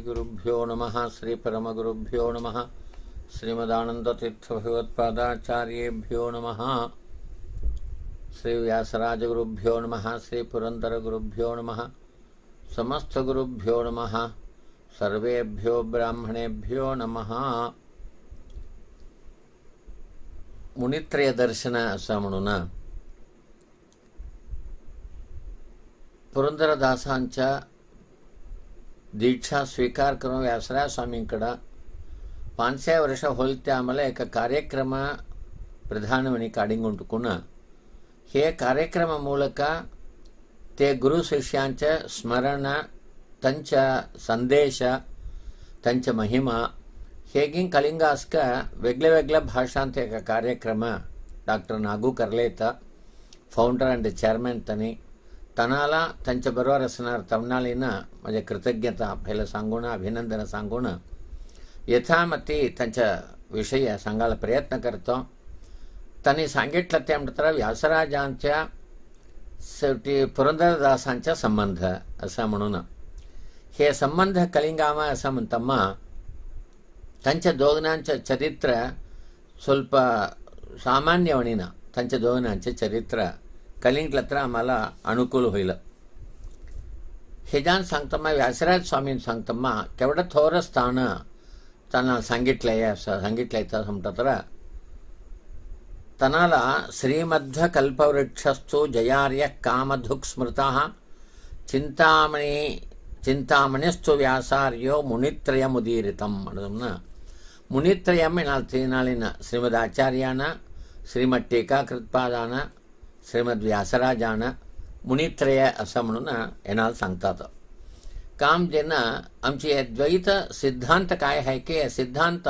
श्रीगुरुभ्यो नमः श्रीपरमगुरुभ्यो नमः श्रीमदानन्दतीर्थभगवत्पादाचार्येभ्यो नमः श्रीव्यासराजगुरुभ्यो नमः श्रीपुरन्दरगुरुभ्यो नमः समस्तगुरुभ्यो नम सर्वेभ्यो ब्राह्मणेभ्यो नम मुनित्रय दर्शन ಅಸ म्हणून ಪುರಂದರದಾಸಾंच्या दीक्षा स्वीकार करून व्यासराय स्वामींकडं पानसे वर्ष होईल त्यामुळे एका ಕಾರ್ಯಕ್ರಮ ಪ್ರಧಾನವನಿ ಕಾಡಿಂಗುಂಟುಕುಣ हे ಕಾರ್ಯಕ್ರಮ ಮೂಲಕ ते गुरु शिष्यांचं स्मरण त्यांचा संदेश त्यांचा महिमा ಹೇಗಿಂಗ್ ಕಳಿಂಗಾಸ್ಕ वेगळ्या वेगळ्या भाषांत एका कार्यक्रम डॉक्टर नागू करलेत फौंडर अँड चेअरमॅन त्यांनी तनाला त्यांच्या बरोवर असणार तवणालीनं म्हणजे कृतज्ञता आपल्याला सांगून अभिनंदन सांगून यथामती विषय सांगायला प्रयत्न करतो त्यांनी सांगितलं तर व्यासराजांच्या शेवटी पुरंदरदासांचा संबंध असं म्हणून हे संबंध कलिंगामा असं म्हणतम्मा त्यांच्या दोघांचं चरित्र ಸ್ವಲ್ಪ सामान्यवणीनं त्यांच्या ದೋಗನಾಂಚ चरित्र कलिंगडला तर अनुकूल होल शेजान सांगतम्मा व्यासराज स्वामी सांगतम्मा केवढं थोर स्थान त्यांना सांगितलंय असं सांगितलंय तनाला श्रीमध्व कल्पवृक्षस्थो जयार्य कामधुक् स्मृता चिंतामणि ಚಿಂತಾಮಣಿಸ್ತು ವ್ಯಾಸಾರ್ಯೋ ಮುನಿತ್ರಯ ಮುದೀರಿತಂ ಅನ್ನೋದನ್ನ ಮುನಿತ್ರಯಂ ಎನ್ನಾಲ್ತಿನಾಳಿನ ಶ್ರೀಮದ್ ಆಚಾರ್ಯನ ಶ್ರೀಮಠ್ श्रीमद व्यासराजान मुनित्रय असं संगता तो काम जेना आमची द्वैत सिद्धांत काय है के सिद्धांत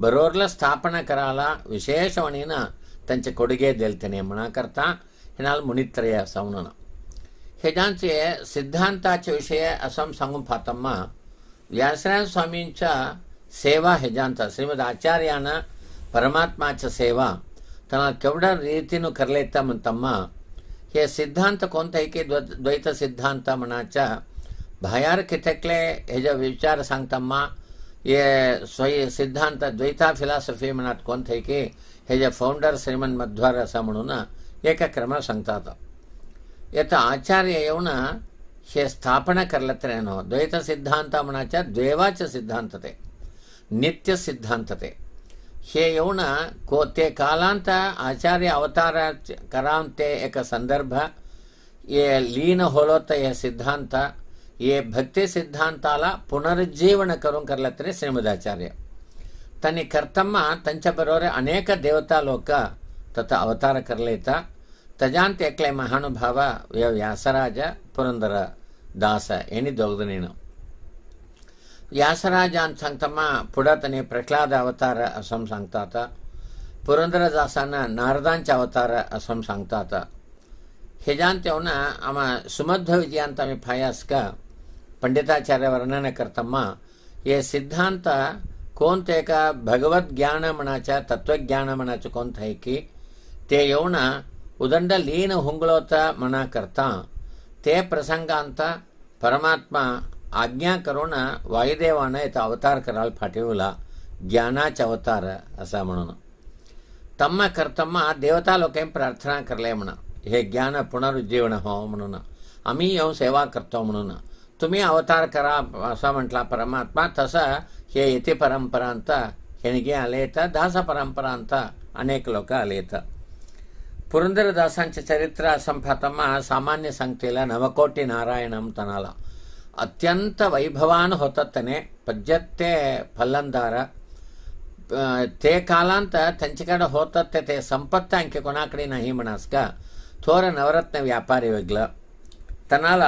बरोरला स्थापना करायला विशेषवणीनं त्यांचे ಕೊಡುಗೆ देलतेने करता हिनाल मुनित्रय असं हे हेजांचे सिद्धांताचे विषय असम संगु फातम्मा व्यासराज स्वामींचा सेवा हेजांत श्रीमद आचार्यान परमात्माचा सेवा तन केवड रीति करले तम ये सिद्धांत को द्वैत सिद्धांत मना भयार कितकले हेज विचार संगतम ये स्वय सिद्धांत द्वैता फिलॉसफी मना को हेज फौंडर श्रीमन मध्वर समणुन एक क्रम संगता ये तो आचार्य यौन ये स्थापना करलत्रेनो द्वैत सिद्धांत मना द्वैवाच सिद्धांत नित्य सिद्धांत ಹೇ ಯೌಣ ಕೋತೆ ಕಾಲಾಂತ ಆಚಾರ್ಯ ಅವತಾರ ಕರಾಂತೆ ಏಕ ಸಂದರ್ಭ ಏ ಲೀನ ಹೋಲೋತ ಯ ಸಿದ್ಧಾಂತ ಏ ಭಕ್ತಿ ಸಿದ್ಧಾಂತಾಲ ಪುನರುಜ್ಜೀವನ ಕರುಂ ಕರ್ಲತ್ತರೆ ಶ್ರೀಮದಾಚಾರ್ಯ ತನ್ನ ಕರ್ತಮ್ಮ ತಂಚ ಬರೋರೆ ಅನೇಕ ದೇವತಾ ಲೋಕ ತತ ಅವತಾರ ಕರ್ಲೈತ ತಜಾಂತ ಎಕ್ಲೆ ಮಹಾನುಭಾವ ವ್ಯಾಸರಾಜ ಪುರಂದರ ದಾಸ ಎನಿದೊಗ್ದು ನೀನು व्यासराजान सांगतामा पुड़ने प्रहलाद अवतार असम संगता पुरंदरदासानं नारदांचे अवतार असम सांगतात हेजान तेवना आमा सुमध्व विजयांत आम्ही का पंडिताचार्य वर्णन करतम्मा ये सिद्धांत कोणते भगवद भगवत ज्ञान म्हणाच्या तत्वज्ञान म्हणाचं कोणतं ते उदंड लीन हुंगळोत म्हणा करता ते प्रसंगांत परमात्मा आज्ञा करून वायुदेवान येता अवतार करायला फाटिवला ज्ञानाच अवतार असा मन म्हणून ತಮ್ಮ देवता ದೇವತಾಲೋಕೇಂ प्रार्थना कर ಮಣ ಹೇ ज्ञान पुनरुज्जीवन हो म्हणून आम्ही सेवा करतो म्हणून तुम्ही अवतार करा असा म्हटला तसा तसं हे येथे परंपरा ಅಂತ ಹೆಣಿಗೆ आलेत दास परंपरा अंत अनेक लोक आलेत पुरंदरदास चरित्र असंपातಮ್ಮ सामान्य सांगतेला नवकोटी नारायणम तनाला ಅತ್ಯಂತ ವೈಭವಾನು ಹೊತ್ತನೆ ಪದ್ಯತ್ತೆ ಪಲ್ಲಂದಾರ ತೇ ಕಾಲಾಂತ ತಂಚಿಕಡೆ ಹೋತತ್ತೆ ತೇ ಸಂಪತ್ತ ಅಂಕೆ ಕೊನಾಕಡಿ ನಹಿ ಮಣಸ್ಕ ಥೋರ ನವರತ್ನ ವ್ಯಾಪಾರಿ ವಿಗ್ಲ ತನಾಲ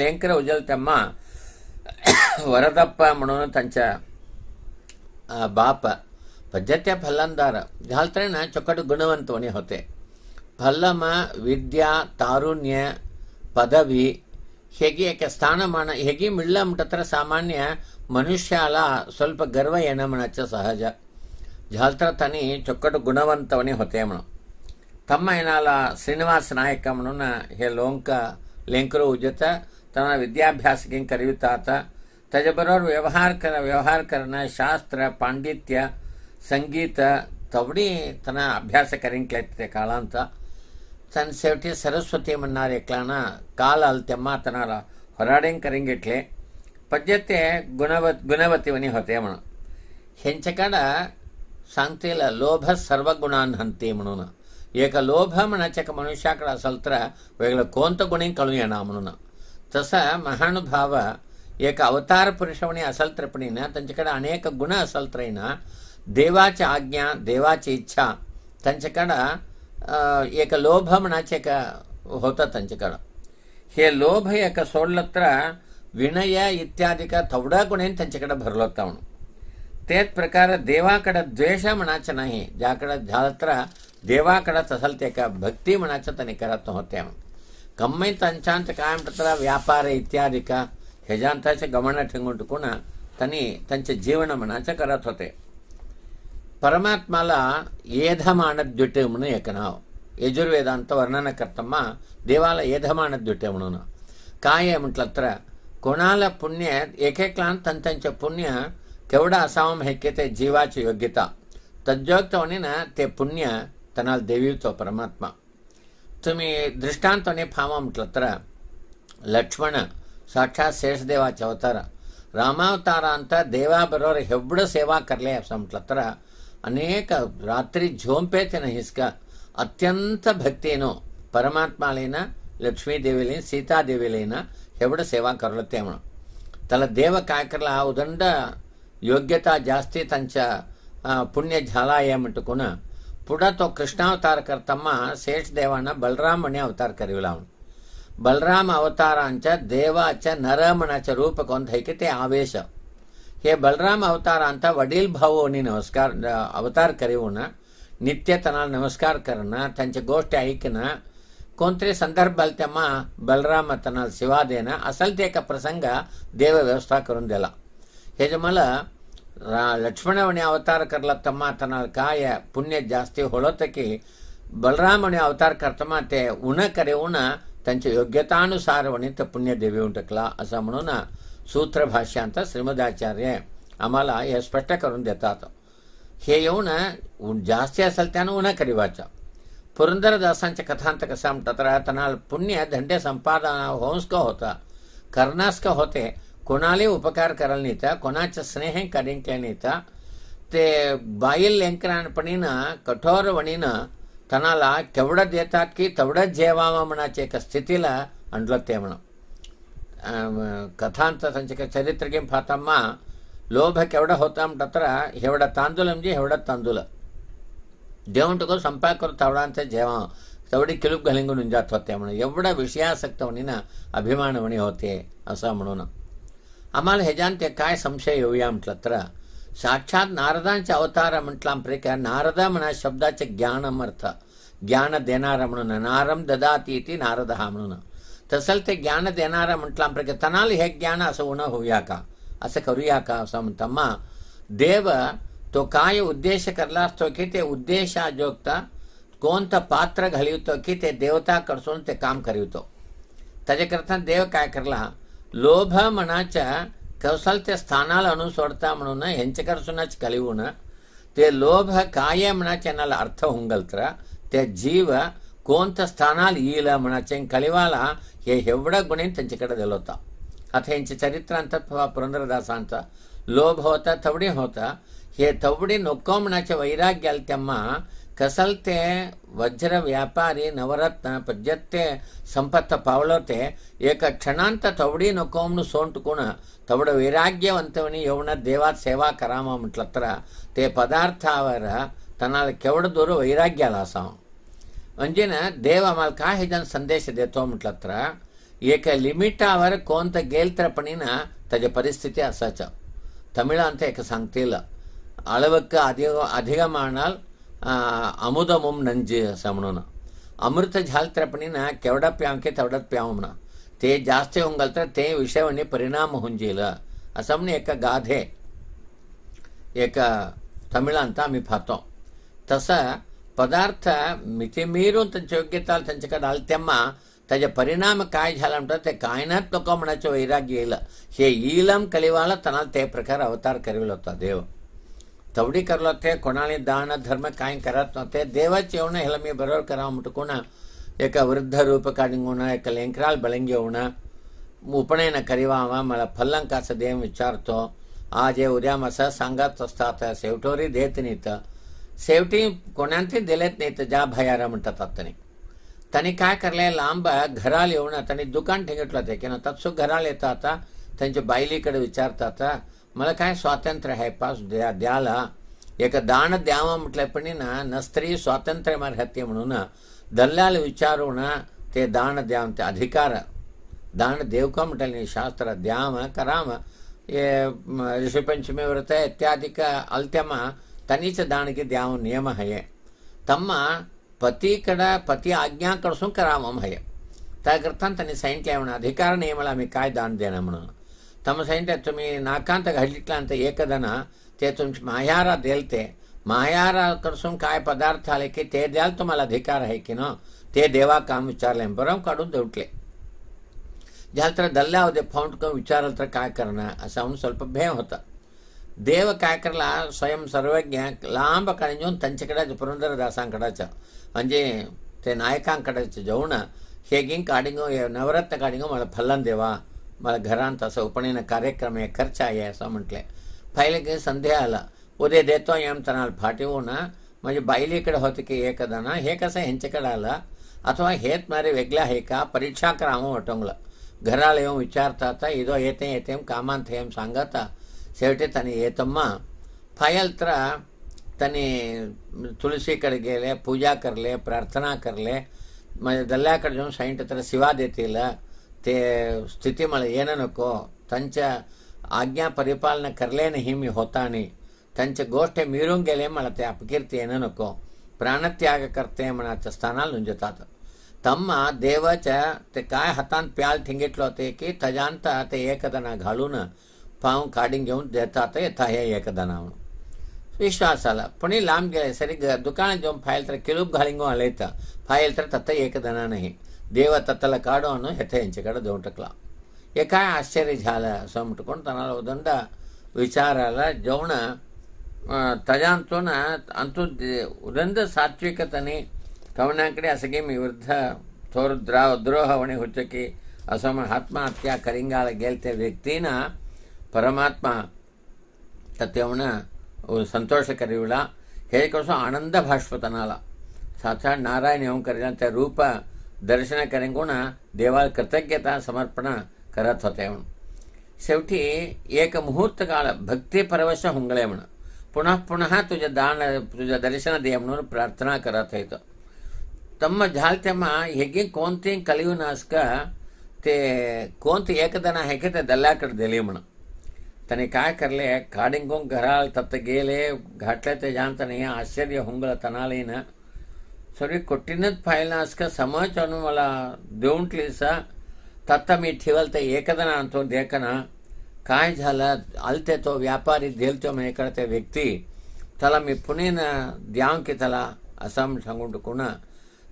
ಲೇಂಕರ ಉಜಲ್ತಮ್ಮ ವರದಪ್ಪ ಮಣೋನ ತಂಚ ಬಾಪ ಪದ್ಯತ್ಯ ಫಲ್ಲಂದಾರ ಘಾಲ್ತ್ರಣ ಚೊಕ್ಕಡು ಗುಣವಂತೋನಿ ಹೊತೆ ಫಲ್ಲಮ ವಿದ್ಯಾ ತಾರುಣ್ಯ ಪದವಿ ಹೇಗೆ ಯಾಕೆ ಸ್ಥಾನಮಾನ ಹೇಗೆ ಮಿಳ್ಳಂಟತ್ರ ಸಾಮಾನ್ಯ ಮನುಷ್ಯ ಅಲ್ಲ ಸ್ವಲ್ಪ ಗರ್ವ ಎನಮನಚ್ಚ ಸಹಜ ಜಾಲ್ತ್ರ ತನಿ ಚೊಕ್ಕಟು ಗುಣವಂತವನೇ ಹೊತೆಯಮನು ತಮ್ಮ ಏನಾಲ ಶ್ರೀನಿವಾಸ ನಾಯಕಮ್ಮನ ಹೇ ಲೋಂಕ ಲೆಂಕರು ಉಜತ ತನ್ನ ವಿದ್ಯಾಭ್ಯಾಸಕ್ಕೆ ಕರೆಯುತ್ತಾತ ತಜ ಬರೋರು ವ್ಯವಹಾರಕರ ವ್ಯವಹಾರಕರನ ಶಾಸ್ತ್ರ ಪಾಂಡಿತ್ಯ ಸಂಗೀತ ತವಡಿ ತನ್ನ ಅಭ್ಯಾಸ ಕರಿಂಕ್ಲೈತೆ ಕಾಳಾಂತ ತನ್ನ ಸೇವಟಿ ಸರಸ್ವತಿ ಅಮ್ಮನ ರೆಕ್ಲಾನ ಕಾಲ ಅಲ್ತೆಮ್ಮ ತನಾರ ಹೊರಾಡೆಂಗ್ ಕರೆಂಗಿಟ್ಲೆ ಪದ್ಯತೆ ಗುಣವತ್ ಗುಣವತಿವನಿ ಹೊತೆ ಮಣ ಹೆಂಚಕಡ ಸಾಂಗ್ತಿಲ್ಲ ಲೋಭ ಸರ್ವಗುಣಾನ್ ಹಂತಿ ಮಣುನ ಏಕ ಲೋಭ ಮಣಚಕ ಮನುಷ್ಯಾಕಡ ಸಲ್ತ್ರ ವೇಗಲ ಕೋಂತ ಗುಣಿಂಗ್ ಕಳುಯಣ ಮಣುನ ತಸ ಮಹಾನುಭಾವ ಏಕ ಅವತಾರ ಪುರುಷವಣಿ ಅಸಲ್ತ್ರಪಣಿನ ತಂಚಕಡ ಅನೇಕ ಗುಣ ಅಸಲ್ತ್ರೈನ ದೇವಾಚ ಆಜ್ಞಾ ದೇವಾಚ ಇಚ್ಛಾ ತಂಚಕಡ एक लोभ म्हणाचे का होता त्यांच्याकडं हे लोभ एक तर विनय का थवडा गुणेन त्यांच्याकडे भरलो होता म्हणून तेच प्रकार देवाकडे द्वेष म्हणाचं नाही ज्याकडे झालं तर देवाकडंच असेल ते का भक्ती म्हणाचं त्यांनी करत नव्हत्या कम्मी त्यांच्यात काय म्हणतात व्यापार इत्यादी का ह्याच्यांताचे गमन ठेवून टुकून त्यांनी त्यांचे जीवन म्हणाचं करत होते ಪರಮಾತ್ಮಲ ಏಧಮಾಣ ದ್ವಿಟೇಮುನ ಏಕನಾವ್ ಯಜುರ್ವೇದಾಂತ ವರ್ಣನಕರ್ತಮ್ಮ ದೇವಾಲ ಏಧಮಾಣ ದ್ವಿಟೇಮುನ ಕಾಯ ಮುಂಟ್ಲತ್ರ ಕೊಣಾಲ ಪುಣ್ಯ ಏಕೇಕ್ಲಾನ್ ತಂತಂಚ ಪುಣ್ಯ ಕೆವಡ ಅಸಾವಂ ಹೆಕ್ಯತೆ ಜೀವಾಚ ಯೋಗ್ಯತ ತಜ್ಜೋಕ್ತವನಿನ ತೇ ಪುಣ್ಯ ತನಾಲ್ ದೇವಿಯುತೋ ಪರಮಾತ್ಮ ತುಮಿ ದೃಷ್ಟಾಂತವನೇ ಫಾಮ ಮುಂಟ್ಲತ್ರ ಲಕ್ಷ್ಮಣ ಸಾಕ್ಷಾತ್ ಶೇಷದೇವಾಚ ಅವತಾರ ರಾಮಾವತಾರ ಅಂತ ದೇವಾ ಬರೋರ ಹೆಬ್ಬಡ ಸೇವಾ ಕರ್ಲೆ ಸಂಟ್ಲತ್ರ అనేక రాత్రి జోంపే తిన ಹಿಸ್ಕ అత్యంత భక్తేనో పరమాత్మలైనా లక్ష్మీదేవిలైన సీతాదేవిలైనా ఎవడ సేవాకరుల తేమను తల దేవ కాకరల ఉదండ యోగ్యత జాస్తి తంచ పుణ్య జాలా ఏమంటుకున్న పుడతో కృష్ణావతార కర్తమ్మ శేష్ దేవాన బలరామణి అవతార కరివిలావను బలరామ అవతారాంచ దేవాచ నరమణ రూపకొందైకి తే ఆవేశ हे बलराम अवतार ಅಂತ वडील भाऊनी नमस्कार अवतार करीवण नित्य त्यांना नमस्कार करणं त्यांच्या गोष्टी ऐकणं कोणतरी संदर्भ तेव्हा बलराम तना सेवा देणं असेल ते एका प्रसंग देव व्यवस्था करून दिला ह्याच्या मला अवतार ಲಕ್ಷ್ಮಣವಣಿ ಅವತಾರ ಕರ್ಲತ್ತಮ್ಮ ತನ್ನ ಕಾಯ ಪುಣ್ಯ ಜಾಸ್ತಿ बलराम ಬಲರಾಮಣಿ अवतार ಕರ್ತಮ್ಮ ते ಉಣ ಕರೆ ಉಣ त्यांच्या योग्यतानुसार वणित ಪುಣ್ಯ ದೇವಿ ಉಂಟಕ್ಲ असा म्हणून सूत्र भाष्यांत श्रीमदाचार्य आम स्पष्ट करून देतात हे येऊन जास्ती असेल त्यानं उन्हा करीवाचं पुरंदरदासांच्या कथांत कसा म्हणतात तनाल पुण्य धंडे संपादना होंस का होता करणास का होते कोणालाही उपकार करायला नेता कोणाचं स्नेह कडिंकले नेता ते बाईल लेंकरानपणीनं कठोरवणीनं तणाला केवढं देतात की तेवढंच जेवावं म्हणाची एका स्थितीला आणलं म्हणून कथांचं त्यांचे काय चरित्र घेऊन फात लोभ केवढा होता म्हणतात तर तांदुलम तांदूळ म्हणजे एवढं तांदूळ जेवण टाकून संपा करू थवडांचं जेव्हा तेवढे किलोप घलिंगून जात होते म्हणून एवढं विषयासक्तवणी अभिमानवणी होते असं म्हणून आम्हाला ह्याच्या काय संशय येऊया म्हटलं तर साक्षात नारदांच्या अवतार म्हटला म्हणप्रे किंवा म्हणा शब्दाचे ज्ञान अर्थ ज्ञान देणारा म्हणून नारम ददाती नारद हा म्हणून तसलते ज्ञान देणारा म्हटला प्रकारे तनाला हे ज्ञान असं होणं होऊया का असं करूया का असं म्हणतामा देव तो काय उद्देश करला असतो की ते उद्देशाजोगता कोणतं पात्र घालवितो की ते देवता कडसून ते काम तजे करता देव काय करला लोभ मनाच्या कौशलते स्थानाला अनुसोडता म्हणून ह्यांच्याकडसूनच कलिवून ते लोभ काय म्हणाचे याला अर्थ हुंगलतर ते जीव ಕೋಂಥ ಸ್ಥಾನಾಲ್ ಈಲ ಮಣಚೆ ಕಲಿವಾಲ ಹೇ ಹೆವ್ಡ ಗುಣೆ ತಂಚೆ ಕಡೆ ದೆಲೋತ ಅಥ ಹೆಂಚ ಚರಿತ್ರ ಅಂತ ಪುರಂದರದಾಸ ಅಂತ ಲೋಭ ಹೋತ ತವಡಿ ಹೋತ ಹೇ ತವಡಿ ನೊಕ್ಕೋಮಣಚೆ ವೈರಾಗ್ಯ ಅಲ್ತೆಮ್ಮ ಕಸಲ್ತೆ ವಜ್ರ ವ್ಯಾಪಾರಿ ನವರತ್ನ ಪದ್ಯತ್ತೆ ಸಂಪತ್ತ ಪಾವಳತೆ ಏಕ ಕ್ಷಣಾಂತ ತವಡಿ ನೊಕ್ಕೋಮ್ನು ಸೋಂಟುಕುಣ ತವಡ ವೈರಾಗ್ಯವಂತವನಿ ಯೌಣ ದೇವಾ ಸೇವಾ ಕರಾಮ ಮಿಟ್ಲತ್ರ ತೇ ಪದಾರ್ಥ ಅವರ ತನ್ನ ಕೆವಡ ದೂರ ವೈರಾಗ್ಯ ಲಾಸಾವು அஞ்சனா தேவமால் காஹிதன் సందేశ දෙత్తොම්ట్లතර ஏகை லிமிட்டா வர કોന്ത ગેલત્રปණினா தஜ ಪರಿಸ್ಥಿತಿ அசச்ச தமிழ் அந்த એક சங்க்தில அளவக்கு അധികமானால் அமுதமும் நஞ்சே சமனன अमृत ஜாலత్రปණினா கேவடா ப்யಾಂகே தவட ப்யಾಂமண தே ஜாஸ்தே ஊงலత్ర தே விஷேவன்னி ಪರಿણામ ಹುஞ்சീല அச امن એક ガதே એક తమిళantha 미 பத்தோம் தサ ಪದಾರ್ಥ ಮಿತಿಮೀರುವಂತ ಯೋಗ್ಯತಾಲ್ ತಂಚಕದ ಅಲ್ತೆಮ್ಮ ತಜ ಪರಿಣಾಮ ಕಾಯ್ಜಾಲಂಟತೆ ಕಾಯಿನಾತ್ಮಕ ಮಣಚ ವೈರಾಗ್ಯ ಇಲ್ಲ ಹೇ ಈಲಂ ಕಲಿವಾಲ ತನಲ್ ತೇ ಪ್ರಕಾರ ಅವತಾರ ಕರಿವಿಲತ್ತ ದೇವ ತವಡಿ ಕರ್ಲತ್ತೆ ಕೊಣಾಳಿ ದಾನ ಧರ್ಮ ಕಾಯಿ ಕರಾತ್ಮತೆ ದೇವ ಚೇವಣ ಹೆಲಮಿ ಬರೋರ್ ಕರಾವ ಮುಟ್ಕೋಣ ಏಕ ವೃದ್ಧ ರೂಪ ಕಾಡಿಂಗೋಣ ಏಕ ಲೆಂಕ್ರಾಲ್ ಬೆಳಂಗಿಯೋಣ ಉಪಣಯನ ಕರಿವಾವ ಮಳ ಫಲ್ಲಂಕಾಸ ದೇವ ವಿಚಾರತೋ ಆಜೆ ಉದ್ಯಾಮಸ ಸಂಗಾತ್ ವಸ್ತಾತ ಸೆವಟೋರಿ ದೇತನೀತ शेवटी को दिलेत नाही तर ज्या भयारा म्हणतात आताने ताणे काय करले लांब घराल येऊन ताणे दुकान ठेंगितलं ते की तातसो घराल येता आता त्यांच्या बायलीकडे विचारता आता पास द्या द्याला एक दान द्यावं म्हटलं ना न स्त्री मारहत्य म्हणून दल्ल्याला विचारून ते दान द्यावं ते अधिकार दान देवका म्हटलं शास्त्र द्यावं करावं ऋषि पंचमी व्रत इत्यादिक अलतेमा तनिच तनिचाने दाव नियम हये तम पति कड़ा पति आज्ञा कड़सों करावम हये तथा तन सैंट अधिकार नहीं नियम काय दान देना तम सैंट तुम्हें नाकांत घंत एकदन ते तुम मायारा देलते मायारा कड़सों का पदार्थाले के ते दयाल तुम अधिकार है कि नो ते देवा काम विचार लर का उठले ज्यादा दल्ला फाउंड को विचार का करना अस स्वल्प भय होता ದೇವ ಕಾಕರ್ಲ ಸ್ವಯಂ ಸರ್ವಜ್ಞ ಲಾಂಬ ಕಣಂಜೋನ್ ತಂಚ ಕಡಚ ಪುರಂದರ ದಾಸಾಂ ಕಡಚ ಅಂಜೆ ತೇ ನಾಯಕಾಂ ಕಡಚ ಜೌಣ ಹೇಗಿಂಗ್ ಕಾಡಿಂಗೋ ನವರತ್ನ ಕಾಡಿಂಗೋ ಮಳ ಫಲ್ಲಂದೇವ ಮಳ ಘರಾಂತ ಸ ಉಪಣಿನ ಕಾರ್ಯಕ್ರಮ ಖರ್ಚಾಯ ಸಾಮಂಟ್ಲೆ ಪೈಲಿಗೆ ಸಂದೇಹ ಅಲ್ಲ ಉದಯ ದೇತೋ ಏಮ್ ತನಾಲ್ ಫಾಟಿವೂನ म्हणजे बायलीकडे होते की एकदाना हे कसं ह्यांच्याकडे आलं अथवा हेत मारे वेगळा हे का परीक्षा करावं वटोंगलं घराला येऊन विचारता येतो येते येते कामांत हेम सांगता ಸೆವಟೆ ತನ್ನ ಏತಮ್ಮ ಫಯಲ್ತ್ರ ತನಿ ತುಳಸಿ ಕಡೆಗೆಲೆ ಪೂಜಾ ಕರ್ಲೆ ಪ್ರಾರ್ಥನಾ ಕರ್ಲೆ ದಲ್ಲಾ ಕಡೆ ಜನ ಸೈಂಟ್ ಹತ್ರ ಸಿವಾದೇತಿಲ್ಲ ತೇ ಸ್ಥಿತಿ ಮಳೆ ಏನನಕ್ಕೋ ತಂಚ ಆಜ್ಞಾ ಪರಿಪಾಲನೆ ಕರ್ಲೇನ ಹಿಮಿ ಹೋತಾನಿ ತಂಚ ಗೋಷ್ಠೆ ಮೀರುಂಗೆಲೆ ಮಳತೆ ಅಪಕೀರ್ತಿ ಏನನಕ್ಕೋ ಪ್ರಾಣತ್ಯಾಗ ಕರ್ತೆ ಮಣಾಚ ಸ್ಥಾನಾಲ್ ನುಂಜತಾತ ತಮ್ಮ ದೇವ ಚ ते काय हातान प्याल ठिंगितलो ते की तजांता ते एकदना घालून ಆಕಾರ್ಡಿಂಗ್ ಗೆನ್ ದೆತ ತತ ಯಥಾ ಏಕದನವ ವಿಶ್ವಾಸala पणी லாம் ಗೆರೆ ساری ದುಕಾನ್ ಜಮ್ ಫೈಲ್ ತರ ಕೆಲುಬ್ ಗಾಲಿಂಗೋ ಅಲೈತ ಫೈಲ್ ತರ ತತ ಏಕದನನಹೇ ದೇವ ತತಲ ಕಾಡೋನ ಯಥೇ ಇಂಚಕಡ ದೊಂಟಕಲ ಏಕ ಆಶ್ಚರ್ಯ झाला ಸೋಮಟ್ಕೊಂಡ ತನಲ ಒದಂದ ವಿಚಾರala ಜೌನ ತಜಂತೋನ ಅಂತು ರಂದ ಸಾತ್ವಿಕತನೆ ಕವನಕಡೆ ಅಸಗೆ ಮೇವ್ದಾ ತೋರುದ್ರದ್ರೋಹ ವಣಿ ಹುಚ್ಚಕಿ ಅಸಮ ಆತ್ಮಹತ್ಯಾ ಕರೆಂಗಾಳ ಗೆಲ್ತೆ ವ್ಯಕ್ತಿನ ಪರಮಾತ್ಮ सतोष ಸಂತೋಷಕರಿವಿಳ आनंद ಆನಂದ ಭಾಷ್ಪತನಾಲ ಸಾಕ್ಷಾತ್ ನಾರಾಯಣ ಓಂಕರಿನಂತೆ ರೂಪ दर्शन करेंगे ना देवाल कृतज्ञता समर्पण करत शेवटी एक मुहूर्त काल भक्ति परवश हुंगळे पुनः पुनः तुझे दान तुझे दर्शन दे प्रार्थना करत तम तम्म झाल तेव्हा हेगी कोणते कलियून ते कोणते एकदना ತನಿ ಕಾಯ್ ಕರ್ಲೆ ಕಾಡಿಂಗು ಗರಾಲ್ ತತ್ತ ಗೇಲೆ ಘಾಟ್ಲತೆ ಜಾಂತನೆಯ ಆಶ್ಚರ್ಯ ಹೊಂಗಳ ತನಾಲೇನ ಸರಿ ಕೊಟ್ಟಿನದ ಫೈಲ್ನಾಸ್ಕ ಸಮಾಜ ಅನುಮಲ ದೇವಂಟ್ಲಿಸ ತತ್ತ मी ठेवलते एकदना अंतो देखना काय झालं आलते तो व्यापारी देलतो म्हणे करते व्यक्ति तला मी पुणेनं द्याव की त्याला असं सांगून कोण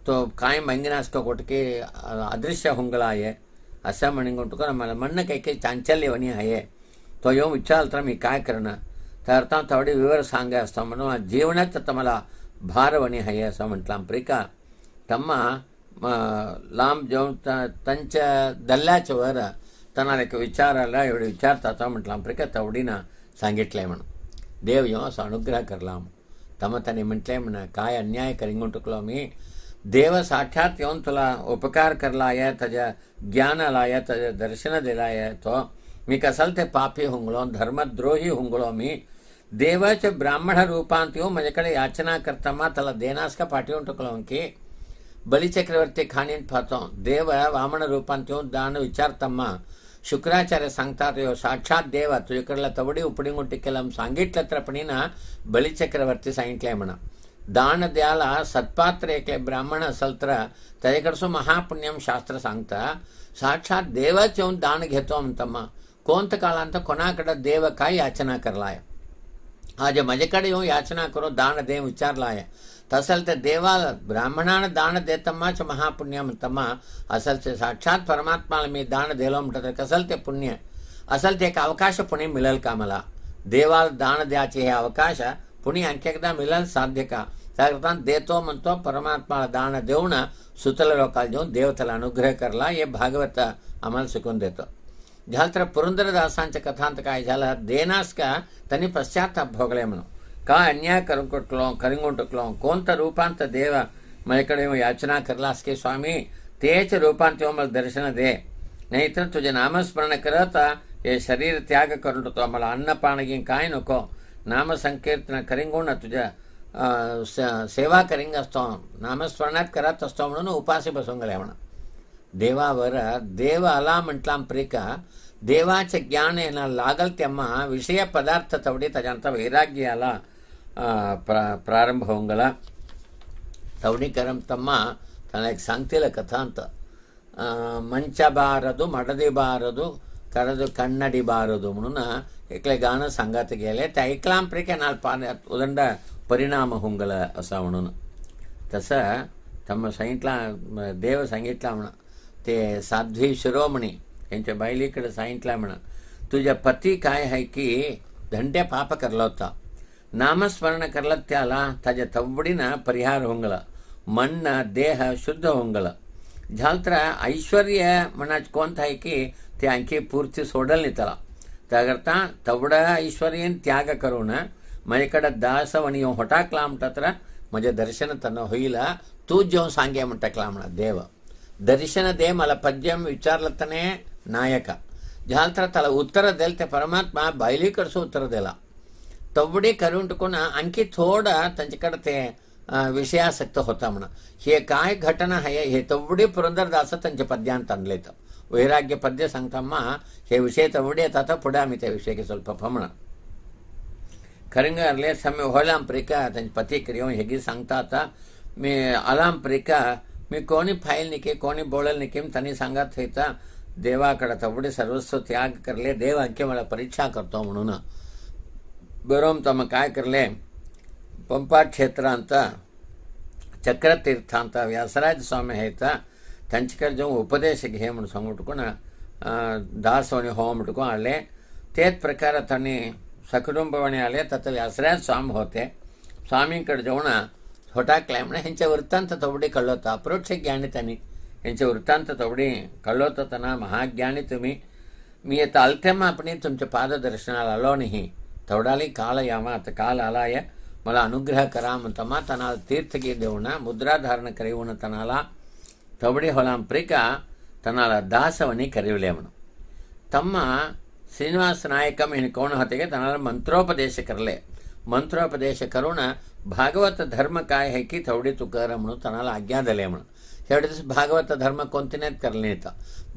तो काय मंगिनास्क कोटके अदृश्य हुंगला आहे असं म्हणून कोण मला म्हणणं काही काही चांचल्यवणी � त्वयो तो इच्छाल तर मी काय करणार त्या अर्थान विवर सांगा असता म्हणून जीवनात तमला भारवणी आहे असं म्हटला प्रिकार ತಮ್ಮ ಲಾಂಬ್ ಜೌನ್ ತಂಚ दल्ल्याच्यावर त्यांना एक विचाराला एवढे विचारता तो म्हटला प्रिका तवडीनं सांगितलंय म्हणून देव यो अनुग्रह करला तम त्याने म्हटले म्हणा काय अन्याय करिंगून टुकलो मी देव साक्षात येऊन तुला उपकार करला आहे त्याच्या ज्ञानाला आहे त्याचं दर्शन दिला तो మీకసలు పాపి హుంగుళం ధర్మద్రోహి హుంగుళోమి ದೇವಚ ಬ್ರಾಹ್ಮಣ ರೂಪಾಂತ್ಯೋ ಮಜ ಕಡೆ ಯಾಚನಾಕರ್ತಮ್ಮ ತಲ ದೇನಾಸ್ಕ ಪಾಟಿ ಉಂಟುಕೊಳವಂಕಿ ಬಲಿಚಕ್ರವರ್ತಿ ಖಾನಿನ್ ಪಾತೋಂ ದೇವ ವಾಮನ ರೂಪಾಂತ್ಯೋ ದಾನ ವಿಚಾರ್ತಮ್ಮ ಶುಕ್ರಾಚಾರ್ಯ ಸಂಕ್ತಾತಯೋ ಸಾಕ್ಷಾತ್ ದೇವ ತುಯಕಡಲ ತವಡಿ ಉಪಡಿಂಗುಂಟಿ ಕೆಲಂ ಸಾಂಗಿಟ್ಲತ್ರ ಪಣಿನ ಬಲಿಚಕ್ರವರ್ತಿ ಸಾಯಿಂಟ್ಲೇಮಣ ದಾನ ದ್ಯಾಲ ಸತ್ಪಾತ್ರೇಕ್ಲೆ ಬ್ರಾಹ್ಮಣ ಸಲ್ತ್ರ ತಯಕಡಸು ಮಹಾಪುಣ್ಯಂ ಶಾಸ್ತ್ರ ಸಾಂಗ್ತ ಸಾಕ್ಷಾತ್ ದೇವಚೌನ್ ದಾನ ಘೆತೋಂ ತಮ್ಮ ಕೋಂತಕಾಲಾಂತ ಕೊನಾ ಕಡೆ ದೇವಕ್ಕಾಗಿ ಯಾಚನಾ करलाय आज मजे कड़े यूं याचना करो दान दे विचार लाए तसल ते देवा ब्राह्मणान दान दे तम्मा च महापुण्यम तम्मा असल से साक्षात परमात्मा में दान देलोम टत कसल ते पुण्य असल ते एक अवकाश पुण्य मिलल का मला देवाल दान द्याचे हे अवकाश पुण्य अंकेकदा मिलल साध्य का त्याकरता देतो म्हणतो परमात्मा दान देवना सुतल लोकाल देऊन देवतेला अनुग्रह करला हे भागवत आम्हाला शिकून देतो ઝાલતર પુરંદરદાસાંચ કથાંતકાય ઝાલ દેનાસ્ક તનિ પશ્ચાતાપ ભોગલેમનો કા અન્યાય કરુંકોટકલોં કરિંગોટકલોં કોંત ರೂಪಾಂತ ದೇವ ಮೈಕಡೆಯೋ ಯಾಚನಾ ಕರ್ಲಾಸ್ಕೆ ಸ್ವಾಮಿ ತೇಚ ರೂಪಾಂತ್ಯೋಮಲ್ ದರ್ಶನ ದೇ ನೈತ್ರ ತುಜ ನಾಮಸ್ಮರಣ ಕರತ ಏ ಶರೀರ ತ್ಯಾಗ ಕರುಂಟು ತೋಮಲ ಅನ್ನಪಾಣಗಿನ್ ಕಾಯ್ನಕೋ ನಾಮ ಸಂಕೀರ್ತನ ಕರಿಂಗೋಣ ತುಜ ಸೇವಾ ಕರಿಂಗಸ್ತೋ ನಾಮಸ್ಮರಣಾತ್ ಕರತ್ ಅಸ್ತೋಮಣನು ಉಪಾಸಿ ಬಸೋಂಗಲೇವಣ ದೇವಾವರ ದೇವ ಮಂಟ್ಲಾಂ ಪ್ರೇಕ ದೇವಾಚ ಏನ ಲಾಗಲ್ತ್ಯಮ್ಮ ವಿಷಯ ಪದಾರ್ಥ ತವಡಿ ತಜಂತ ವೈರಾಗ್ಯ ಅಲ ಪ್ರಾರಂಭ ತವಡಿ ತವಣಿಕರಂ ತಮ್ಮ ತನಗೆ ಸಾಂಗ್ತಿಲ್ಲ ಕಥಾ ಅಂತ ಮಂಚಬಾರದು ಮಡದಿಬಾರದು ಕರೆದು ಬಾರದು ಮುನ್ನ ಎಕ್ಲೆ ಗಾನ ಸಂಗಾತಿಗೆಲೆ ತೈಕ್ಲಾಂಪ್ರಿಕೆ ನಾಲ್ ಪಾನ ಉದಂಡ ಪರಿಣಾಮ ಅಸ ಅವನು ತಸ ತಮ್ಮ ಸಂಗೀತ್ಲಾ ದೇವ ಅವನು ते साध्वी शिरोमणी यांच्या बायलीकडे सांगितलं म्हणा तुझ्या पती काय आहे की धंड्या पाप करला होता नामस्मरण करला त्याला ताज्या तवडीनं ಪರಿಹಾರ मन देह शुद्ध ಶುದ್ಧ झाल तर ऐश्वर्य म्हणाच कोणतं आहे की ते आणखी पूर्ती सोडल नाही त्याला त्याकरता तवडं ऐश्वर त्याग करून माझ्याकडे दासवणी हटाकला म्हणतात तर माझ्या दर्शन त्यांना होईल तू जेव्हा सांगे म्हणटाकला म्हणा देव ದರ್ಶನದೇ ಮಲ ಪದ್ಯಂ ವಿಚಾರಲತನೇ ನಾಯಕ ಜಾಲ್ತರ ತಲ ಉತ್ತರದೆಲ್ತೆ ಪರಮಾತ್ಮ ಬಯಲೀಕರಿಸು ಉತ್ತರದೆಲ್ಲ ತವ್ವಡಿ ಕರುಂಟುಕುನ ಅಂಕಿ ಥೋಡ ತಂಚಕಡತೆ ವಿಷಯಾಸಕ್ತ ಹೋತ म्हण हे काय घटना आहे हे तवडी पुरंदरदास त्यांच्या पद्यांत आणलेत वैराग्य पद्य सांगतामा हे विषय तवडे येतात पुढे आम्ही त्या विषयी ಸ್ವಲ್ಪ ಪ್ರಮಾಣ खरंगले ಸಮಯ ಹೊಲಾಂಪ್ರಿಕ त्यांच्या ಪತಿ ಕ್ರಿಯೋ ಹೇಗೆ सांगतात मी ಅಲಾಂಪ್ರಿಕ मी कोणी फाईल निके कोणी बोळल निकेम त्यांनी सांगत होता देवाकडे थवडे सर्वस्व त्याग करले देव आणखी मला परीक्षा करतो म्हणून बरोम तम काय करले पंपा क्षेत्र ಅಂತ ಚಕ್ರತೀರ್ಥ ಅಂತ ವ್ಯಾಸರಾಜ ಸ್ವಾಮಿ ಹೇಳ್ತಾ ತಂಚಿಕರ್ ಜೋ ಉಪದೇಶಕ್ಕೆ ಹೇಮಣ ಸಂಗುಟ್ಕೊಂಡು ದಾಸವಣಿ ಹೋಮ ಇಟ್ಕೊಂಡು ಅಲ್ಲೇ ತೇತ್ ಪ್ರಕಾರ ತನ್ನಿ ಸಕುಟುಂಬವಣಿ ಅಲ್ಲೇ ತತ್ತ ವ್ಯಾಸರಾಜ ಸ್ವಾಮಿ ಹೋತೆ ಸ್ವಾಮಿ ಕಡೆ ಜೋಣ छोटा क्लायमणा ह्यांच्या वृत्तांत तवडे कळलो होता अप्रोक्ष ज्ञानी त्यांनी यांचे वृत्तांत तवडे कळवत होताना महाज्ञानी तुम्ही मी येत अल्थेमापणे तुमच्या पाददर्शनाला आलो नाही तवडाली काल यावा आता काल आलाय मला अनुग्रह करा म्हणतमा तनाला तीर्थगे देऊन ಮುದ್ರಾಧಾರಣ ಕರೆಯುವನು ತನಾಲ ತವಡಿ ಹೊಲಾಂ ಪ್ರಿಕ ತನಾಲ ದಾಸವನಿ ಕರೆಯುವಲೇವನು ತಮ್ಮ ಶ್ರೀನಿವಾಸ ನಾಯಕಂ ಇನ್ನು ಕೋಣ ಹೊತ್ತಿಗೆ ತನಾಲ ಮಂತ್ರೋಪದೇಶ ಕರಲೆ मंत्रोपदेश मंत्रोपदेशकरुण भागवत धर्म काय हे की थवडी तू म्हणून तणाला आज्ञा दले म्हणून हेव भागवत धर्म कोणतीने करणे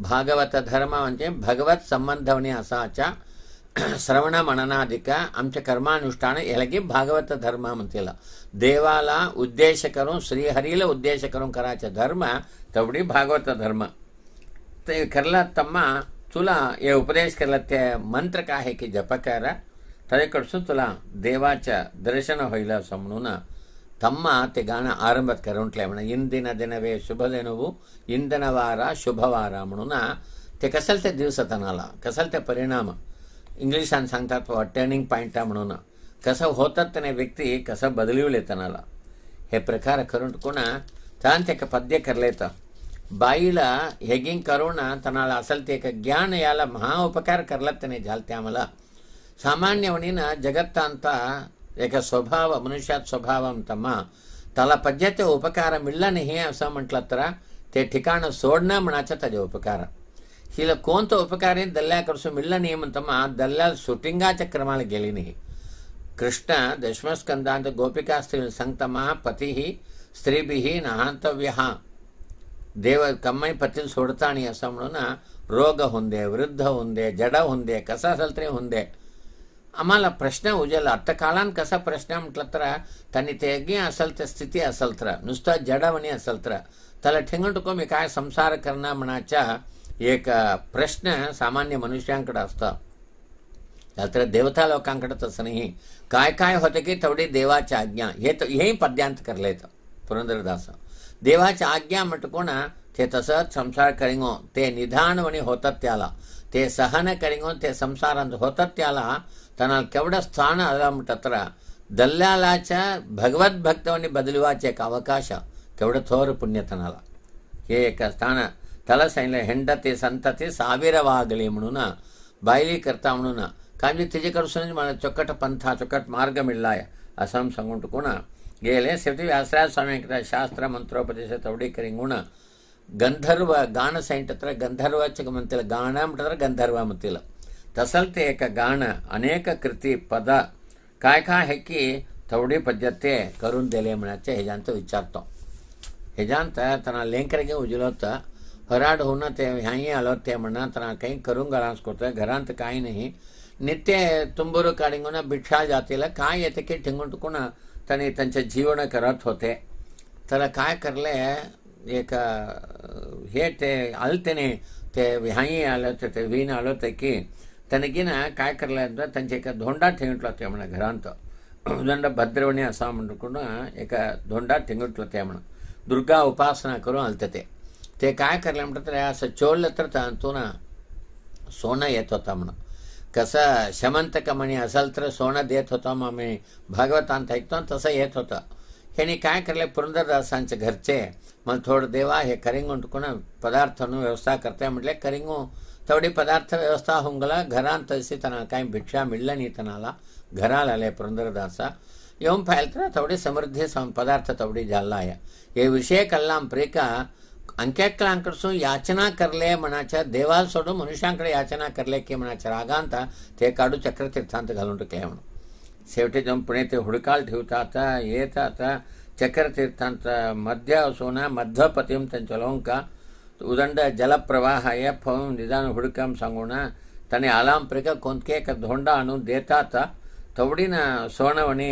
भागवत धर्म म्हणजे भगवत संबंधवणे असा आमचे श्रवणमननाधिक आमच्या कर्मानुष्ठानगी भागवत धर्म म्हणतील देवाला करून श्रीहरीला करून कराच धर्म तवडी भागवत धर्म ते करला तम्मा तुला उपदेश केला ते मंत्र काय हे की करा ತಲೆ ಕಡಿಸುತ್ತಲ್ಲ ದೇವಾಚ ದರ್ಶನ ಹೊಯ್ಲ ಸಮನೂನ ತಮ್ಮ ಆತೆ ಗಾನ ಆರಂಭಕ್ಕೆ ಉಂಟ್ಲೆ ಅವಣ ಇಂದಿನ ದಿನವೇ ಶುಭ ದಿನವು ಇಂದಿನ ವಾರ ಶುಭವಾರ ಅಮ್ಮನೂನ ತೆ ಕಸಲ್ತೆ ದಿವಸ ತನಾಲ ಕಸಲ್ತೆ ಪರಿಣಾಮ ಇಂಗ್ಲೀಷ್ ಅನ್ ಸಂಕಲ್ಪ ಟರ್ನಿಂಗ್ ಪಾಯಿಂಟ್ ಅಮ್ಮನೂನ ಕಸ ಹೋತತ್ತನೆ ವ್ಯಕ್ತಿ ಕಸ ಬದಲಿವಳೆ ತನಾಲ ಹೆ ಪ್ರಕಾರ ಕರುಂಟ್ ಕುಣ ತಾಂತ್ಯಕ ಪದ್ಯ ಕರ್ಲೇತ ಬಾಯಿಲ ಹೆಗಿಂಗ್ ಕರುಣ ತನಾಳ ಅಸಲ್ತೇಕ ಜ್ಞಾನ ಯಾಲ ಮಹಾ ಉಪಕಾರ ಕರ್ಲತ್ತನೆ ಜಾಲ್ತ್ಯಾಮಲ సామాన్యవనిన జగత్తంతా ಏಕ ಸ್ವಭಾವ ಮನುಷ್ಯಾತ್ స్వభావం తమ్మ ತಲ ಪದ್ಯತೆ ಉಪಕಾರ ಇಲ್ಲನೆ ಹೇ ಅಸ ಮಂಟ್ಲತ್ತರ ते ಠಿಕಾಣ सोडणं म्हणाचा त्याचे उपकार हिला कोणतं उपकार दल्ल्या करसू मिळलं नाही म्हणतमा दल्ल्या गेली नाही ಕೃಷ್ಣ ದಶಮಸ್ಕಂದಾಂತ ಗೋಪಿಕಾ ಸ್ತ್ರೀ ಸಂತಮ ಪತಿ ಸ್ತ್ರೀಭಿ ನಹಾಂತವ್ಯ ದೇವ ಕಮ್ಮೈ ಪತಿಲ್ ಸೋಡ್ತಾಣಿ ಅಸ म्हणून ರೋಗ ಹೊಂದೆ ವೃದ್ಧ ಹೊಂದೆ ಜಡ ಹೊಂದೆ ಕಸ आम प्रश्न उजेला अर्थकाळान कसा प्रश्न म्हटलं तर तांणी असल ते असल नुस्ता जड़वनी असल तला ठेंगंटको ठेंगण टुकोमी काय संसार करणं म्हणाच्या एक प्रश्न सामान्य मनुष्यांकडे असतं देवता लोकांकडे तसं नाही काय काय होते कि तेवढी देवाच्या आज्ञा ये तो यही पद्यांत कर ले तो पुरंदरदास देवाच्या आज्ञा मटको ना ते तस संसार करेंगो ते निधान वनी होता त्याला ते सहन करेंगो ते संसारांत होता त्याला ಸ್ಥಾನ స్థాన అదముటత్ర దల్లాలాచ ಭಕ್ತವನ್ನ బదిలివాచేక ಅವಕಾಶ ಕೆವಡ ತೋರು ಪುಣ್ಯತನಲ ಏಕ ಸ್ಥಾನ ತಲಸೈನ್ಲ ಹೆಂಡತಿ ಸಂತತಿ ಸಾವಿರವಾಗಲಿ ಮಣುನ ಬಾಯ್ಲಿ ಕರ್ತಾ ಮಣುನ ಕಾಂಜಿ ತಿಜಿ ಕರ್ಸುನಿ ಮನ ಚೊಕ್ಕಟ ಪಂಥ ಚೊಕ್ಕಟ ಮಾರ್ಗ ಮಿಳ್ಳಾಯ ಅಸಂ ಸಂಗುಂಟು ಗುಣ ಏಲೆ ಸಿತಿ ವ್ಯಾಸರಾಜ ಸ್ವಾಮಿ ಶಾಸ್ತ್ರ ಮಂತ್ರೋಪದೇಶ ತೌಡಿಕರಿ ಗುಣ ಗಂಧರ್ವ ಗಾನ ಸೈಂಟತ್ರ ಗಂಧರ್ವ ಚಕ ಮಂತಿಲ್ಲ ಗಾಣ ಮುಟ್ಟದ್ರ ಗಂಧರ್ವ ಮತ್ತಿಲ್ಲ तसलते एक ಗಾಣ अनेक कृति पद काय काय कि थवडी पद्धते करून दिले म्हणाचे हेजांत विचारतो हेजांत ताणा लेंकरगे उजलोत हराड होना ते ह्यांही आलो ते म्हणा ताणा काही करून घरांस करतो घरांत काही नाही नित्य तुंबूर काडिंगून भिक्षा जातीला काय येते की ठिंगून टुकून त्यांचे जीवन करत होते तर काय करले एक हे ते आलते नाही ते ह्यांही आलं ते वीण आलं की తనకిన కాయకర్లేదు తన దొండా తెంగిట్లో తేమణ ఘరాంతో దండ ಭದ್ರವಣಿ ಅಸಾಮ್ ಅಂದ್ಕೊಂಡು ಏಕ ದೊಂಡ ತೆಂಗಿಟ್ಲ ತೇಮಣ ದುರ್ಗಾ ಉಪಾಸನಾಕರು ಅಲ್ತತೆ ತೇ ಕಾಯ ಕರ್ಲಂಬಿಟ್ರೆ ಆ ಸಚೋಲ್ ಹತ್ರ ತಾಂತೂನ ಸೋನ ಏತ್ ಕಸ ಶಮಂತಕ ಮಣಿ ಅಸಲ್ತ್ರ ಸೋನ ದೇತ್ ಹೊತ್ತಾಮ ಭಾಗವತ ಅಂತ ಐಕ್ತೋ ತಸ ಏತ್ ಹೊತ್ತ ಹೆಣಿ ಕಾಯ ಕರ್ಲೆ ಪುರಂದರದಾಸಾಂಚ ಘರ್ಚೆ ಮಲ್ ಥೋಡ ದೇವಾ ಹೇ ಕರಿಂಗ್ ಅಂಟ್ಕೊಂಡು ಪದಾರ್ಥನು ವ್ಯವಸ್ಥಾ ಕರ್ತೇ ಮಾಡ್ಲೆ ಕರಿಂಗು तवड़ी पदार्थ व्यवस्था हुंगला घर तलसी तना का भिक्षा मिळलं नहीं तनाला घराला आले पुरंदरदासा येऊन फायलत्र तेवढी समृद्धि पदार्थ तेवढी झाला है ये विषय कल्लाम प्रेका अंक्याकलांकडसून याचना करले म्हणाच्या देवा सोडून मनुष्यांकडे याचना करले के मना रागांत ते काढू चक्रतीर्थांत घालून टाकले म्हणून शेवटे जाऊन पुणे ते हुडकाल ठेवतात येतात चक्रतीर्थांत मध्य सोना मध्यपतिम त्यांच्या का ಉದಂಡ ಜಲಪ್ರವಾಹ ಎಫ್ ನಿಧಾನ ಹುಡುಕಂ ಸಂಗುಣ ತನೆ ಆಲಾಂಪ್ರಿಕ ಕೊಂತ್ಕೇಕ ದೊಂಡಾನು ದೇತಾತ ತವಡಿನ ಸೋಣವಣಿ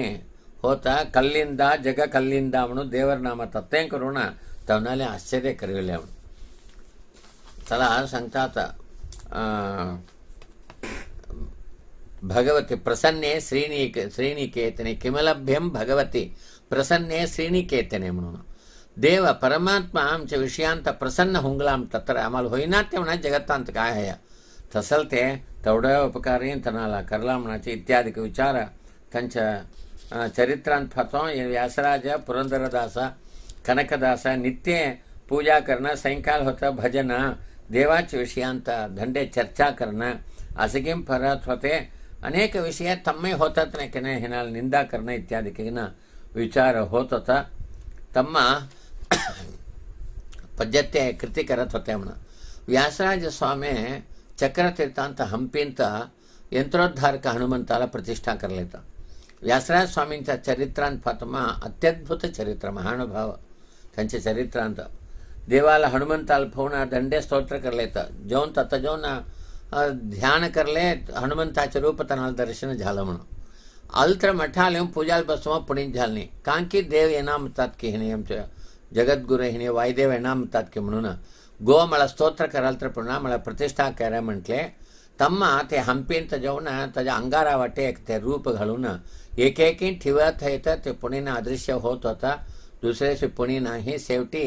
ಹೋತ ಕಲ್ಲಿಂದ ಜಗ ಕಲ್ಲಿಂದ ಅವನು ದೇವರ ನಾಮ ತತ್ತೇಂಕರೋಣ ತವನಲ್ಲಿ ಆಶ್ಚರ್ಯ ಕರಗಲಿ ಅವನು ತಲಾ ಸಂತಾತ ಭಗವತಿ ಪ್ರಸನ್ನೆ ಶ್ರೀನಿಕೆ ಶ್ರೀನಿಕೇತನೆ ಕಿಮಲಭ್ಯಂ ಭಗವತಿ ಪ್ರಸನ್ನೆ ಶ್ರೀನಿಕೇತನೆ ಅವನು ದೇವ ಪರಮಾತ್ಮ ಅಂಶ ವಿಷಯಾಂತ ಪ್ರಸನ್ನ ಹುಂಗ್ಲಾಂ ತತ್ತರ ಆಮೇಲೆ ಹೊಯ್ನಾತ್ಯವಣ ಜಗತ್ತಾಂತ ಕಾಯ ತಸಲ್ತೆ ತೌಡ ಉಪಕಾರೇನ್ ತನಲ ಕರ್ಲಾಮಣಾಚ ಇತ್ಯಾದಿಕ ವಿಚಾರ ತಂಚ ಚರಿತ್ರಾಂತ ಫತಂ ವ್ಯಾಸರಾಜ ಪುರಂದರದಾಸ ಕನಕದಾಸ ನಿತ್ಯ पूजा करना सायंकाल होता भजन देवाच विषयांत धंडे चर्चा करना असगिम फरत होते अनेक विषय तम्मे होतात ना हिनाल निंदा करणे इत्यादी किना विचार होत होता तम्मा पद्यते कृति करते हम व्यासराज स्वामी चक्रतीर्थ हंपिंत यंत्रोद्धारक हनुमंत प्रतिष्ठा कर लेता व्यासराज स्वामी चरित्र पाता अत्यद्भुत चरित्र महानुभाव चरित्र देवाल हनुमंत पौन दंडे स्त्रोत्र कर लेता जोन तत् ध्यान कर ले हनुमता रूपतना दर्शन झाला मनो अल्त्र मठाल पूजा बसव पुणिजाली कांकी देव एनाम तत्कीहनीय जगद्गुरु वायदेव येणा म्हणतात की म्हणून गोमळ स्तोत्र कराल तर प्रतिष्ठा करा म्हटले ತಮ್ಮ ते हंपीन जाऊन त्याच्या अंगारा वाटे ते रूप घालून एकेकी ठेवत ते पुणेनं अदृश्य होत होता दुसऱ्या दिवशी पुणे नाही शेवटी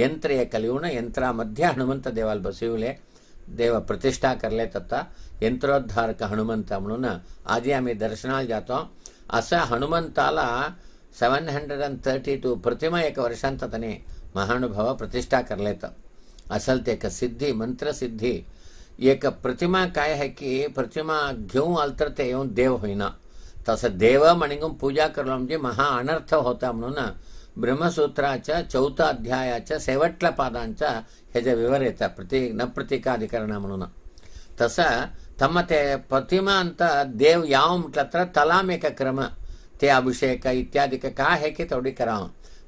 यंत्र एक यंत्र मध्य हनुमंत देवाला बसविले देव प्रतिष्ठा कर करले तथा यंत्रोद्धारक हनुमंत म्हणून आधी आम्ही दर्शनाल जातो असा हनुमंताला seven hundred and thirty two प्रतिमा एक वर्षांत तने महानुभव प्रतिष्ठा कर लेता असल ते एक सिद्धि मंत्र सिद्धि एक प्रतिमा काय है कि प्रतिमा घेऊ अलतरते देव होना तस देव मणिगुम पूजा कर लो म्हणजे महा अनर्थ होता म्हणून ब्रह्मसूत्राच्या चौथा अध्यायाच्या शेवटल्या पादांचा ह्याचा विवर येतात प्रति न प्रतिकाधिकरण म्हणून तसा ತಮ್ಮ ಪ್ರತಿಮಾ ಅಂತ ದೇವ್ ಯಾವ ಮುಟ್ಲತ್ರ ತಲಾಂ ಏಕ क्रम ते अभिषेक इत्यादि का है कि की तेवढी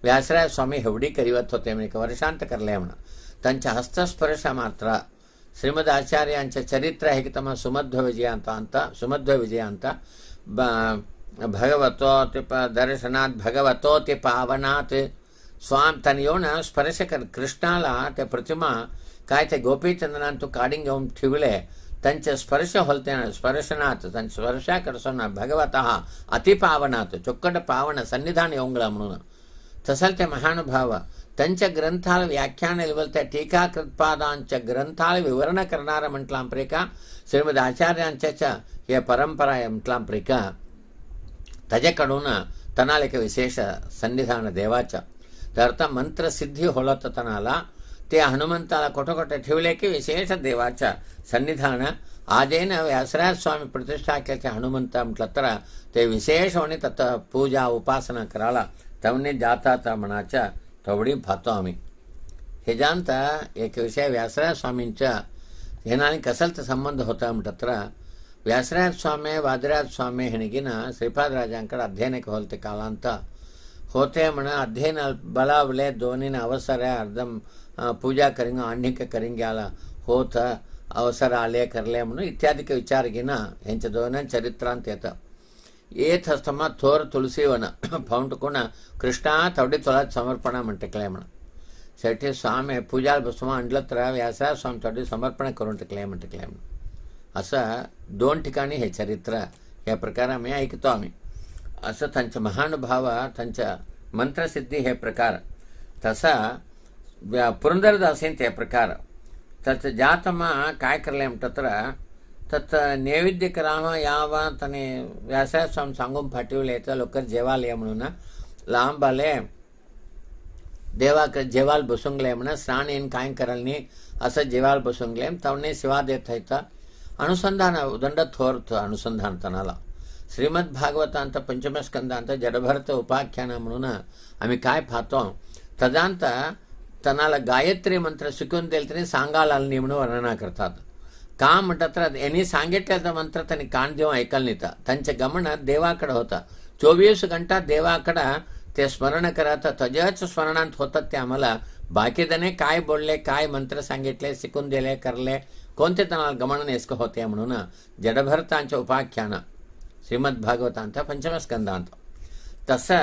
व्यासराय स्वामी एवढी करीवत होते वर्षांत कर हस्तस्पर्श मात्र श्रीमद आचार्यांचे चरित्र है कि तम सुमध्व विजयांत अंत सुमध्व विजयांत भगवतो ते दर्शनात भगवतो ते पावनात स्वाम तन योन स्पर्श कर कृष्णाला प्रतिमा काय ते गोपीचंद्रान तू काढून घेऊन ತಂಚ ಸ್ಪರ್ಶ ಹೊಲ್ತೇನ ಸ್ಪರ್ಶನಾಥ್ ತನ್ ಸ್ಪರ್ಶಾಕರ್ಷಣ ಭಗವತಃ ಅತಿ ಪಾವನಾಥ್ ಚೊಕ್ಕಟ ಪಾವನ ಸನ್ನಿಧಾನ ಯೋಂಗಳ ಮುನ తసల్తే మహానుభావ తంచ గ్రంథాల వ్యాఖ్యానాలు వెళ్తే టీకాకృత్పాదాంచ గ్రంథాల వివరణ కరణారమంట్లాం ప్రిక శ్రీమద్ ఆచార్యాంచ ఏ పరంపర ఎంట్లాం ప్రిక తజ కడున తనాలిక విశేష సన్నిధాన దేవాచ తర్థ మంత్ర సిద్ధి హొళత తనాల ते हनुमंताला कोटकोटे ठेवले की विशेष देवाच्या सन्निधान आजेन व्यासराज स्वामी प्रतिष्ठा केल्याचे हनुमंत म्हटलं ते विशेष होणे तत पूजा उपासना कराला तवने जाता त्या म्हणाच्या थोबडी पाहतो आम्ही हे एक विषय व्यासराज स्वामींच्या हेनाने कसलत संबंध होता म्हटलं तर ವ್ಯಾಸರಾಜ ಸ್ವಾಮಿ ವಾದಿರಾಜ ಸ್ವಾಮಿ ಹೆಣಗಿನ ಶ್ರೀಪಾದರಾಜಂಕಡೆ ಅಧ್ಯಯನಕ್ಕೆ ಹೋಲ್ತೆ ಕಾಲ ಅಂತ ಹೋತೆ ಮಣ ಅಧ್ಯಯನ ಬಲಾವಲೆ ಧೋನಿನ ಅವಸರ ಅರ್ಧಂ पूजा करेंगे आण्यक करेंगे अला होत अवसर आले करले म्हणून इत्यादी विचार घेणं यांच्या चरित्रांत येतं येत असताना थोर तुलसीवन फावंट कोण कृष्णा थोडे तुला समर्पण म्हणटकले म्हणून शेवटी स्वामी पूजा बसवा अंडलत्र तर व्यासा स्वामी थोडे समर्पण करून टाकले म्हणटकले म्हणून असं दोन ठिकाणी हे चरित्र हे प्रकार आम्ही ऐकतो आम्ही असं त्यांचं महानुभाव त्यांच्या मंत्रसिद्धी हे प्रकार तसा पुरन्दरदासेन प्रकार तत् जातमा कायकरलयं तत्र तत् नैवेद्यकराम यावतने व्यासास्वामी सांगून फाटिवले जेवालय म्हणून लांब जेवाल बसूंगले म्हणून स्नान येन काय करलनी असं जेवाल बसूंगले तवणे सेवा देत आहेत ಅನುಸಂಧಾನ ಉದಂಡ ಥೋರ್ತ್ ಅನುಸಂಧಾನತನಲ್ಲ ಶ್ರೀಮದ್ ಭಾಗವತ ಅಂತ ಪಂಚಮಸ್ಕಂದ ಅಂತ ಜಡಭರತ ಉಪಾಖ್ಯಾನ ಆಮಿ ಕಾಯ್ ಪಾತೋ ತದಂತ गायत्री ತನ್ನಲ್ಲ ಗಾಯತ್ರಿ ಮಂತ್ರ ಸಿಕ್ಕೊಂದೇಳ್ತಾನೆ ಸಾಂಗಾಲ म्हणून वर्णना करतात का म्हणतात तर यांनी तर मंत्र त्यांनी कान देऊन ऐकायला नेता त्यांच्या गमनात देवाकडं होता चोवीस घंटा देवाकडं ते स्मरण करत तजच स्मरणात होतात ते आम्हाला बाकीदाने काय बोलले काय मंत्र सांगितले शिकून दिले करले कोणते त्यांना गमन नेसक होते म्हणून जडभरतांच्या उपाख्यानं श्रीमद्भागवतांत भागवतांत पंचमस्कंदांत तसं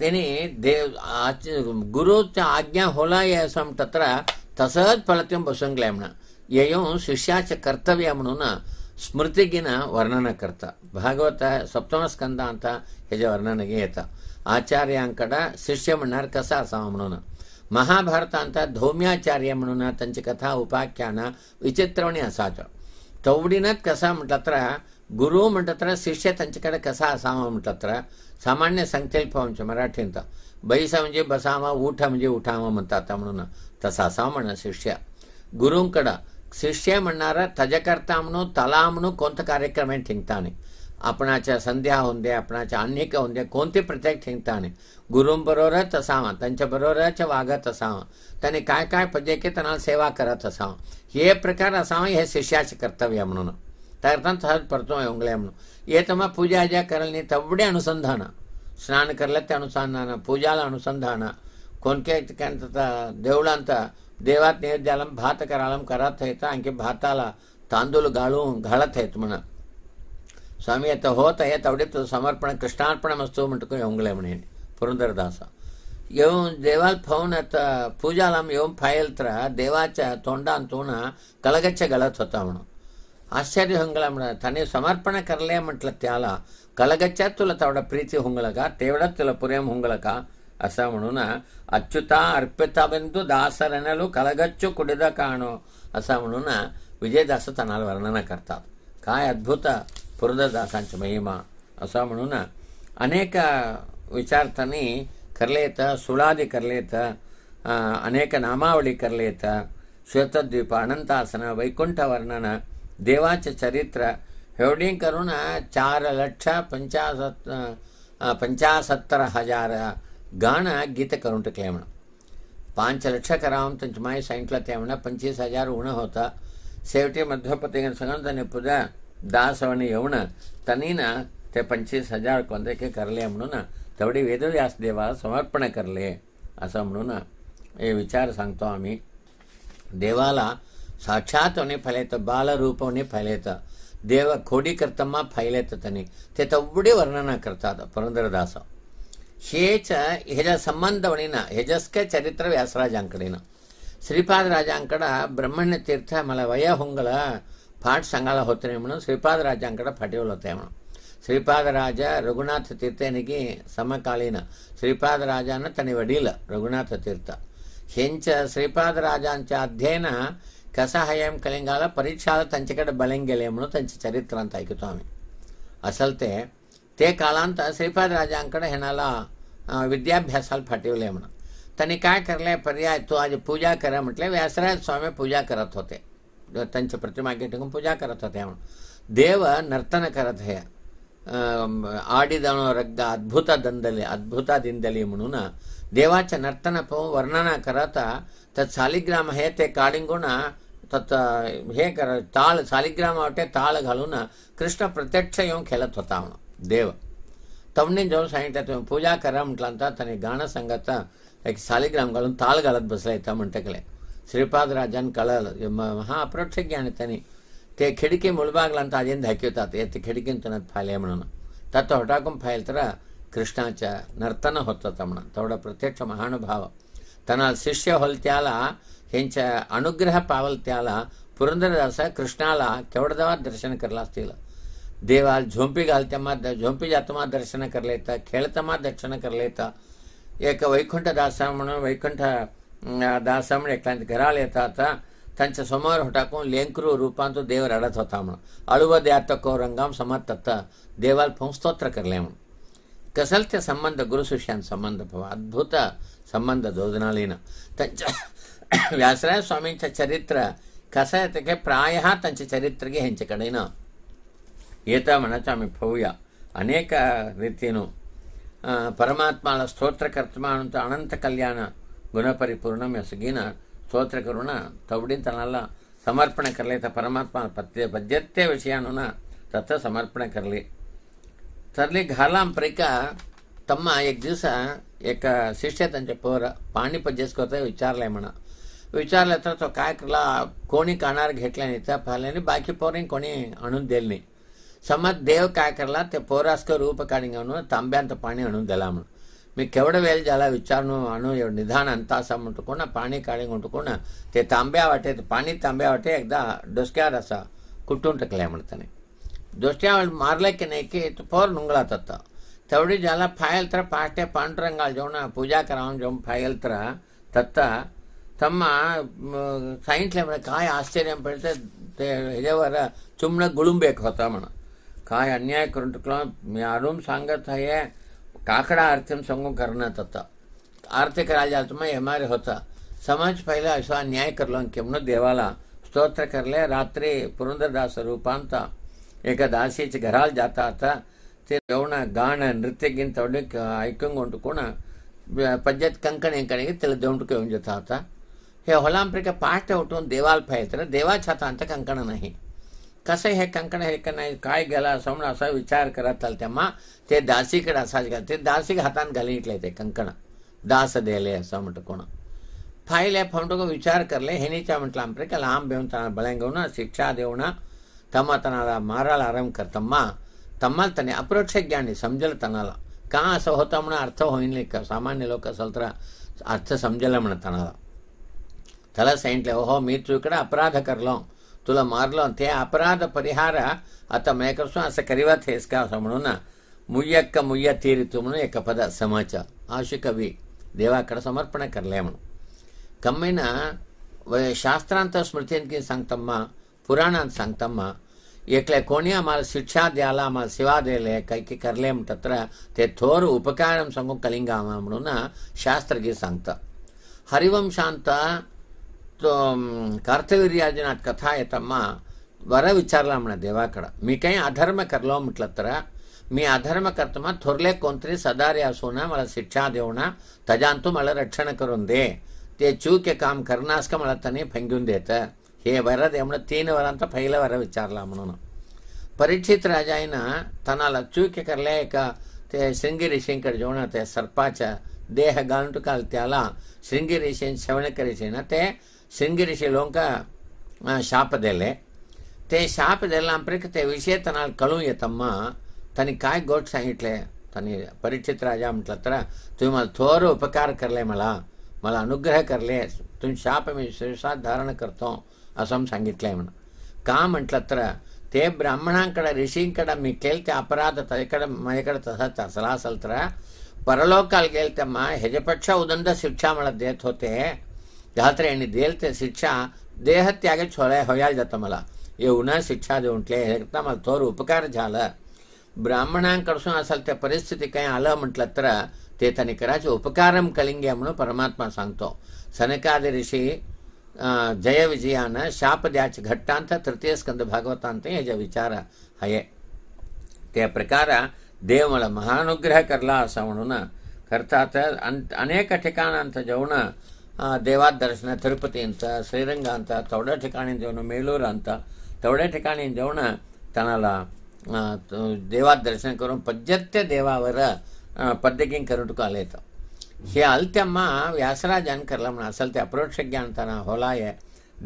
તેની દેવ ગુરુ આજ્ञा तसद तत्र तसत् फलत्यं पशुङ्ग्लैम्ण ययं शिष्या च कर्तव्या म्हणून ಸ್ಮೃತಿಗಿನ ವರ್ಣನಕರ್ತ ಭಾಗವತ ಸಪ್ತಮಸ್ಕಂದ ಅಂತ ಹೆಜೆ ವರ್ಣನೆಗೆ ಏತ ಆಚಾರ್ಯಾಂಕಡ ಶಿಷ್ಯ कसा असावा म्हणून ಮಹಾಭಾರತ धौम्याचार्य मनुना त्यांची कथा उपाख्यान विचित्रवणी असाच तवडीनच कसा म्हटलं गुरुम् तत्र शिष्यतंचकडे कसा असावा तत्र सामान्य संकल्प आमचे मराठींत बैसा म्हणजे बसावा उठ म्हणजे उठावा म्हणतात म्हणून तसा असावा म्हणा शिष्य गुरुंकडं शिष्य म्हणणारा तजकर्ता म्हणून तला म्हणून कोणतं कार्यक्रम आहे ठिंकताने आपणाच्या संध्या होऊन दे आपणाच्या अन्निक होऊन दे कोणते प्रत्येक ठिंकताने गुरुंबरोबरच असावा त्यांच्याबरोबरच वागत असावा त्याने काय काय पद्धती त्यांना सेवा करत असावा हे प्रकार असावा हे शिष्याचे कर्तव्य म्हणून ತರ್ತಂತ ಹದ್ ಪರ್ತೋ ಉಂಗ್ಳೆಮ್ನು ಏತಮ ಪೂಜಾಜ ಕರಲ್ನಿ ತವ್ವಡೆ ಅನುಸಂಧಾನ ಸ್ನಾನ ಕರ್ಲತ್ತೆ ಅನುಸಂಧಾನ ಪೂಜಾಲ ಅನುಸಂಧಾನ ಕೊನ್ಕೆ ಅಂತ ದೇವಳ ಅಂತ ದೇವಾತ್ ನೈವೇದ್ಯಾಲಂ ಭಾತ ಕರಾಲಂ ಕರಾತ್ ಹೈತ ಅಂಕೆ ಭಾತಾಲ ತಾಂದೂಲು ಗಾಳು ಗಾಳತ್ ಹೈತ್ ಮಣ ಸ್ವಾಮಿ ಅತ ಹೋತ ಏತ್ ಅವಡೆ ಸಮರ್ಪಣ ಕೃಷ್ಣಾರ್ಪಣ ಮಸ್ತು ಮಂಟಕು ಉಂಗ್ಳೆಮ್ಣೇನೆ ಪುರಂದರದಾಸ एवं देवाल फौन पूजालाम एवं फायल त्रा देवाच्या तोंडांतून कलगच्छ गळत होता म्हणून ఆశ్చర్య హొంగళమున తనే సమర్పణ కరలేమంట్ల త్యాల ತುಲ తవడ ప్రీతి ಹೊಂಗಳಕ ತುಲ పురేం ಹೊಂಗಳಕ ಅಸಮಣುನ ಅಚ್ಯುತ ಅರ್ಪಿತವೆಂದು ದಾಸರೆನಲು ಕಲಗಚ್ಚು ಕುಡಿದ ಕಾಣು ಅಸಮಣುನ ವಿಜಯದಾಸ ತನಾಲ್ ವರ್ಣನ ಕರ್ತಾದ ಕಾಯ ಅದ್ಭುತ ಪುರದದಾಸಾಂಚ ಮಹಿಮ ಅಸಮಣುನ ಅನೇಕ ವಿಚಾರ ತನಿ ಕರ್ಲೇತ ಸುಳಾದಿ ಕರ್ಲೇತ ಅನೇಕ ನಾಮಾವಳಿ ಕರ್ಲೇತ ಶ್ವೇತದ್ವೀಪ ಅನಂತಾಸನ ವೈಕುಂಠ ವರ್ಣನ देवाचं चरित्र एवढी करून चार लक्ष पंचासत् पंचासत्तर हजार गाणं गीत करून टाकले म्हणून पाच लक्ष करावं त्यांच्या माय सांगितलं ते म्हणा पंचवीस हजार उणं होतं शेवटी मध्यपती सांगून त्यांनी पुद्या दासवणी येऊन त्यांनी ना ते पंचवीस हजार कोणते करले म्हणून तेवढी वेदव्यास देवा समर्पण करले असं म्हणून हे विचार सांगतो आम्ही देवाला ಸಾಕ್ಷಾತ್ವನೇ ಫಲಯತ ಬಾಲರೂಪವನೇ ಫಲಯತ ದೇವ ಕೋಡೀಕರ್ತಮ್ಮ ಫೈಲತತನಿ ತೆತವ್ವಡೆ ವರ್ಣನಾಕರ್ತಾದ ಪುರಂದರದಾಸ ಹೇಚ ಹೆಜ ಸಂಬಂಧವಣಿನ ಹೆಜಸ್ಕ ಚರಿತ್ರ ವ್ಯಾಸರಾಜಾಂಕಡಿನ ಶ್ರೀಪಾದರಾಜಾಂಕಡ ಬ್ರಹ್ಮಣ್ಯ ತೀರ್ಥ ಮಲ ವಯ ಹೊಂಗಳ ಪಾಠ ಸಂಗಾಲ ಹೋತನೇಮಣ ಶ್ರೀಪಾದರಾಜಾಂಕಡ ಪಡೆಯೋಲತೇಮಣ ಶ್ರೀಪಾದರಾಜ ರಘುನಾಥ ತೀರ್ಥನಿಗೆ ಸಮಕಾಲೀನ ಶ್ರೀಪಾದರಾಜನ ತನಿ ವಡೀಲ ರಘುನಾಥ ತೀರ್ಥ ಹೆಂಚ ಶ್ರೀಪಾದರಾಜಾಂಚ ಅಧ್ಯಯನ ಕಸಹಾಯಂ ಕಲಿಂಗಾಲ ಪರೀಕ್ಷಾದ ತಂಚಕಡ ಬಲೆಂಗೆಲೆಯಮ್ಮನು ತಂಚ ಚರಿತ್ರ ಅಂತ ಐಕುತಾಮಿ ಅಸಲ್ತೆ ತೇ ಕಾಲಾಂತ ಶ್ರೀಪಾದ ರಾಜಾಂಕಡ ಹೆಣಲ ವಿದ್ಯಾಭ್ಯಾಸಾಲು फटेवलेमण तने काय पर्याय तू आज पूजा कर म्हटले व्यासराज स्वामी पूजा करत होते प्रतिमा के टिकून पूजा करत होते म्हणून देव नर्तन करत हे आडिदणो रग्ग अद्भुत दंदली अद्भुत दिंदली मुनुन देवाच नर्तन वर्णन वर्णना तर सालिग्राम है ते काळिंगुण तत् हे कर ताळ शालिग्राम वटे ताळ घालून कृष्ण प्रत्यक्ष येऊन होता म्हणून देव तवणी जो सांगितलं पूजा करा म्हटलं आता ताणे गाणं सांगत एक शालिग्राम घालून ताळ घालत बसला इथं म्हणटकले श्रीपाद ज्ञान त्यांनी ते खिडकी मुळबागला ताजेन दाखवतात येते खिडकीतून फायले म्हणून तत् तो हटाकून फायल तर कृष्णाच्या नर्तन होता म्हणून तेवढा प्रत्यक्ष महानुभाव तना शिष्य होल त्यांच्या अनुग्रह पावल त्याला पुरंदरदासा कृष्णाला केवढदावा दर्शन करला असतील देवा झोंपी घालतेमा झोंपी जातमा दर्शन करले येतं खेळतमा दर्शन करले येतं एक वैकुंठ दासा म्हणून वैकुंठ दासा म्हणून एकट्यांच्या घराला येतात त्यांच्या समोर हटाकून लेंकरू रूपांत देव रडत होता म्हणून अळुव द्यातको रंगाम समर्थत देवाला फोन स्तोत्र करले म्हणून कसल ते संबंध गुरुशिष्यांचा संबंध भवा अद्भुत संबंध जोजनालीनं त्यांच्या ವ್ಯಾಸರಾಜ ಸ್ವಾಮೀಂच्या ಚರಿತ್ರ कसं आहे ते काय प्राय त्यांची चरित्र घे ह्यांच्याकडेनं येतं म्हणायचं आम्ही पाहूया अनेक रीतीनं परमात्माला स्तोत्र करता अनंत कल्याण गुणपरिपूर्ण सगळीनं స్తోత్ర కరుణ తవుడింతనల్ల సమర్పణ కర్లేత పరమాత్మ పత్య పద్యత్య విషయానున తత్వ ಸಮರ್ಪಣೆ ಕರಲಿ ತರ್ಲಿ ಘಾಲಾಂ ಪ್ರೇಕ ತಮ್ಮ ಎಕ್ ದಿವಸ ಏಕ ಶಿಷ್ಯ ತಂಚ ಪೋರ ಪಾಣಿಪ చేసుకోతే విచారలేమణ विचारलं तर तो काय केला कोणी काणार घेतल्या नाही त्या फाल्याने बाकी पोरं कोणी आणून दिले नाही समज देव काय करला ते पोरास्क रूप काढून घेऊन तांब्यांत पाणी आणून दिला म्हणून मी केवढं वेळ झाला विचारून आणू एवढं निधान आणता असा म्हणतो पाणी काढून म्हणतो ते तांब्या वाटेत पाणी तांब्या वाटे एकदा डोसक्यावर असा कुटून टाकल्या म्हणताने डोसक्यावर मारलं की नाही की पोर नुंगळात होता तेवढी झाला फायल तर पहाटे पांडुरंगाला जेवण पूजा करावून जेवण फायल तर तत्ता ತಮ್ಮ ಸಾಯಂಕಾಲ ಕಾಯಿ ಆಶ್ಚರ್ಯ ಪಡಿತೆ ಹಿರಿಯವರ ಸುಮ್ಮನೆ ಗುಳುಂಬೇಕು ಹೊತ್ತಮ್ಮನ ಕಾಯಿ ಅನ್ಯಾಯ ಕೊರಟುಕ್ಲ ಯಾರೂ ಸಾಂಗತ್ काकड़ा आरती संग करना था आरती करा जाता होता समाज पहले ऐसा अन्याय कर लो केमनो देवाल स्तोत्र कर ले रात्रि पुरंदरदास रूपांत एक दासी घराल जाता था ते यवण गाण नृत्यगिंत ऐकूंग पद्यत कंकण इंकण के था हे ಹೊಲಾಂಬ್ರಿಕ ಪಾಟ उठून देवाल फैत्र देवाछाता ಅಂತ कंकण नहीं कसं है कंकण हे का काय गेला समोर असा विचार करत चाल तेव्हा ते दासीकडे असाच गेला ते दासीक हातान घालीन इटले कंकण दास देले असं म्हणतो फाइल फाईल आहे फंडोग विचार कर हेनीच्या म्हटलं आमप्रेका लांब भेऊन त्यांना बळंगवणं शिक्षा देवण ತಮ್ಮ ತನಾಲ ಮಾರಾಳ ಆರಾಮ್ ಕರ್ತಮ್ಮ ತಮ್ಮಲ್ಲಿ ತಾನೆ ಅಪ್ರೋಕ್ಷ ಜ್ಞಾನಿ ಸಮಜಲ್ಲ ತನಾಲ का असं होतं म्हणून अर्थ होईल का सामान्य लोग असेल तर अर्थ समझल म्हणत तणाला ತಲಾ ಸೈಂಟ್ಲೆ ಓಹೋ ಮೀತು ಈ ಕಡೆ ಅಪರಾಧ ಕರ್ಲೋ तुला मारलो ते अपराध परिहार आता मेकसो असं करिवत हेस का असं म्हणून मुय्यक्क मुय्य तीरितू म्हणून एक पद समाच आशु कवी देवाकडे समर्पण करले म्हणून कम्मीन शास्त्रांत स्मृतींकी सांगतम्मा पुराणांत सांगतम्मा एकले कोणी आम्हाला शिक्षा द्याला आम्हाला शिवा दिले काही करले तत्र ते थोर उपकार सांगू कलिंगा म्हणून शास्त्रगीत सांगतं ಕರ್ತವೀರ್ಯಾಜನಾಥ್ ಕಥಾಯತಮ್ಮ ವರ ವಿಚಾರಲಾಮಣ ದೇವಾಕಡ మీకై అధర్మ కర్లోమిట్లత్తరా మీ అధర్మకర్తమ త్వరలే కొంత్రి సదార్యాసోన మళ్ళ శిక్షా దేవున తజాంతు మళ్ళ రక్షణ కరుందే తే చూకే కామ్ కరుణాస్క మళ్ళ తనే భంగ్యుందేత హే వర దేవున తీన వరంత పైల వర విచారలామణను పరీక్షిత్ రాజాయన తన లచ్చూకే కర్లేక తే శృంగిరి శంకర్ జోన తే సర్పాచ దేహ గాంటుకాల్ త్యాల శృంగిరి శవణకరిచేన తే ಶೃಂಗರಿಶಿಲೋಂಕ ಶಾಪದೆಲೆ ತೇ ಶಾಪದೆಲ್ಲ ಪ್ರಕೃತೆ ವಿಷಯ विषय ಕಳುಯ ತಮ್ಮ ತನಿ ಕಾಯ್ ಗೋಟ್ ಸಾಹಿಟ್ಲೆ ತನಿ राजा ರಾಜಾ म्हटलत्र तुम थोरो उपकार करले मला मला अनुग्रह करले तुम शाप मी शिरसात धारण करतो असं सांगितलंय म्हणा का म्हटलं तर ते ब्राह्मणांकडे ऋषींकडे मी केलं ते अपराध त्याच्याकडे माझ्याकडे तसा तसला असेल तर परलोकाला गेल तेव्हा ह्याच्यापेक्षा उदंड शिक्षा मला देत ಗಾತ್ರ देलते शिक्षा ದೇಹತ್ಯಾಗೆ त्याग छोड़ ಇವನ ಶಿಕ್ಷಾ देऊंटले एकदम थोर उपकार झाला ब्राह्मणांकडसून असेल त्या परिस्थिती काही आलं म्हटलं तर ते त्यांनी करायचे उपकारम कलिंगे म्हणून परमात्मा सांगतो सनकादि ऋषी जय विजयानं शाप द्याच घट्टांत तृतीय स्कंद भागवतांत याच्या विचार आहे त्या प्रकार देव मला महानुग्रह करला असा म्हणून करतात अनेक ठिकाणांत जाऊन ದೇವಾದರ್ಶನ ತಿರುಪತಿ ಅಂತ ಶ್ರೀರಂಗ ಅಂತ ತೌಡ ಠಿಕಾಣಿನ ದೇವನ ಮೇಳೂರು ಅಂತ ತೌಡ ಠಿಕಾಣಿನ ದೇವನ ತನಲ ದೇವಾದರ್ಶನ ಕರು ಪದ್ಯತ್ಯ ದೇವಾವರ ಪದ್ಯಕ್ಕೆ ಕರುಟುಕು ಅಲೇತ ಹೇ ಅಲ್ತಮ್ಮ ವ್ಯಾಸರಾಜ ಅನ್ಕರ್ಲಮ್ಮ ಅಸಲ್ತೆ ಅಪರೋಕ್ಷಜ್ಞ ಅಂತನ ಹೊಲಾಯ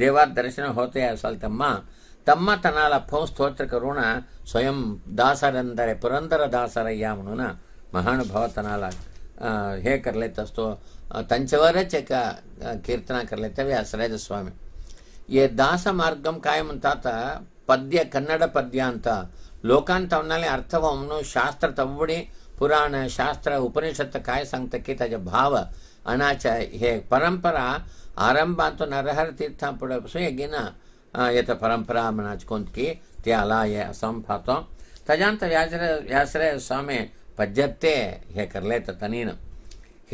ದೇವಾದರ್ಶನ ಹೋತೆಯ ಅಸಲ್ತಮ್ಮ ತಮ್ಮ ತನಾಲ ಪೌ ಸ್ತೋತ್ರ ಕರುಣ ಸ್ವಯಂ ದಾಸರೆಂದರೆ ಪುರಂದರ ದಾಸರಯ್ಯ ಮಹಾನುಭಾವ ತನಾಲ ಹೇ ಕರ್ಲೇತಸ್ತೋ तंचवर चेक कीर्तना कर लेते व्यासराज स्वामी ये दास मार्गम कायम तात पद्य कन्ड पद्यांत लोकान तवनाली अर्थवम शास्त्र तव्वड़ी पुराण शास्त्र उपनिषत् काय संत की तज भाव अनाच हे परंपरा आरंभांत नरहर तीर्थ पुड़ना यथ परंपरा मनाच को अला तजात व्याजरे व्यासरे स्वामी पद्यते हे कर्त तनीन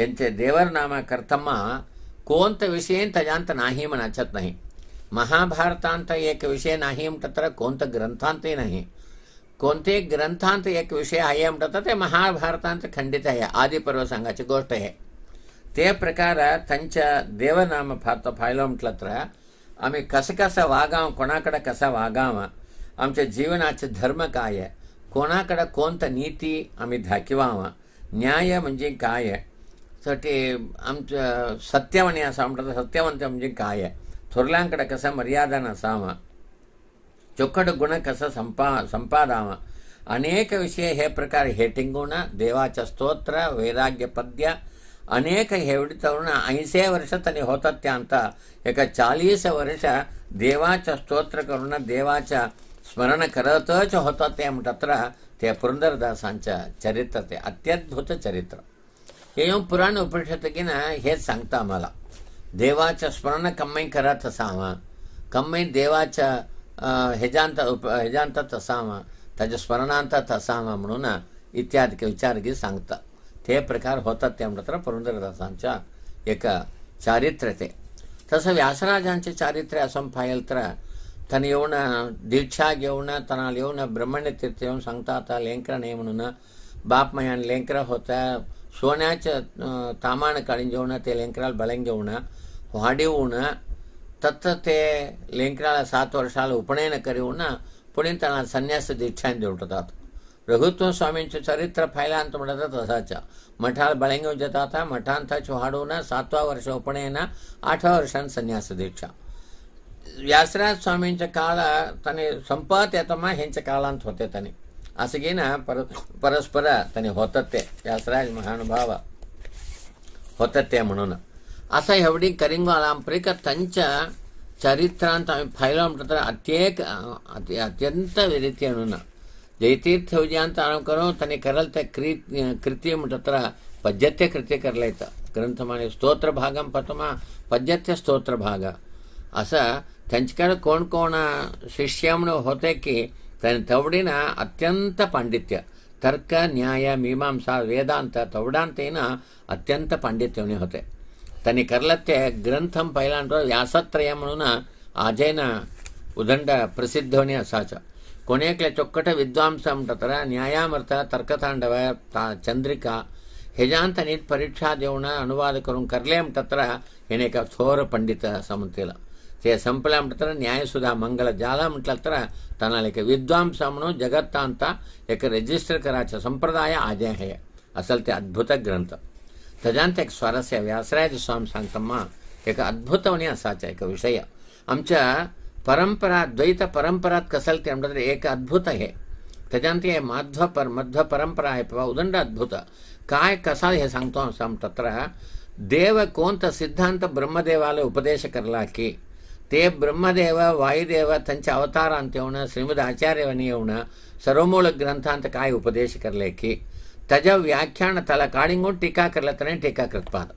ಹೆಂಚ ದೇವರ ನಾಮ ಕರ್ತಮ್ಮ विषय ವಿಷಯೇನ್ ತಜಾಂತ ನಾಹೀಮ ನಚತ್ ನಹಿ ಮಹಾಭಾರತಾಂತ एक विषय ನಾಹೀಂ ತತ್ರ ಕೋಂತ ಗ್ರಂಥಾಂತೆ नहीं कोणते ग्रंथांत एक विषय आहे म्हणतात ते महाभारतांत खंडित है आदिपर्व संघाची गोष्ट है ते प्रकार त्यांच्या देवनाम फात पाहिलं म्हटलं तर आम्ही कसं कसं वागावं कोणाकडं कसं वागावं धर्म काय कोणाकडं कोणतं नीति आम्ही धाकिवावं न्याय मजे काय साठी आमचं सत्यमणी असा म्हणटा सत्यवंत म्हणजे काय थोरल्यांकडे कसं मर्यादा नसावा चोखट गुण कसं संपा संपादावा अनेक विषय हे प्रकार हेटिंगुण देवाचं स्तोत्र वैराग्य पद्य ಅನೇಕ ಹೇವಿಡಿತವನ್ನ ಐಸೇ ವರ್ಷ ತನಿ ಹೋತತ್ಯ ಅಂತ ಏಕ ಚಾಲೀಸ ವರ್ಷ ದೇವಾಚ ಸ್ತೋತ್ರಕರುಣ ದೇವಾಚ ಸ್ಮರಣ ಕರತಚ ಹೋತತ್ಯ ಎಂಬ ತತ್ರ ತೇ ಪುರಂದರದಾಸಾಂಚ ಚರಿತ್ರತೆ ಅತ್ಯದ್ಭುತ ಚರಿತ್ರ एवं पुराण उपनिषत्गिन हे सांगता आम्हाला देवाच्या स्मरण कम्मै करा तसावा कम्मै देवाच्या हेजांत उप हेजांत तसावा त्याच्या स्मरणांत तसावा म्हणून इत्यादी विचारगी सांगता ते प्रकार होता ते मात्र पुरंदरदासांच्या एक चारित्र्य ते तसं व्यासराजांचे चारित्र्य असं पाहिलं तर तन येऊन दीक्षा घेऊन तना येऊन ब्रह्मण्य तीर्थ येऊन सांगतात लेंकरण आहे म्हणून बाप मयान लेंकर होतं सोन्याचं तामाण काळिंजवणं ते लेंकराला बलंगेवणं वाडिवणं तत्र ते लेंकराला सात वर्षाला उपनयन ना पुढील त्यांना संन्यास देऊ उठतात रघुत्व स्वामींचे चरित्र फायलांत अंत तसाच्या मठाला बळंगेव जातात मठांत चोहाडून सातवा वर्ष उपनयन आठव्या वर्षान संन्यास दीक्षा व्यासराज स्वामींच्या काळ त्याने संपत येतमा ह्यांच्या काळांत होते त्याने ಅಸಗಿನ ಪರ परस्पर त्याने होतते व्यासराज महानुभाव होतते म्हणून असा एवढी करिंगवा लांपरिक त्यांच्या चरित्रांत अत्येक अत्यंत रीती म्हणून जयतीर्थ विजयांत आराम करून त्याने करल त्या क्री कृती म्हणतात पद्यत्य कृती करलं येतं ग्रंथमाने स्तोत्र भागम पतमा पद्यत्य स्तोत्र भाग असं त्यांच्याकडे कोण कोण शिष्य होते की ತನ್ನ ತೌಡಿನ ಅತ್ಯಂತ ಪಾಂಡಿತ್ಯ ತರ್ಕ ನ್ಯಾಯ ಮೀಮಾಂಸಾ ವೇದಾಂತ ತೌಡಾಂತೇನ అత్యంత పాండిత్యమని హోతాయి తని కర్లత్తే గ్రంథం పైలాంటో వ్యాసత్రయమున అజైన ఉదండ ప్రసిద్ధోని అసాచ ಕೊನೆಕ್ಲೆ ಚೊಕ್ಕಟ ವಿದ್ವಾಂಸಂ ತತರ ನ್ಯಾಯಾಮೃತ ತರ್ಕತಾಂಡವ ಚಂದ್ರಿಕಾ ಹೆಜಾಂತ ನೀಟ್ ಪರೀಕ್ಷಾ ದೇವಣ ಅನುವಾದಕರು ಕರ್ಲೇಂ ತತ್ರ ಏನೇಕ ಥೋರ ಪಂಡಿತ ಸಮಂತಿಲ ತೇ ಸಂಪಲಾಂಟತರ ನ್ಯಾಯಸುಧಾ ಮಂಗಲ ಜಾಲಾಮಂಟ್ಲತ್ತರ ತನಲಿಕ ವಿದ್ವಾಂಸಮನು ಜಗತ್ತಾಂತ ಏಕ ರಿಜಿಸ್ಟರ್ संप्रदाय ಸಂಪ್ರದಾಯ ಆಜೆ ಹೇ ಅಸಲ್ತೆ ಅದ್ಭುತ ಗ್ರಂಥ एक स्वारस्य व्यासराज स्वामी सांगतम्मा एक अद्भुतवने एक विषय आमच्या परंपरा द्वैत परंपरा कसलते एक अद्भुत है तजांत हे मध्व पर मध्व परंपरा है उदंड अद्भुत काय कसा है संगत तत्र देव कोणता सिद्धांत ब्रह्मदेवालय उपदेश करला की ते ಬ್ರಹ್ಮದೇವ ವಾಯುದೇವ ತಂಚ ಅವತಾರ ಅಂತೇವಣ ಶ್ರೀಮದ್ ಆಚಾರ್ಯವನಿಯವಣ ಸರ್ವಮೂಲ ಗ್ರಂಥ ಅಂತ ಕಾಯಿ ಉಪದೇಶಕರ್ಲೇಖಿ ತಜ ವ್ಯಾಖ್ಯಾನ ತಲ ಕಾಳಿಂಗು ಟೀಕಾಕರ್ಲತನೆ ಟೀಕಾಕೃತ್ಪಾದ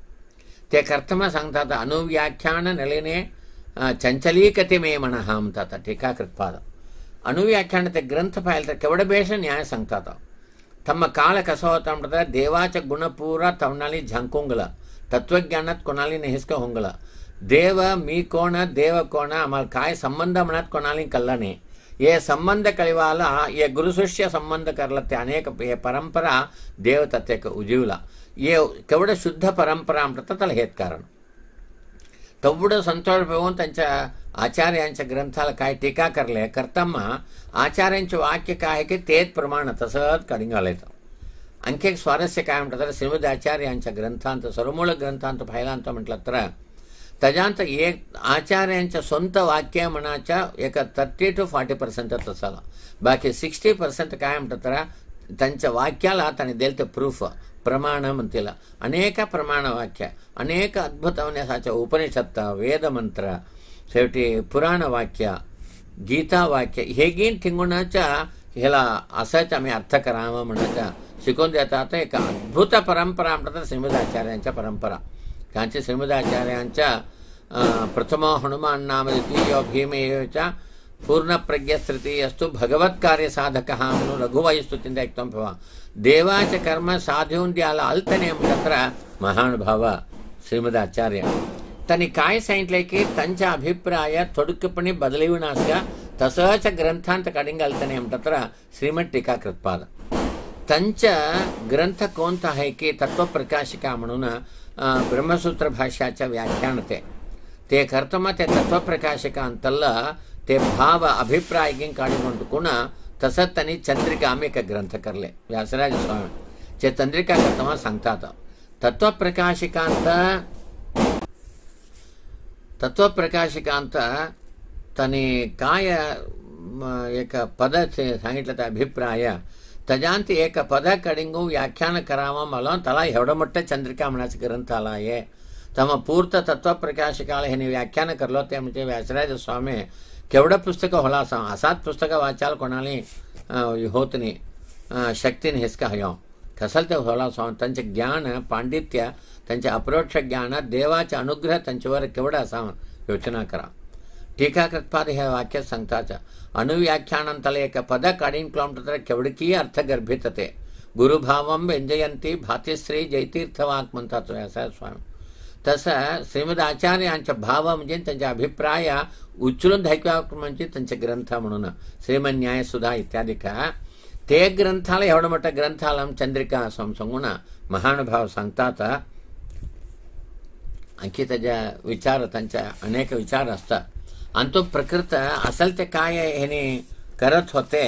ತೇ ಕರ್ತಮ ಸಂಗತಾತ ಅನುವ್ಯಾಖ್ಯಾನ ನೆಲೆನೆ ಚಂಚಲೀಕತೆ ಮೇ ಮನಃ ಅಂತಾತ ಟೀಕಾಕೃತ್ಪಾದ ಅಣುವ್ಯಾಖ್ಯಾನತೆ ಗ್ರಂಥ ಪಾಯಲ್ತ ಕೆವಡಬೇಷ ನ್ಯಾಯ ಸಂಗತಾತ ತಮ್ಮ ಕಾಳ ಕಸೋತಾಂಬದ ದೇವಾಚ ಗುಣಪೂರ ತವಣಾಲಿ ಝಂಕುಂಗಳ ತತ್ವಜ್ಞಾನದ ಕೊನಾಲಿ ನೆಹಿಸ್ಕ ಹೊಂಗಳ ದೇವ ಮೀಕೋಣ ದೇವಕೋಣ ಆಮೇಲೆ ಕಾಯ ಸಂಬಂಧ ಮಣತ್ ಕೊಣಾಲಿ ಕಲ್ಲನೆ ఏ సంబంధ కలివాల ఏ గురుశిష్య సంబంధ కర్లతే అనేక ఏ పరంపర దేవతత్యక ఉజీవుల शुद्ध परंपरा శుద్ధ పరంపర అంత తల హేత్కారణ ತವ್ವುಡ ಸಂತೋಷ ಭಗವಂತ त्यांच्या आचार्यांच्या ग्रंथाला काय टीका करले करताना आचार्यांचे वाक्य काय आहे की तेच प्रमाण तसंच कडिंगालायचं आणखी एक स्वारस्य काय म्हणतात श्रीमद आचार्यांच्या ग्रंथांत सर्वमूळ ग्रंथांत फैलांत अंत तरह त्याच्यानंतर एक आचार्यांच्या स्ವಂत वाक्य म्हणाच्या एक थर्टी टू फॉर्टी पर्सेंटात आसला बाकी सिक्स्टी पर्सेंट काय म्हणतात त्यांच्या वाक्याला ताणे दिलं ते प्रूफ प्रमाण ಅಂತಿಲ್ಲ अनेक ಪ್ರಮಾಣ ವಾಕ್ಯ ಅನೇಕ ಅದ್ಭುತವನ್ನೇ ಸಾಚ ಉಪನಿಷತ್ತ ವೇದ ಮಂತ್ರ शेवटी ಪುರಾಣ ವಾಕ್ಯ ಗೀತಾ ವಾಕ್ಯ हेगीन ठिंगुणाच्या ह्याला असाच आम्ही अर्थ करावा म्हणायचा शिकवून देतात एक अद्भुत परंपरा म्हणतात श्रीमद आचार्यांच्या परंपरा काञ्च श्रीमदाचार्याञ्च प्रथमो हनुमान् नाम द्वितीयो भीम एव च पूर्णप्रज्ञस्तृतीयस्तु भगवत्कार्यसाधकः अनु लघुवयस्तु चिन्तयितुं भव देवा कर्म साधून्द्याल अल्तनेयं महानुभाव ಶ್ರೀಮದಾಚಾರ್ಯ ತನಿ ಕಾಯ ಸೈಂಟ್ಲೈಕಿ ತಂಚ ಅಭಿಪ್ರಾಯ ತೊಡುಕಪಣಿ ಬದಲಿವಿನಾಸ್ಯ ತಸಹಚ ಗ್ರಂಥಾಂತ ಕಡಿಂಗಲ್ತನೆ ತತ್ರ ಶ್ರೀಮಠ್ ಟೀಕಾಕೃತ್ಪಾದ ತಂಚ ಗ್ರಂಥ ಕೋಂತ ಹೈಕಿ ತತ್ವ ಪ್ರಕಾಶಿಕ ಮಣುನ ಬ್ರಹ್ಮಸೂತ್ರ ಭಾಷ್ಯಾಚ ವ್ಯಾಖ್ಯಾನತೆ ತೇ ಕರ್ತಮತೆ ತತ್ವಪ್ರಕಾಶಕ ಅಂತಲ್ಲ ತೇ ಭಾವ ಅಭಿಪ್ರಾಯಕ್ಕೆ ಕಾಡಿಕೊಂಡು ಗುಣ ತಸತ್ತನಿ ಚಂದ್ರಿಕಾಮಿಕ ಗ್ರಂಥಕರ್ಲೆ ವ್ಯಾಸರಾಜ ಸ್ವಾಮಿ ಚೇ ಚಂದ್ರಿಕಾ ಕರ್ತಮ ಸಂಕ್ತಾತ ತತ್ವಪ್ರಕಾಶಿಕ ಅಂತ ತತ್ವಪ್ರಕಾಶಿಕ ಅಂತ ತನಿ ಕಾಯ ಏಕ ಪದ ಸಾಂಗಿಟ್ಲತೆ ಅಭಿಪ್ರಾಯ ತಜಾಂತಿ ಏಕ ಪದ ಕಡಿಂಗು ವ್ಯಾಖ್ಯಾನಕರಾಮ ಮಲಂತಲ ಹೆವಡಮಟ್ಟ ಚಂದ್ರಿಕಾ ಮಣಸ ಗ್ರಂಥಾಲಯೇ ತಮ್ಮ ಪೂರ್ತ ತತ್ವ ಪ್ರಕಾಶಕಾಲ ಹೆನಿ ವ್ಯಾಖ್ಯಾನ ಕರ್ಲೋ ತೆಮಚೆ ವ್ಯಾಸರಾಜ ಸ್ವಾಮಿ ಕೆವಡ ಪುಸ್ತಕ ಹೊಲಾಸ ಅಸಾತ್ ಪುಸ್ತಕ ವಾಚಾಲ್ ಕೊಣಾಲಿ ಹೋತನಿ ಶಕ್ತಿನ ಹಿಸ್ಕ ಹಯೋ ಕಸಲ್ತೆ ಹೊಲಾಸ ತಂಚ ಜ್ಞಾನ ಪಾಂಡಿತ್ಯ ತಂಚ ಅಪರೋಕ್ಷ ಜ್ಞಾನ ದೇವಾಚ ಅನುಗ್ರಹ ತಂಚವರ ಕೆವಡ ಅಸಾವ ಯೋಚನಾ ಕರ ಟೀಕಾಕೃತ್ಪಾದ हे वाक्य सांगताच अणुव्याख्यानं तलेक पद काडीन् किलोमीटर् केवडकी अर्थगर्भितते गुरुभावं व्यञ्जयन्ति भातिश्री जयतीर्थवाक्मन्तात स्वामी तसं श्रीमदाचार्यांच्या भाव म्हणजे त्यांच्या अभिप्राय उचलून ग्रंथ म्हणून श्रीमन न्यायसुधा इत्यादी का ते ग्रंथाला एवड मोठं ग्रंथाल चंद्रिका असं महानुभाव सांगतात आणखी त्याच्या विचार त्यांच्या अनेक विचार असतात अंत प्रकृत असलते काय हेनी करत होते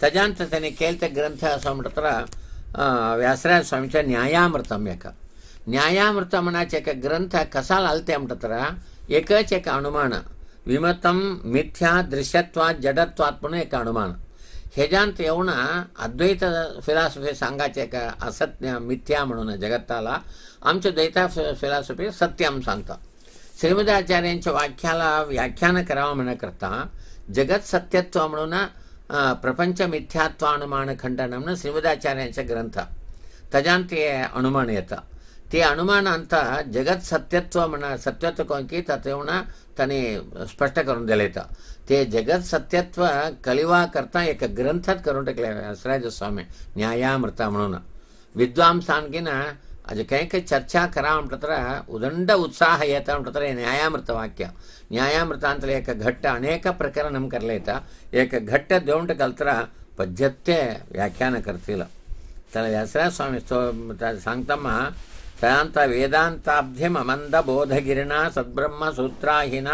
त्याच्यानंतर त्यांनी केलं ग्रंथ असं म्हटलं व्यासराज स्वामीच्या न्यायामृतम एक न्यायामृत म्हणाचे एक ग्रंथ कसा लालते म्हणतात एकच एक अनुमान विमतम मिथ्या दृश्यत्वात जडत्वात म्हणून एक अनुमान हेजांत येऊन अद्वैत फिलॉसफी सांगायचे का असत्य मिथ्या म्हणून जगताला आमचे द्वैता फिलॉसफी सत्यम सांगतात श्रीमदाचार्यांच्या वाक्याला व्याख्यान करावं म्हणण्याकरता जगत सत्यत्व म्हणून प्रपंच मिथ्यात्व अनुमान खंडन म्हणून श्रीमदाचार्यांचा ग्रंथ त्याच्यान ते अनुमान येतं ते अनुमान अंता जगत सत्यत्व म्हणा सत्यत्व अंकी तेवण ताणे स्पष्ट करून दिलयता ते जगत सत्यत्व कलिवा करता एक ग्रंथात करून टाकले हसराज स्वामी न्यायामृता म्हणून विद्वांसांकीन ಅದು ಕೈಕ ಚರ್ಚಾ ಕರಾಮಟತ್ರ ಉದಂಡ ಉತ್ಸಾಹ ಏತಾಮಟತ್ರ ನ್ಯಾಯಾಮೃತವಾಕ್ಯ ನ್ಯಾಯಾಮೃತಾಂತಲ ಏಕ ಘಟ್ಟ ಅನೇಕ ಪ್ರಕರಣ ಕರ್ಲೇತ ಏಕ ಘಟ್ಟ ದೇವಂಟ ಕಲ್ತರ ಪದ್ಯತ್ತೆ ವ್ಯಾಖ್ಯಾನ ಕರ್ತಿಲ್ಲ ತಲ ವ್ಯಾಸರಾಜಸ್ವಾಮಿ ಸಾಂಗ್ತಮ್ಮ ತಯಾಂತ ವೇದಾಂತಾಬ್ಧಿಮ ಅಮಂದ ಬೋಧಗಿರಿಣ ಸದ್ಬ್ರಹ್ಮ ಸೂತ್ರಾಹಿನ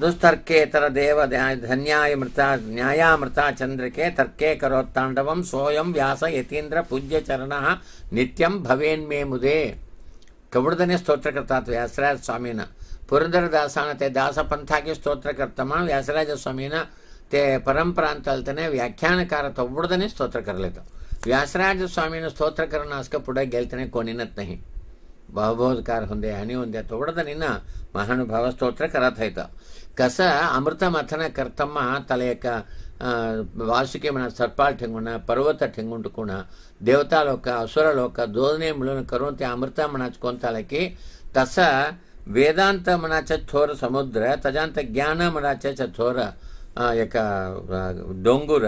दुस्तर्के तर देव धन्याय मृता न्यायामृता चंद्रके तर्के करोत्तांडव सोयम व्यास यतीन्द्र पूज्य चरण नित्यम भवेन्मे मुदे कबुड़दने स्तोत्रकर्ता व्यासराज स्वामीन पुरंदर दासान ते दास पंथा के स्तोत्रकर्तम व्यासराज स्वामीन ते परंपरांतने व्याख्यानकार तबुड़दने स्तोत्र कर लेते व्यासराज स्वामीन स्तोत्र करना आज गेलतने कोनीन नहीं बहुबोधकार हे हनी हे तो बड़ा दिन स्तोत्र करा కస అమృత మథన కర్తమ్మ తల యొక్క వార్షికమైన సర్పాల ఠెంగుణ పర్వత ఠెంగుంటుకుణ దేవతాలోక అసురలోక దోదనేములను అమృత అమృతమణ కొంతలకి తస వేదాంత మనచ చోర సముద్ర తజాంత జ్ఞాన మనచ చోర యొక్క డొంగుర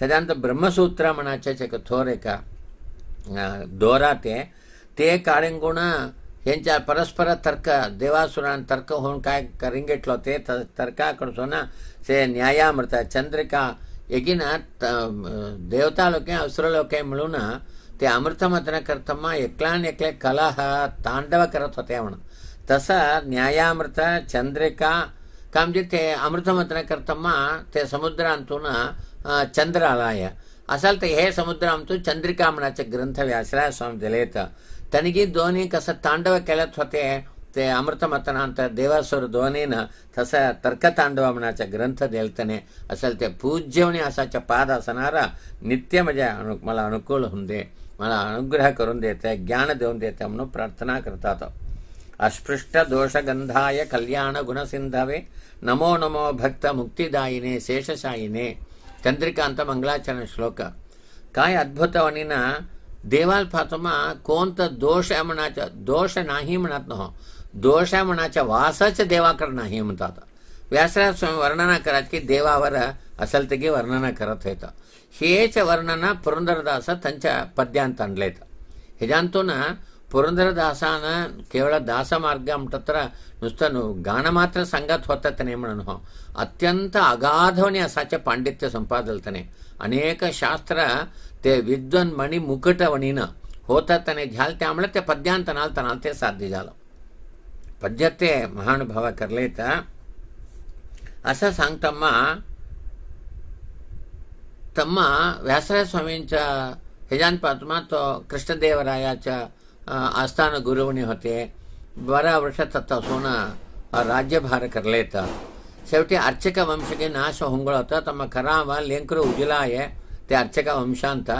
తజాంత బ్రహ్మసూత్ర మనచ చోర యొక్క దోరాతే తే కాడంగుణ यांच्या परस्पर तर्क देवासुरान तर्क होऊन काय रिंगेटलो ते तर्काकडसून से न्यायामृत चंद्रिका लोके असुर लोके मिलना ते अमृतमतन कर्तम्मा एकलान एकले कलह तांडव करत होते म्हणून तसं न्यायामृत चंद्रिका का म्हणजे ते अमृतमतन कर्तम्मा ते चंद्र आलाय असल ते हे समुद्रांतून चंद्रिका म्हणाचे ग्रंथ व्यासराय स्वामी दिलेत ತನಗೆ ಧೋನಿ ಕಸ ತಾಂಡವ ಕೆಳತ್ವತೆ ಮತ್ತೆ ಅಮೃತ ಮತನ ಅಂತ ದೇವಾಸುರ ಧ್ವನಿನ ತಸ ತರ್ಕ ತಾಂಡವಮನಾಚ ಗ್ರಂಥದ ಹೇಳ್ತಾನೆ ಅಸಲ್ತೆ ಪೂಜ್ಯವನಿ ಅಸಾಚ ಪಾದಾಸನಾರ ನಿತ್ಯ ಮಜ ಅನು ಮಲ ಅನುಕೂಲ ಹೊಂದೆ ಮಲ ಅನುಗ್ರಹ ಕರುಂದೇತೆ ಜ್ಞಾನ ದೇವಂದೇತೆ ಅವನು ಪ್ರಾರ್ಥನಾ ಕೃತಾತ ಅಸ್ಪೃಷ್ಟ ದೋಷಗಂಧಾಯ ಕಲ್ಯಾಣ ಗುಣಸಿಂಧವೇ ನಮೋ ನಮೋ ಭಕ್ತ ಮುಕ್ತಿದಾಯಿನೇ ಶೇಷಶಾಯಿನೇ ಚಂದ್ರಿಕಾಂತ ಮಂಗಳಾಚರಣ ಶ್ಲೋಕ ಕಾಯ ಅದ್ಭುತವನಿನ देवाल फातमा कोणतं दोष आहे म्हणाच्या दोष नाही म्हणत न दोष आहे म्हणाच्या वासच देवाकडे नाही म्हणतात व्यासराज स्वामी वर्णना करत की देवावर असेल की वर्णना करत होत हेच वर्णना पुरंदरदास त्यांच्या पद्यांत हे जाणतो ना पुरंदरदासानं केवळ दासमार्ग म्हणतात नुसतं गाणं मात्र सांगत होतात त्याने म्हणून हो अत्यंत अगाधवने असाचे पांडित्य संपादल अनेक शास्त्र ते विद्वन्मणी मुकुटवणीनं होतात आणि झाल त्यामुळे ते पद्यांत नाल ते साध्य झालं पद्य महानुभाव कर लेता असं सांगतम्मा ತಮ್ಮ ವ್ಯಾಸರಾಯ ಸ್ವಾಮೀಂच्या ह्याच्यान पातमा तो कृष्णदेवरायाच्या आस्थान गुरवणी होते बारा वर्ष तत्ता सोनं राज्यभार कर लेता शेवटी अर्चक वंश के नाश होंगळ होता तಮ್ಮ खराव लेंकरू उजिलाये अर्चक वंशांत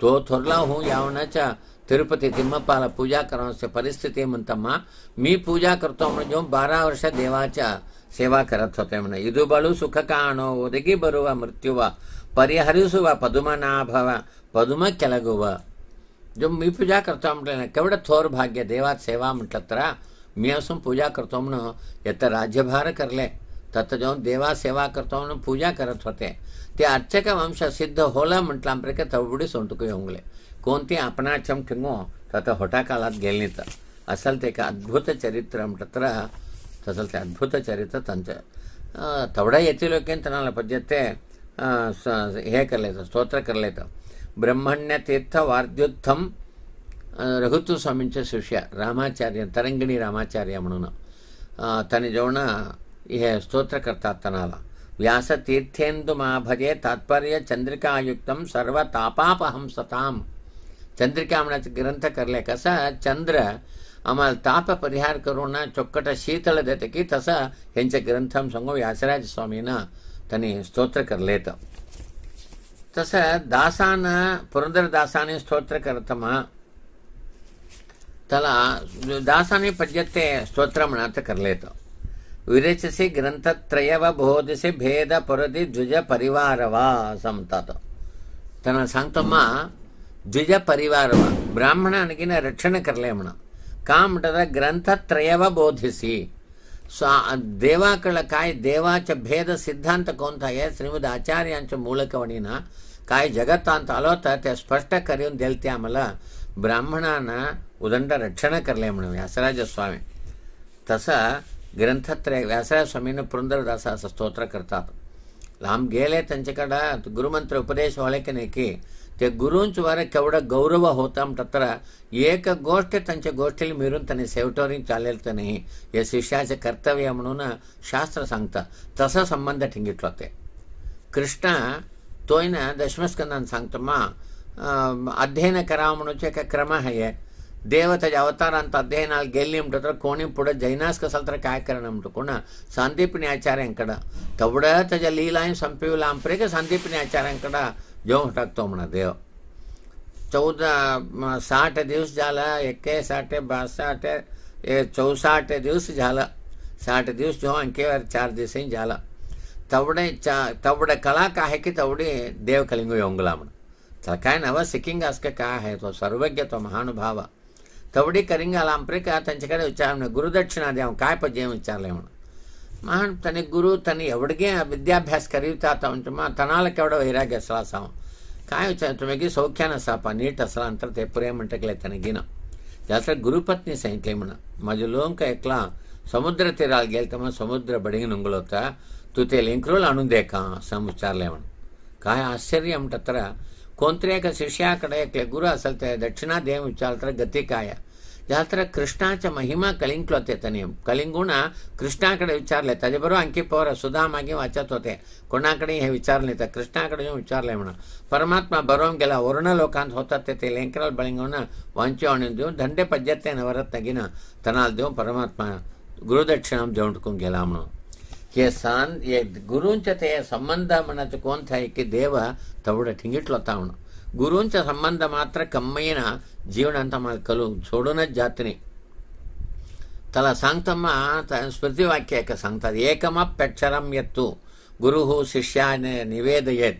तो थोरला तिरपति तिम्मपाल पूजा से परिस्थिति मुंतम्मा मी पूजा करता बारह वर्ष देवाच सेवा करते इधु सुख काणोदी बृत्युव परहरीसुव पदुमनाभव पदुम केलगुव जो मी पूजा करता केवड़ थोर भाग्य देवा सेवा मुंटरा मीसम पूजा करता ये राज्यभार करले तत्त जो देवा सेवा करता पूजा करते होते ते अर्चक वंश सिद्ध होला म्हटलं आमप्रेका चवडी तो सोंटकुय योंगले को अपना ठिंगो तथा तो तो होटा काळात गेलनीत असल ते का अद्भुत चरित्र तत्र तसल ते अद्भुत चरित्र त्यांचं थवडा येतील लोकेन तणाला पद्य ते हे करलेतं स्तोत्र करलेतं ब्रह्मण्य तीर्थ वार्द्युत्थम रघुत्व स्वामींच्या शिष्य रामाचार्य तरंगिणी रामाचार्य मन तन जेवण ये स्तोत्र करता तनाला व्यासतीर्थेन्दुमा भजे तात्पर्य चंद्रिका युक्त सर्वतापापहम सताम चंद्रिका म्हणा ग्रंथ ले कसा चंद्र आम्हाला ताप परिहार करून चोक्कट शीतल देते की तसा ह्यांच्या ग्रंथाम सांगू व्यासराज स्वामीनं त्यांनी स्तोत्र करलेत तसं दासानं स्त्रोत्र स्तोत्र करतमा तला दासाने पद्यते स्तोत्र कर लेता ವಿರಚಿಸಿ ಗ್ರಂಥತ್ರಯವ ಬೋಧಿಸಿ ಭೇದ ಪೊರದಿ ದ್ವಿಜ ಪರಿವಾರವ ಸಂತಾತ తన సంతమ్మ ద్విజ పరివారవ బ్రాహ్మణానికి నా రక్షణ కరలేమణ కామటద గ్రంథత్రయవ బోధిసి ಸ್ವ ದೇವಾಕಳ ಕಾಯಿ ದೇವಾಚ ಭೇದ ಸಿದ್ಧಾಂತ ಕೊಂತಾಯ ಶ್ರೀಮದ್ ಆಚಾರ್ಯಾಂಚ ಮೂಲಕವಣಿನ ಕಾಯಿ ಜಗತ್ತಾಂತ ಅಲೋತತೆ ಸ್ಪಷ್ಟ ಕರೆಯೊಂದು ಗೆಲ್ತ್ಯಾಮಲ ಬ್ರಾಹ್ಮಣನ ಉದಂಡ ರಕ್ಷಣ ಕರಲೇಮಣ ವ್ಯಾಸರಾಜ ಸ್ವಾಮಿ ತಸ ग्रंथत्रय व्यासराज स्वामीनं पुरंदरदासाचं स्तोत्र करतात लांब गेले त्यांच्याकडं गुरुमंत्र उपदेश व्हाले की नाही की ते गुरूंचवर केवढं गौरव होता तत्र एक गोष्ठ त्यांच्या गोष्टीला मिरून त्याने सेवटवरी चालेल नहीं नाही हे कर्तव्य म्हणून शास्त्र संगता तसा संबंध ठिंगितला ते कृष्ण तोयनं दशमस्कंदान सांगतो मा अं, अध्ययन करावं म्हणूचे एक क्रम आहे ದೇವತೆಯ अवतार अंत ಅಧ್ಯಯನ ಅಲ್ಲಿ ಗೆಲ್ಲಿ ಉಂಟು ಕೋಣಿಂಪುಡ ಜೈನಾಸ್ಕ ಸಲ್ತರ ಕಾಯಕರಣ ಉಂಟು ಕೊಣ ಸಂದೀಪಿನಿ ಆಚಾರ್ಯ तज ತವಡ ತಜ ಲೀಲಾಯಂ ಸಂಪಿವಿಲಾಂಪರಿಗೆ ಸಂದೀಪಿನಿ ಆಚಾರ್ಯ ಅಂಕಡ चौदह साठ दिवस झाला एक्के साठे बासाठ चौसाठ दिवस जाल साठ दिवस जो अंके चार दिवस जाल तवडे चा तवडे कला का है की तबड़े देव कलिंग योंगलाम म्हणून त्याला सिकिंग असं का है तो सर्वज्ञ तो महानुभाव ತವಡಿ ಕರಿಂಗಾಲ ಅಂಪ್ರಿಕ ತಂಚ ಕಡೆ ಉಚ್ಚಾರಣೆ ಗುರುದಕ್ಷಿಣಾದಿ ಅವನು ಕಾಯಪದ್ಯ ಉಚ್ಚಾರಲೇ ಅವನು మహన్ తన గురువు తను ఎవడికే విద్యాభ్యాస కరిగితే ఉంటే మా తనాలకి ఎవడ వైరాగ్య అసలు సాం కాయ తుమెకి సౌఖ్యాన సాప నీట్ అసలు అంతా తెప్పురేమంటకలే తనగిన జాతర గురుపత్ని సైంట్లేమన మజలోంక ఎక్లా సముద్ర తీరాలు గెల్తమ సముద్ర బడిగి నుంగులొత్త తుతే లింక్రోలు అనుందేక సముచారలేమన కాయ ఆశ్చర్యం తత్ర కొంత్రేక శిష్యా కడ ఎక్లే గురు అసలు దక్షిణా దేవం ఉచ్చారతర గతి కాయ ಯಾತ್ರ ಕೃಷ್ಣಾಚ ಮಹಿಮಾ ಕಳಿಂಕ್ಲೋತೆತನಿಯಂ ಕಳಿಂಗುಣ ಕೃಷ್ಣಾ ಕಡೆ ವಿಚಾರಲೆ ತಜೆ ಬರೋ ಅಂಕಿ ಪವರ ಸುಧಾಮಾಗಿ ವಾಚತೋತೆ ಕೊಣ್ಣ ಕಡೆ ಹೇ ವಿಚಾರಲಿತ ಕೃಷ್ಣಾ ಕಡೆಯೂ ವಿಚಾರಲೆ ಮೇಣ ಪರಮಾತ್ಮ ಬರೋಂಗೆಲ್ಲ ವರುಣ ಲೋಕಾಂತ ಹೋತತ್ತೈತೆ ಲೆಂಕರಲ್ ಬಳಿಂಗವನ ವಾಂಚೋಣಿದ್ಯೂ ದಂಡೆ ಪದ್ಯತೆ ನವರತ್ನಗಿನ ತನಾಲ್ದೇವು ಪರಮಾತ್ಮ ಗುರುದಕ್ಷಿಣಂ ಜೌಂಟ್ಕೊಂಗೆಲ್ಲ ಅಮ್ಮಣ ये सान ये गुरुंचते संबंध मनचकोन था कि देव तवड़ ठिंगिट्लोता गुरूंचा संबंध मात्र कम्मयेना जीवनांत मला कलूंक सोडूनच जात नाही त्याला सांगताना स्मृतिवाक्य एक सांगतात यू यत्तु गुरुः शिष्याने निवेदयेत्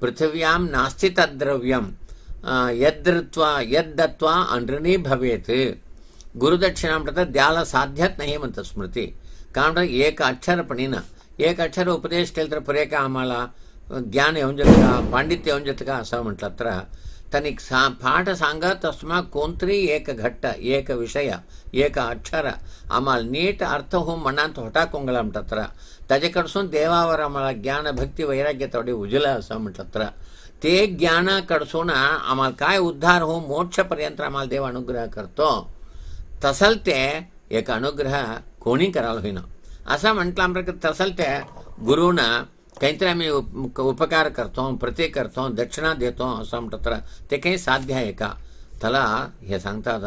पृथिव्यां नास्ति तद्द्रव्यं यद्धृत्वा यद्दत्वा अनृणी भवेत् गुरुदक्षिणां प्रति साध्यत नाही म्हणतात स्मृती कारण एक अक्षर पण एक अक्षर उपदेश केलं तर पुरे ज्ञान येऊन का पांडित्य येऊन जातं का असं म्हटलं तर सा पाठ सांगत तस्मा कोणतरी एक घट्ट एक विषय एक अक्षर आम्हाला नीट अर्थ हो मनात होटाक उंगला म्हणतात तर त्याच्याकडसून देवावर आम्हाला ज्ञान भक्ती वैराग्य तेवढे उजल असं म्हटलं तर ते ज्ञानाकडसून आम्हाला काय उद्धार हो मोक्षपर्यंत आम्हाला देव अनुग्रह करतो तसल ते एक अनुग्रह कोणी करायला होईना असं म्हटलं आमच्या तसल कहीं तरह में उपकार करता हूँ प्रत्यय करता हूँ दक्षिणा देतो असं तत्र ते कहीं साध्य आहे का त्याला हे सांगतात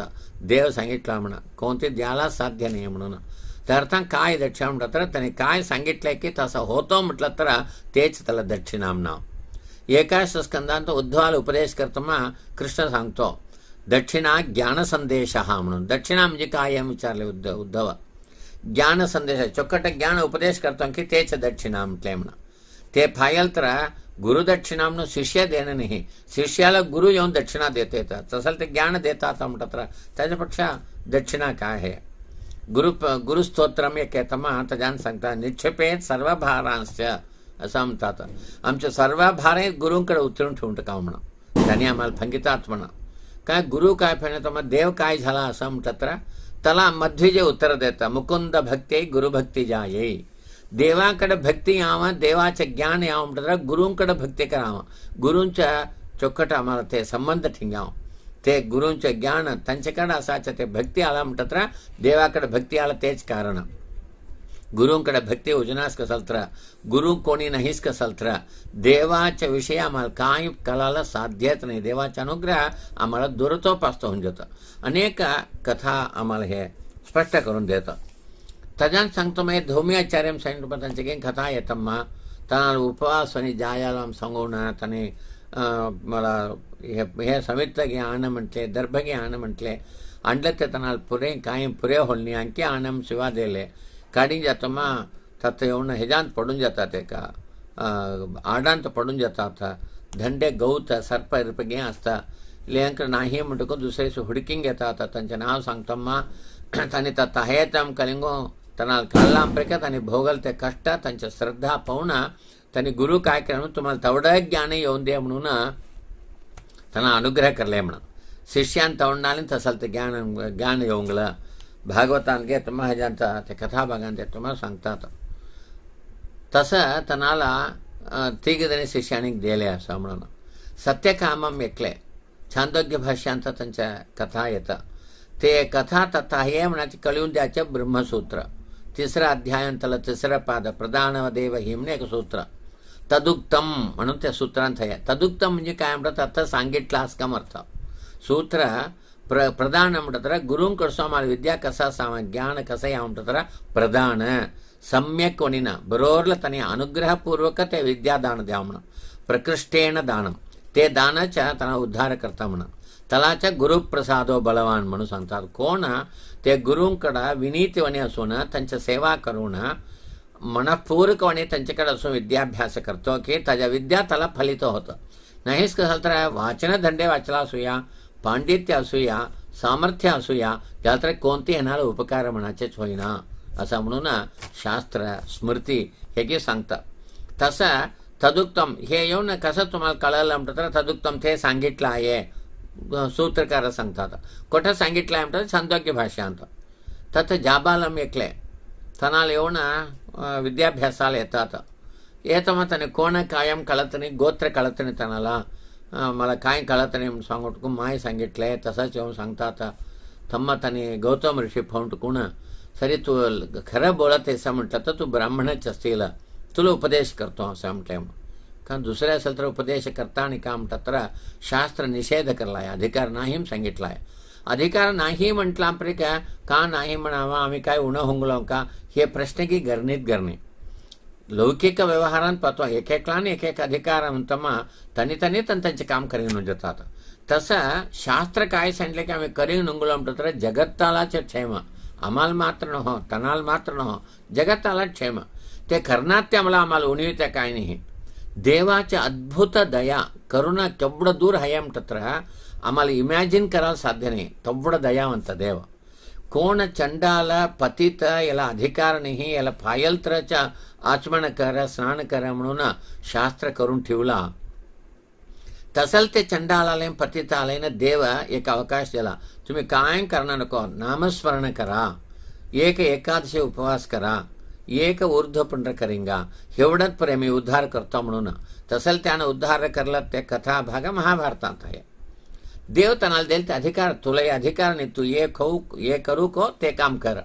देव सांगितला म्हणा कोणते द्याला साध्य नाही म्हणून त्या काय दक्षिणा म्हणतात तर त्याने काय सांगितलंय की तसा होतो म्हटलं मतलब तर तेच त्याला दक्षिणा म्हणा एकाच स्कंदांत उद्धवाला उपदेश करताना कृष्ण सांगतो दक्षिणा ज्ञान संदेश हा म्हणून दक्षिणा म्हणजे काय विचारले उद्धव उद्धव ज्ञान संदेश चोकट ज्ञान उपदेश करतो की तेच दक्षिणा म्हटले म्हणा તે ફાયલતરા गुरु दक्षिणामनु शिष्य देने नाही शिष्याला गुरु येऊन दक्षिणा देता येतात तसं ते ज्ञान देतात म्हणतात त्याच्यापेक्षा दक्षिणा का है गुरु गुरुस्तोत्रम एक येतमा आता ज्ञान सांगतात निक्षेपेत सर्व भारांश असं म्हणतात आमच्या सर्व भार हे गुरूंकडे उतरून ठेवून टाका म्हणा त्यांनी आम्हाला फंगितात म्हणा काय गुरु हाँ, तो तो। काय फंगितात तो देव काय झाला असं म्हणतात त्याला उत्तर देता मुकुंद भक्ती गुरुभक्ती जा येई देवाकडे भक्ती यावं देवाचं ज्ञान यावं म्हणतात गुरूंकडे भक्ती करावं गुरूंच्या चौकट आम्हाला ते संबंध ठिंगावं ते गुरूंचं ज्ञान त्यांच्याकडे असायचं ते भक्ती आला म्हटत्र देवाकडे भक्ती आला तेच कारण गुरूंकडे भक्ती योजनास कसलत्र गुरु कोणी नाहीच कसलत्र देवाच्या विषयी आम्हाला काही कलाला साध्यच नाही देवाचा अनुग्रह आम्हाला दुरतोपास्त होऊन जातो अनेक कथा आम्हाला हे स्पष्ट करून देतं తజాన్ సంగతమై ధౌమ్యాచార్యం సైన్ ఉపతంచకి కథాయతమ్మ తన ಉಪವಾಸನಿ ಜಾಯಾಲಂ ಸಂಗೋಣ ತನಿ ಮಳ ಹೇ ಸಮಿತ್ತಗೆ ಆನಮಂಟ್ಲೆ ದರ್ಭಗೆ ಆನಮಂಟ್ಲೆ ಅಂಡ್ಲತ್ತೆ ತನಾಲ್ ಪುರೆ ಕಾಯಂ ಪುರೆ ಹೊಲ್ನಿ ಅಂಕೆ ಆನಂ ಶಿವಾದೇಲೆ ಕಾಡಿನ ಜಾತಮ್ಮ ತತ್ತ ಇವನ್ನ ಹೆಜಾಂತ ಪಡುನ್ ಜಾತಾತೇಕ ಆಡಾಂತ ಪಡುನ್ ಜಾತಾತ ದಂಡೆ ಗೌತ ಸರ್ಪ ಇರ್ಪಗೆ ಅಸ್ತ లేంక నాహే ముట్టుకో దుసరేసి హుడికింగ్ ఎత్తాత తంచ నా సంగతమ్మ తని తత్త హేతం కలింగో ತನ್ನ ಕಾಲಾಂಪ್ರಿಕ ತನ್ನ ಭೋಗಲ್ತೆ ಕಷ್ಟ ತಂಚ ಶ್ರದ್ಧಾ ಪೌಣ తని గురువు కాయకరము తుమ్మల్ తవడా జ్ఞాన యోందేమున తన అనుగ్రహ కరలేమణ శిష్యాన్ తవడాలని తసల్త జ్ఞాన జ్ఞాన యోంగుల భాగవతానికి తమ హజంత కథాభాగాంత తమ సంగతాత తస తనాల తీగదని శిష్యానికి దేలే సామణ సత్యకామం ఎక్లే ఛాందోగ్య భాష్యాంత తంచ కథాయత తే కథా తథా ఏమనచి కలియుందాచ బ్రహ్మసూత్ర तिसरा अध्याय त्याला तिसरा पाद प्रधानदेव हे म्हणून एक सूत्र तदुक्तम म्हणून त्या सूत्रांत आहे तदुक्तम म्हणजे काय म्हणतात अर्थ सांगितला हसकम अर्थ सूत्र ಪ್ರ ಪ್ರಧಾನ ಅಂಬರ ಗುರುಂ ಕಡ್ಸೋಮಾಲ ವಿದ್ಯಾ ಕಸ ಸಾಮ ಜ್ಞಾನ ಕಸ ಯಾವ ಪ್ರಧಾನ ಸಮ್ಯಕ್ ಒನಿನ ಬರೋರ್ಲ ತನೆಯ ಅನುಗ್ರಹ ಪೂರ್ವಕ ತೇ ವಿದ್ಯಾ ದಾನ ದ್ಯಾಮಣ ಪ್ರಕೃಷ್ಟೇಣ ದಾನಂ ತೇ ದಾನ ಚ ತನ ಉದ್ಧಾರಕರ್ತಮಣ ತಲಾ ಚ ಗುರು ಪ್ರಸಾದೋ ಬಲವಾನ್ ते गुरूंकडं विनीतपणे असून त्यांच्या सेवा करून मनपूरकपणे विद्याभ्यास करते की त्याच्या विद्या त्याला फलित होतं नहीं कसं तर वाचनधंडे वाचला असूया पांडित्य असूया सामर्थ्य असूया त्याला तर कोणते उपकार म्हणाचेच होईना असं म्हणून शास्त्र स्मृति हे की सांगतं तसं तदुक्तम हे येऊन कस तुम्हारा कल म्हटलं तर तदुक्तम ते सांगितलं आहे सूत्रकार सांगतात कोट संगीत छंदोग्य भाषा अंत तथाबा एकले तनाल विद्याभ्यासा येतात एतमान कोण कायं कळतणी गोत्र कळतनी तनाला मला काय कळतणी सांग माय सांगितले तसाच एवं सांगतात तम्म तने गौतम ऋषी फौंटकून सरी तू खरं बोलात ये तू ब्राह्मणचं असेल तुला उपदेश करतो सम समटाईम कारण दुसऱ्या सत्र उपदेश करता आणि काम तत्र शास्त्र निषेध करलाय अधिकार नाही सांगितलाय अधिकार नाही म्हटला तरी काय का नाही म्हणावा आम्ही काय उणं होंगलो का हे प्रश्न की गरणीत गरणे लौकिक व्यवहारांत पाहतो एकेकलान एकेक अधिकार म्हणतमा तनी तनी तन त्यांचे काम करीन म्हणजे आता तसं शास्त्र काय सांगितलं की आम्ही करीन उंगलो म्हणतो जगत्तालाच क्षेम आम्हाला मात्र न हो तणाला मात्र न हो जगत्तालाच क्षेम ते करणार ते आम्हाला देवाच्या अद्भुत दया करुणा केवढं दूर हयाम तत्र आम्हाला इमॅजिन करायला साध्य नाही तेवढं दयावंत देव कोण चंडाला पतित याला अधिकार नाही याला पायलत्रच्या आचमन करा स्नान करा म्हणून शास्त्र करून ठेवला तसल ते चंडालालयन पतितालयनं देव एक अवकाश दिला तुम्ही काय करणार नको नामस्मरण करा एक एकादशी उपवास करा एक ऊर्ध पुंडरकरिंगा एवढंच प्रेमी उद्धार करतो म्हणून तसल त्यानं उद्धार करला ते कथा भाग महाभारतात आहे देव तणाला देईल ते अधिकार तुला अधिकार नाही तू ये खाऊ ये करू को ते काम कर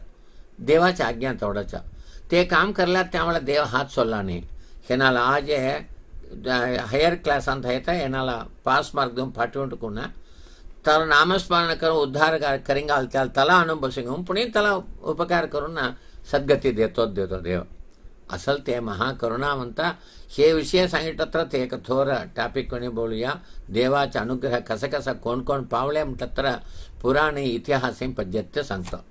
देवाच्या आज्ञा तेवढ्याच्या ते काम करला त्यामुळे देव हात सोडला नाही हेनाला आज हे हायर क्लास अंत ಹೇಳ್ತಾ ಏನಾಲ ಪಾಸ್ ಮಾರ್ಕ್ ದಮ್ ಪಾಟಿ ಉಂಟುಕುಣ तर नामस्मरण करून उद्धार करेंगा त्याला तला अनुभवसिंग पुणे त्याला उपकार करून ना सद्गती देतोच देतो देव असल ते महाकरुणा म्हणता हे विषय सांगितलं ते एक थोर टॉपिक कोणी बोलूया देवाचा अनुग्रह कसं कसं कोण कोण पावले म्हटलं तर पुराणे इतिहासे पद्यत्य सांगतो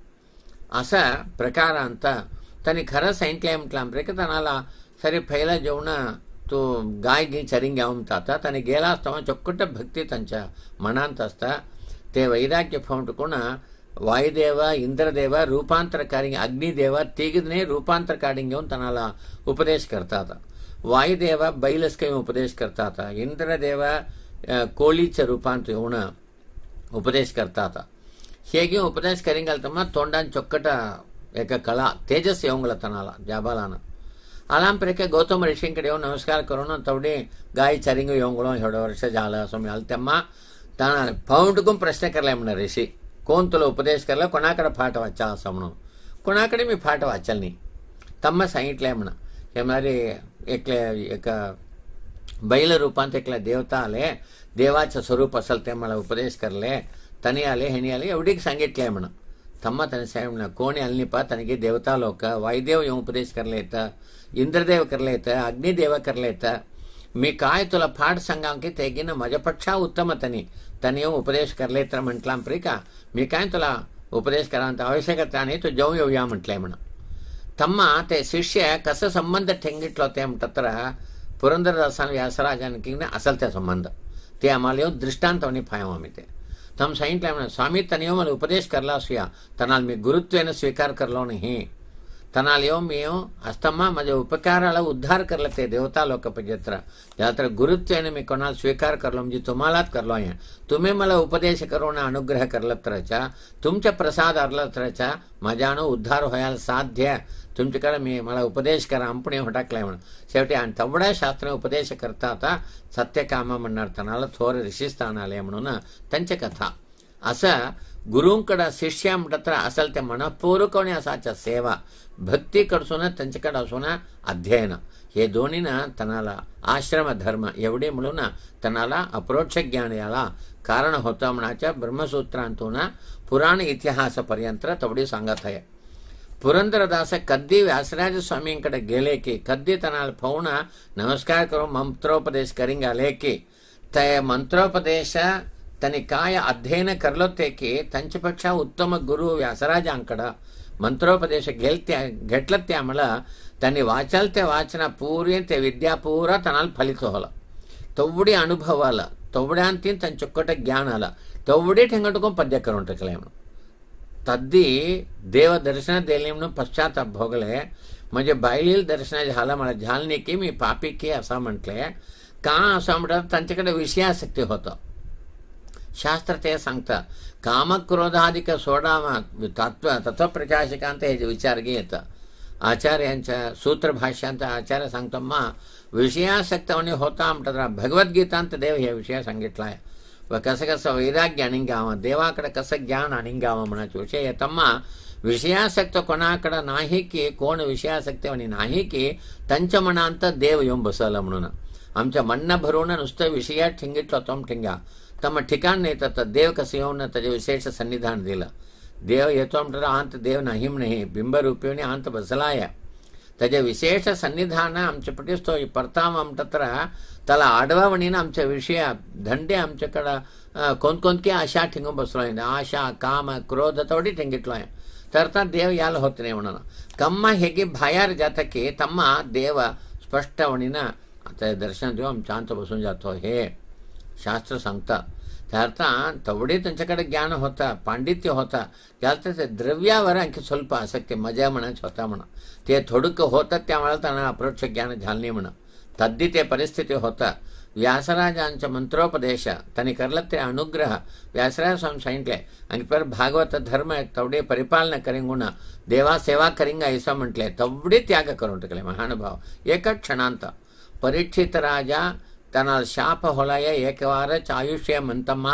असं प्रकार अंत त्यांनी खरं सांगितलंय म्हटलं ब्रेक तणाला सरी पहिला जेवण तू गाय गी चरिंग घ्या म्हणतात गेला असता चक्कट भक्ती त्यांच्या मनांत असता ते वैराग्य फोंटकून ವಾಯುದೇವ ಇಂದ್ರದೇವ ರೂಪಾಂತರಕಾರಿ ಅಗ್ನಿದೇವ ತೆಗೆದನೇ रूपांतरकारियों तनाला उपदेश करता था वायुदेव बैलस का उपदेश करता था इंद्रदेव ಕೋಳಿಚ ರೂಪಾಂತ होना उपदेश करता था ಹೇಗೆ ಉಪದೇಶ ಕರಿಂಗಲ್ತಮ್ಮ ತೋಂಡನ್ ಚೊಕ್ಕಟ ಏಕ ಕಲಾ ತೇಜಸ್ ಯೋಂಗಲ ತನಾಲ ಜಾಬಾಲಾನ ಅಲಾಂ ಪ್ರೇಕ ಗೌತಮ ಋಷಿ ಕಡೆ ನಮಸ್ಕಾರ ಕರೋಣ ತವಡಿ ಗಾಯಿ ಚರಿಂಗು ಯೋಂಗಳು ಎರಡು ವರ್ಷ ಜಾಲ ಸ್ವಾಮಿ ಅಲ್ತಮ್ಮ ತಾನ ಪೌಂಡ್ಗೂ ಪ್ರಶ್ನೆ ಕರಲೇಮಣ್ಣ ಋಷಿ कोंत उपदेश करला कोणाकडे फाट वाचाल कोणाकडे फाट वाचल तम तम्मा सांगितलं आहे बैल रूपांत एकला देवता आले देवाचं स्वरूप असल ते मला उपदेश करले तने आले हेने आले एवढीक सांगितले आहे तन ತಮ್ಮ ತನ್ನ ಸಾಯಣ ಕೋಣೆ ಅಲ್ನಿಪ ತನಗೆ ದೇವತಾಲೋಕ ವಾಯುದೇವ ಇವ್ ಉಪದೇಶ ಕರ್ಲೇತ ಇಂದ್ರದೇವ ಕರ್ಲೇತ ಅಗ್ನಿದೇವ ಕರ್ಲೇತ ಮೀ ಕಾಯ್ ತುಲ संघा की तेगी मजपक्षा उत्तम ತನಿ त्यांनी येऊन उपदेश करले तर म्हटला प्रिका मी काय तुला उपदेश कर आवश्यकता नाही तू जाऊन येऊया म्हटलंय म्हणा ತಮ್ಮ ತೇ ಶಿಷ್ಯ ಕಸ ಸಂಬಂಧ ಟೆಂಗಿಟ್ಲೋತೆ ಎಂಬಟತ್ರ ಪುರಂದರದಾಸನ ವ್ಯಾಸರಾಜನಿಗೆ ಅಸಲ್ತೆ ಸಂಬಂಧ ते आम येऊन दृष्टांतवने फायम आम्ही ते तम सही म्हणून स्वामी तनियो मला उपदेश कर असूया तना मी स्वीकार करलो नाही ತನಾಲೆಯೋ ಮೇಯೋ ಅಸ್ತಮ್ಮ ಮಜ ಉಪಕಾರಳ उद्धार कर लेते देवता लोक पर जत्र ज्यादातर गुरुत्व ने मैं कोणाल स्वीकार करलो म्हणजे तुम्हालाच करलो आहे तुम्ही मला उपदेश ना अनुग्रह कर राहायचा तुमच्या प्रसाद अर्लत राहायचा माझ्यानं उद्धार व्हायला साध्य तुम्हें मे मला उपदेश करा अंपणे हटाकलाय शेवटी आणि तेवढ्या शास्त्र उपदेश करता था सत्य कामा म्हणणार थोर ऋषिस्थान आले म्हणून तथा कथा गुरुं कडे शिष्यांकडे असेल ते म्हणा पूरकवणे सेवा भक्ति सुना त्यांच्याकडे असून अध्ययन हे दोन्हीनं तणाला आश्रम धर्म एवढे मिळून तनाला अप्रोक्ष ज्ञान याला कारण होतं म्हणाच्या ब्रह्मसूत्रांतून पुराण इतिहासपर्यंत तेवढी सांगत है पुरंदरदास कद्दी व्यासराज स्वामींकडे गेले की कद्दी तनाल पाहून नमस्कार करो मंत्रोपदेश करिंग आले की मंत्रोपदेश ತನಿಕಾಯ ಅಧ್ಯಯನ ಕರ್ಲೊತ್ತೆಕ್ಕೆ ತಂಚಪಕ್ಷ ಉತ್ತಮ ಗುರು ವ್ಯಾಸರಾಜ ಅಂಕಡ మంత్రోపదేశ ಗೆಲ್ತ್ಯ ಗೆಟ್ಲತ್ಯಾಮಳ త్యామల తని వాచల్తే వాచన పూర్యంతే విద్యాపూర తనాలు ఫలితోహల తవ్వుడి అనుభవాల తవ్వడానికి తన చుక్కట జ్ఞానాల తవ్వుడే టెంగటుకం పద్యక్కర ఉంటకలేము తద్ది దేవ దర్శన దేలేమును పశ్చాత్త భోగలే మధ్య బయలీల దర్శన జాల మన జాలనికి మీ పాపికి అసామంట్లే కా అసామంటారు తంచకట విషయాసక్తి హోతావు शास्त्रते ते काम क्रोधाधिक सोडामा तत्व तत्वप्रकाशकांत हे विचार घेत आचार्यांच्या सूत्रभाष्यांत आचार्य सांगतो मा होता म्हणतात भगवद्गीतांत देव हे विषय सांगितला आहे व वैराग्य अणिंगावं देवाकडे कसं ज्ञान अणिंगावं म्हणायचं विषय तम्म विषयासक्त को नाही की कोण विषयासक्त म्हणे नाही की त्यांच्या मनांत देव येऊन बसवलं म्हणून आमच्या मण्ण भरुण नुसतं विषयात ठिंगितलं तो ठिंगा ತಮ್ಮ ಠಿಕಾಣ ಐತತ್ತ ದೇವ ಕಸಿಯೋನ ತಜ ವಿಶೇಷ ಸನ್ನಿಧಾನ ದಿಲ್ಲ ದೇವ ಯಥೋಮರ ಆಂತ ದೇವ ನಹಿಂ ನಹಿ ಬಿಂಬ ರೂಪಿಣಿ ಆಂತ ಬಸಲಾಯ ತಜ ವಿಶೇಷ ಸನ್ನಿಧಾನ ಆಮಚ ಪಟಿಸ್ತೋ ಈ ಪರ್ತಾಮ ಆಮಟತ್ರ ತಲ ಆಡವಾವಣಿನ ಆಮಚ ವಿಷಯ ದಂಡೆ ಆಮಚ ಕಡ ಕೊಂದ್ಕೊಂದ್ಕೆ ಆಶಾ ಠಿಂಗು ಬಸಲೋಯ ಆಶಾ ಕಾಮ ಕ್ರೋಧ ತೋಡಿ ಠಿಂಗಿಟ್ಲೋಯ ತರ್ತ ದೇವ ಯಾಲ ಹೊತ್ತನೆ ಅವಣನ ಕಮ್ಮ ಹೇಗೆ ಭಾಯಾರ ಜಾತಕ್ಕೆ ತಮ್ಮ ದೇವ ಸ್ಪಷ್ಟವಣಿನ ದರ್ಶನ ದೇವ ಆಮಚ ಆಂತ ಬಸವನ್ ಜಾತೋ ಹೇ शास्त्र सांगता त्या तवडे तांच्याकडे ज्ञान होता पांडित्य होता ज्यादा ते द्रव्यावर आणखी ಸ್ವಲ್ಪ आसक्ती मजा म्हणाच होता म्हणा ते थोडकं होतं त्यामुळे त्यांना अप्रोक्ष ज्ञान झाले तद्दी ते परिस्थिती होता व्यासराजांच मंत्रोपदेश त्यांनी अनुग्रह व्यासराज स्वामी सांगितले आणि पर भागवत धर्म तवडे परिपालना करिंगुणा देवा सेवा करिंग ऐसा म्हटले तवडे त्याग करो टाकले महानुभाव एक क्षणांत परीक्षित राजा తనల్ షాపహోలయ ఏకవార చాయుశ్య మంతమ్మ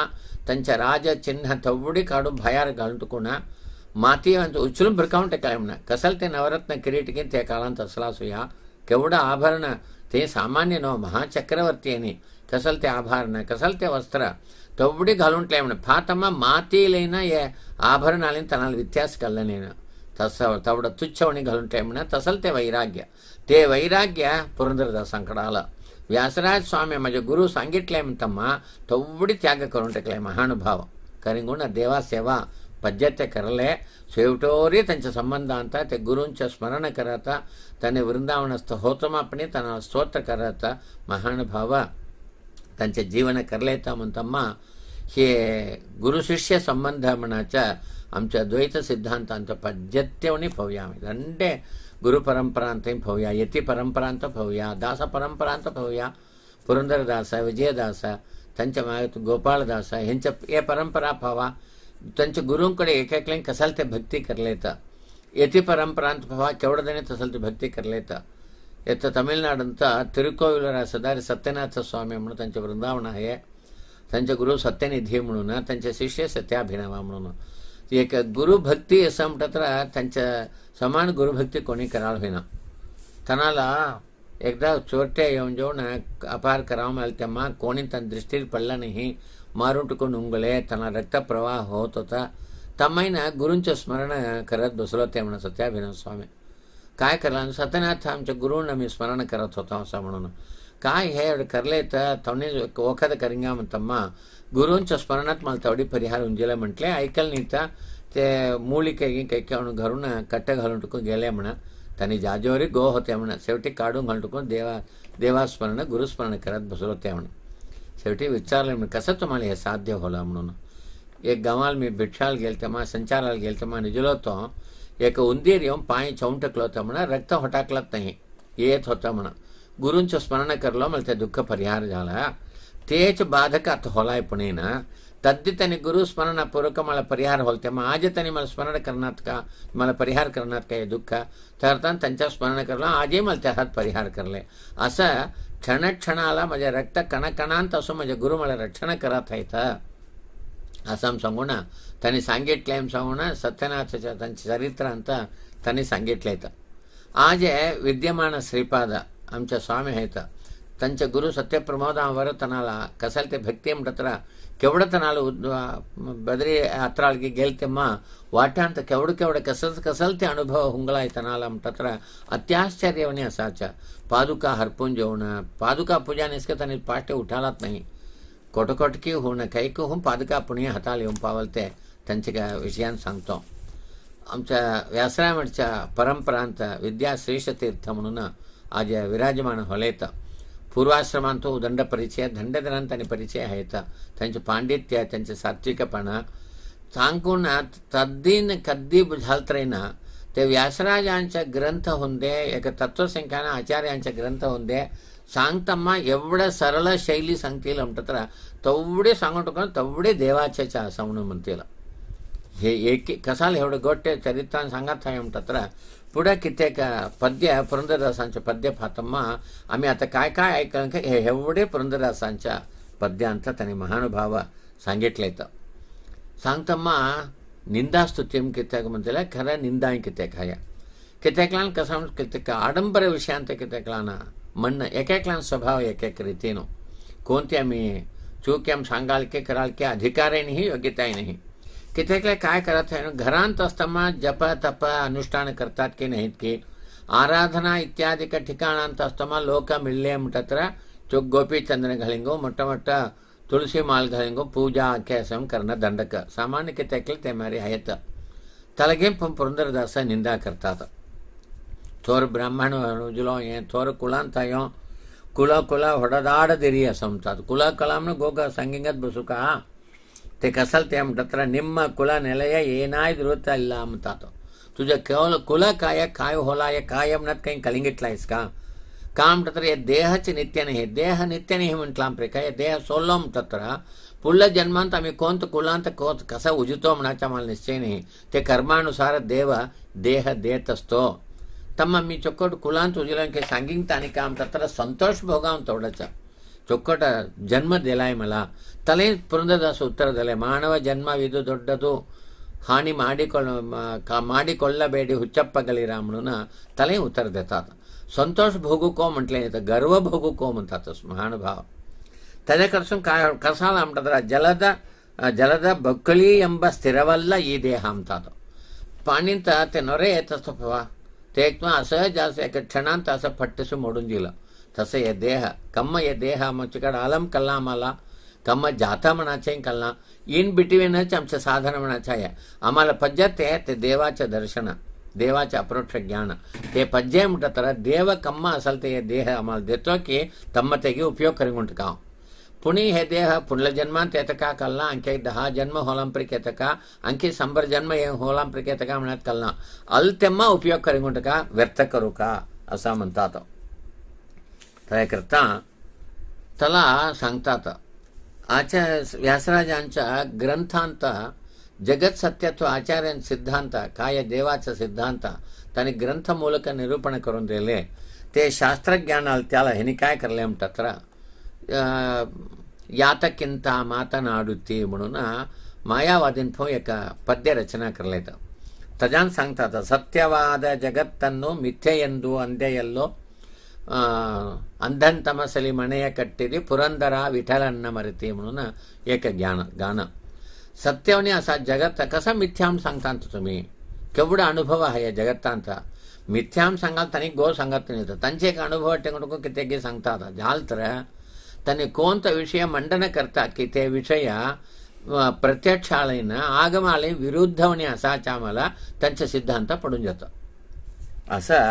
తంచ రాజ చిహ్న తౌడి కడు భయర్ గండుకున మాతి ఉచల బ్రకౌంట కయంన కసల్తే నవరత్న కరీటకిం తే కాలం తసలాసయా కేవుడా ఆభరణ తే సాధారణ నో మహా చక్రవర్తిని కసల్తే ఆభరణ కసల్తే వస్త్ర తౌడి घालొంట్లెమ ఫాతమ మాతి లేన ఆభరణాలె తనల్ విత్యాస్ కల్లనేను తస తౌడ తుచ్చొని घालొంట్లెమన తసల్తే వైరాగ్య తే వైరాగ్య పురందర ద సంకడాల ವ್ಯಾಸರಾಜ ಸ್ವಾಮಿ ಮಜ ಗುರು ಸಂಗಿಟ್ಲೇಮ್ ತಮ್ಮ ತೊವ್ವಿಡಿ ತ್ಯಾಗ ಕರುಂಟಕ್ಲೆ ಮಹಾನುಭಾವ ಕರಿಂಗುಣ ದೇವ ಸೇವಾ ಪದ್ಯತೆ ಕರಲೆ ಸೇವಟೋರಿ ತಂಚ ಸಂಬಂಧ ಅಂತ ತೆ ಗುರುಂಚ ಸ್ಮರಣ ಕರತ ತನ್ನ ವೃಂದಾವನಸ್ಥ ಹೋತಮಾಪಣಿ ತನ್ನ ಸ್ತೋತ್ರ ಕರತ ಮಹಾನುಭಾವ ತಂಚ ಜೀವನ ಕರಲೇತಾ ಮುಂತಮ್ಮ हे गुरु शिष्य संबंध म्हणाच्या आमच्या द्वैत सिद्धांतांत पाज्यत्यवणी पव्यामी गुरुपरम्परान्तं भव्या यतिपरम्परान्त भव्या दासपरम्परान्त भव्या पुरन्दरदास विजयदास त्यांच मागत गोपाळदास ह्यांच्या या परंपरा भावा त्यांच्या गुरूंकडे एकेकल्यान कसाल ते भक्ती करलेतं ಯತಿ ಪರಂಪರಾಂತ ಭಾವ ಕೆವಡದನೆ ತಸಲ್ತಿ ಭಕ್ತಿ ಕರ್ಲೇತ ಎತ್ತ ತಮಿಳ್ನಾಡಂತ ತಿರುಕೋವಿಲರ ಸದಾರಿ ಸತ್ಯನಾಥ ಸ್ವಾಮಿ म्हणून त्यांचे वृंदावन है त्यांचे गुरु सत्यनिधि म्हणून शिष्य सत्याभिनवा एक गुरु भक्ति असं म्हटलं ಸಮಾನ ಗುರುಭಕ್ತಿ ಕೊನಿ ಕರಾಳ್ವಿನ ತನಾಲ एकदा चोरटे येऊन जेवण अपार करावं मला तेव्हा कोणी तन दृष्टीत पडला नाही मारुटकून उंगले त्यांना रक्तप्रवाह होत होता तम्माईन गुरूंचं स्मरण कर बसलो सत्याभिन स्वामी काय कर सत्यनाथ आम गुरूंना मी स्मरण करत होता असं म्हणून काय हे एवढं करले तर तवणी वखद करिंगा म्हणतम्मा गुरूंच्या स्मरणात मला तेवढी परिहार उंजिला ऐकल नाही તે मूलिकेगी काही काणू घरून कट्टे घालून टुकून गो होते म्हणा शेवटी काढून देवा देवास्मरण गुरुस्मरण करत बसलो विचार म्हणा शेवटी विचारले म्हणून कसं साध्य होला ये गवाल गावाला मी गेलतेमा गेल तेव्हा संचाराला एक उंदीर पाई पाय चौंटकलं रक्त हटाकलत नाही येत होतं म्हणा गुरूंचं स्मरण करलो मला ते दुःख परिहार झाला तेच बाधकात होलाय पुणे तद्दितनि गुरु स्मरण पूर्वक मला परिहार होलते मग आज त्यांनी मला स्मरण करणार का मला परिहार करना का हे दुःख त्या अर्थानं त्यांच्या स्मरण करलं आजही मला त्या हात परिहार करले असं क्षणक्षणाला म्हणजे रक्त कणकणांत असो म्हणजे गुरु मला रक्षण करत आहेत असं सांगून त्यांनी सांगितलं एम सांगून सत्यनाथाच्या त्यांचे चरित्र ಅಂತ त्यांनी सांगितलं इथं आज विद्यमान श्रीपाद आमच्या स्वामी है त्यांचे गुरु सत्यप्रमोदावर तनाला कसल भक्ति भक्ती ಕೆವಡತನಾಲು बदरी अत्र ಗೆಲ್ತೆಮ್ಮ ವಾಟಾಂತ ಕೆವಡು केवड़ ಕಸಲ್ ಕಸಲ್ತೆ ಅನುಭವ ಹುಂಗಳಾಯ್ತನಾಲ ತತ್ರ अत्याश्चर्यवने असाचा पादुका हरपून जेवणं पादुका पूजा निस्क तने उठाला नहीं नाही कोटकोटकी होणं काही को पादुका पुण्य हताल येऊन पावलते त्यांच्या विषयान सांगतो आमच्या व्यासरामडच्या परंपरांत विद्या श्रेष्ठतीर्थ म्हणून आज विराजमान होलेतं पूर्वाश्रमांतो दंड परिचय ದಂಡಧರಂತನ ಪರಿಚಯ ಆಯ್ತ त्यांचे पांडित्य त्यांचे सात्विकपणा सांगून तद्दीन कद्दी बुझालत्रेन ते व्यासराजांचा ग्रंथ हुंदे एक तत्वसंख्यानं आचार्यांचा ग्रंथ हुंदे सांगतम्मा एवढं सरळ शैली सांगतील म्हणतात तेवढे सांगून टाकून तेवढे देवाचे असं म्हणून म्हणतील हे एक कसाल एवढं गोष्ट चरित्रान सांगत आहे म्हणतात पुढं कित्येक पद्य पुरंदरदासांच्या पद्य फातम्मा आम्ही आता काय काय ऐकलं का हे एवढे पुरंदरदासांच्या पद्यांत त्यांनी महानुभाव सांगितले तर सांगतम्मा ನಿಂದಾಸ್ತುತ್ಯಂ ಕಿತ್ತಾಗ ಮುಂದೆಲ್ಲ ಖರ ನಿಂದಾಯ್ ಕಿತ್ತೆಕಾಯ ಕಿತ್ತೆಕ್ಲಾನ್ ಕಸ ಕಿತ್ತಕ ಆಡಂಬರ ವಿಷಯ ಅಂತ ಕಿತ್ತೆಕ್ಲಾನ ಮಣ್ಣ ಏಕೇಕ್ಲಾನ್ ಸ್ವಭಾವ ಏಕೇಕ ರೀತಿನೋ ಕೋಂತ್ಯ ಮೀ ಚೂಕ್ಯಂ ಸಾಂಗಾಲ್ಕೆ ಕರಾಲ್ಕೆ ಅಧಿಕಾರೇ ನಹಿ ಯೋಗ್ಯತಾಯ ನಹಿ कित्येकले काय करत घरांत असताना जप तप अनुष्ठान करतात की नाहीत की आराधना इत्यादी ठिकाणांत असताना लोक मिळले म्हणतात चो गोपीचंद्र घालिंगो मोठा मोठा तुलसी माल घालिंगो पूजा अख्यासम करणं दंडक सामान्य कित्येकले ते मारी आहेत ತಲೆಗೆಂಪು ಪುರಂದರದಾಸ ನಿಂದಾ ಕರ್ತಾತ ತೋರ್ ಬ್ರಾಹ್ಮಣ ಅನುಜುಲೋ ಏ ತೋರ್ ಕುಳ ಅಂತಾಯೋ ಕುಲ ಕುಲ ಹೊಡೆದಾಡದಿರಿಯ ಸಂತಾತ ಕುಲ ಕಲಾಮ್ನ ಗೋಗ ಸಂಗಿಂಗದ ಬಸುಕ ते ಕಸಲ್ತೆ कुल ನಿಮ್ಮ ಕುಲ ನೆಲೆಯ ಏನಾಯ್ದಿರುತ್ತಲ್ಲ म्हणतात तुझ्या केवळ कुल काय काय होलाय कायम काय म्हणत काही कलिंगिटलायस का का म्हणतात हे देहच नित्य हे देह नित्याने नाही म्हटला आमप्रे काय देह सोडलो म्हणतात पुढल्या जन्मांत आम्ही कोणतं कुलांत कोत कसा उजितो म्हणाचा मला निश्चय नाही ते कर्मानुसार देव देह देत असतो तम्मा मी चोकट कुलांत उजिला सांगिंग आणि काम तत्र संतोष भोगावून तेवढंच ಚೊಕ್ಕಟ ಜನ್ಮ ಮಲ ತಲೆ ಪುರಂದದಾಸ ಉತ್ತರದಲ್ಲೇ ಮಾನವ ಜನ್ಮ ಇದು ದೊಡ್ಡದು ಹಾನಿ ಮಾಡಿಕೊಳ್ಳ ಮಾಡಿಕೊಳ್ಳಬೇಡಿ ಹುಚ್ಚಪ್ಪಗಲಿ ರಾಮನ ತಲೆ ಉತ್ತರದೇ ತಾತ ಸಂತೋಷ ಅಂತಲೇ ಅಂಟ್ಲೇನಿತ ಗರ್ವ ಕೋಮ್ ಅಂತಾತ ಮಹಾನುಭಾವ ತಲೆ ಕರ್ಸು ಕಸಾಲ ಜಲದ ಜಲದ ಬಕ್ಕಳಿ ಎಂಬ ಸ್ಥಿರವಲ್ಲ ಈ ದೇಹ ಅಂತಾತ ಪಾಣಿಂತ ತೆನೊರೆ ಏತಸ್ತವ ತೇಕ್ಮ ಅಸಹಜ ಕ್ಷಣಾಂತ ಅಸ ಪಟ್ಟಿಸು ಮೂಡುಂಜಿಲ್ಲ तसे ये देह कम ये देह आमचे आलम कल्ला आम्हाला कम जाता म्हणाचे कल्ला इन बिटवीनच आमचं साधन म्हणाचं आहे आम्हाला पज्जते ते देवाचं दर्शन देवाचं अप्रोक्ष ज्ञान ते पज्जे म्हणतात देव कम्म असेल ते हे देह आम्हाला देतो की तम्म तेगी उपयोग करून म्हणतो पुणी हे देह पुनर्जन्मांत येतका कल्ला अंके दहा जन्म होलांप्रिक येतका अंके शंभर जन्म हे होलांप्रिक येतका म्हणत कल्ला अल्तेम्मा उपयोग करून म्हणटका व्यर्थ करू का असा करता त्याला सांगतात आचार्य व्यासराजांच्या ग्रंथांत जगत सत्यत्व आचार्य सिद्धांत काय देवाचा सिद्धांत तानी ग्रंथ मूलक निरूपण करून दिले ते शास्त्रज्ञानाला त्याला ह्याने काय करले म्हणतात यातकिंत मातनाडुत्ती म्हणून ಮಾಯಾವಾದಿನ್ಪೋ ಎಕ ಪದ್ಯ ರಚನಾ ಕರ್ಲೇತ ತಜಾನ್ ಸಾಂಗ್ತಾತ ಸತ್ಯವಾದ ಜಗತ್ತನ್ನು ಮಿಥ್ಯೆಯೆಂದು ಅಂದೆಯಲ್ಲೋ ಅಂಧಂತಮಸಲಿ ಮನೆಯ ಕಟ್ಟಿರಿ ಪುರಂದರ ವಿಠಲನ್ನ ಮರೆತಿ म्हणून एक ज्ञान गाणं सत्यवने असा जगत कसा मिथ्याम सांगतात तुम्ही केवढा अनुभव आहे जगतांचा मिथ्याम सांगाल ताणी गो सांगत नाही त्यांचे एक अनुभव टेकडको कितेगी सांगतात झाल तर त्यांनी कोणता विषय मंडन करतात की ते विषय प्रत्यक्षालयीन आगमालय विरुद्धवने असाच्या आम्हाला त्यांचा सिद्धांत पडून जातो असं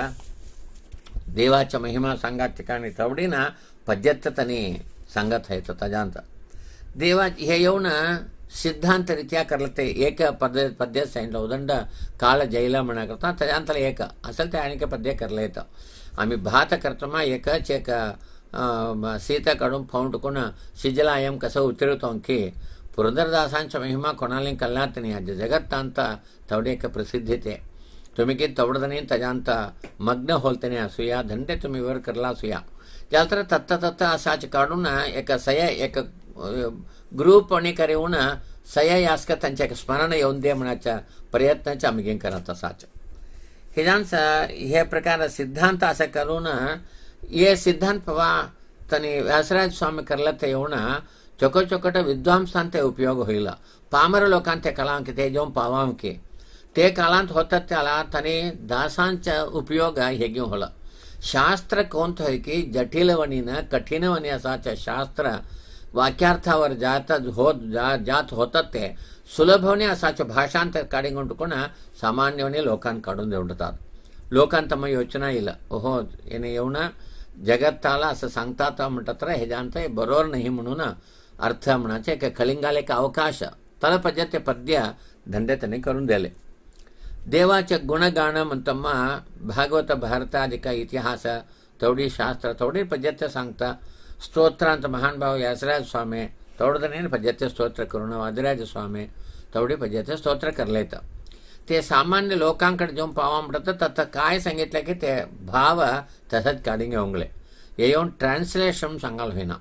देवाच महिमा सांगात ठिकाणी तवडीना पद्यतनी है तो तजांत देवा हे येऊन सिद्धांतरित्या करलते एक पद पद्य सैन उदंड काल जैला मना करता तजात एक असल ते आणिक पद्य ले तो आम्ही भात करतमा एकच एक सीता कडून को शिजलायम कस उतर तो पुरंदरदासांच्या महिमा को कल्लातनी जगत्ता जगत्तांत थवडे एक तुम्ही की ತವಡದನೆ तजांत मग्न होलतने असूया धंदे तुम्ही वर करला असूया तर तत्त तत्ता असाच काढून एक सय एक ग्रुपणे करून सय यास्क त्यांच्या स्मरण येऊन दे म्हणाच्या प्रयत्नाचे आम्ही करत असाच हिजांस हे प्रकार सिद्धांत असं करून हे सिद्धांत पवा तनी व्यासराज स्वामी करला ते येऊन चोकट चोकट विद्वांसांत उपयोग होईल पामर लोकांत ते कलांक ते जेवण ते कालांत होता त्याला दासांच उपयोग हेगे होला शास्त्र कोणतं की जटिलवणीनं कठीणवणी असाचं शास्त्र वाक्यार्थावर जाता हो जा जात होतात सुलभवने सुलभवणे असाचं भाषांतर काढून सामान्यवणे लोकांकडून लोकान लोकांतम योचना येईल ओहो येणे येऊन जगत्ताला असं सांगतात म्हणतात हे जाणतं हे बरोबर नाही म्हणून अर्थ म्हणाचे कलिंगाला एक अवकाश तलपजते पद्य धंदे त्यांनी करून दिले ದೇವಾಚ ಗುಣಗಾಣಮಂತಮ್ಮ ಭಾಗವತ ಭಾರತಾದಿಕ ಇತಿಹಾಸ ತೌಡಿ ಶಾಸ್ತ್ರ ತೌಡಿ ಪದ್ಯತೆ ಸಾಂಗ್ತ ಸ್ತೋತ್ರ ಅಂತ ಮಹಾನ್ ಭಾವ ಯಾಸರಾಜ ಸ್ವಾಮಿ ತೌಡದನೇನು ಪದ್ಯತೆ ಸ್ತೋತ್ರ ಕರುಣ ವಾದಿರಾಜ ಸ್ವಾಮಿ ತೌಡಿ ಪದ್ಯತೆ ಸ್ತೋತ್ರ करलयत ते सामान्य लोकांकडे जो पावा म्हणतात तथा काय सांगितलं की ते भाव तसंच काढून घेऊंगले हे येऊन संगल होना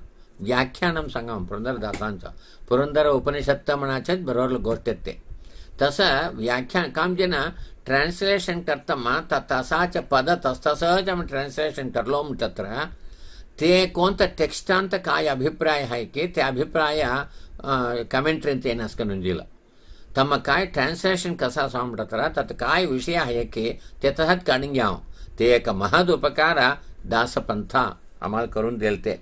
व्याख्यानम संगम पुरंदर दातांचं पुरंदर उपनिषत्त म्हणाच्याच बरोबर गोष्ट ते तस व्याख्यान कामचन ट्रांसलेशन कर्तम तसा च पद तस्तसा ट्रांसलेशन करलोम तत्र ते कोंत टेक्स्टांत काय अभिप्राय है कि ते अभिप्राय कमेंट्री ते नस्कनुंजिल ತಮ್ಮ ಕಾಯ್ ಟ್ರಾನ್ಸ್ಲೇಷನ್ ಕಸ ಸ್ವಾಮಿಡತರ ತತ್ ಕಾಯ್ ವಿಷಯ ಹಯಕ್ಕೆ ತೆತಃ ಕಣಿಯಾವ್ ತೇ ಏಕ ಮಹದ್ ಉಪಕಾರ ದಾಸಪಂಥ ಅಮಲ್ ಕರುಣ್ ದೇಲ್ತೆ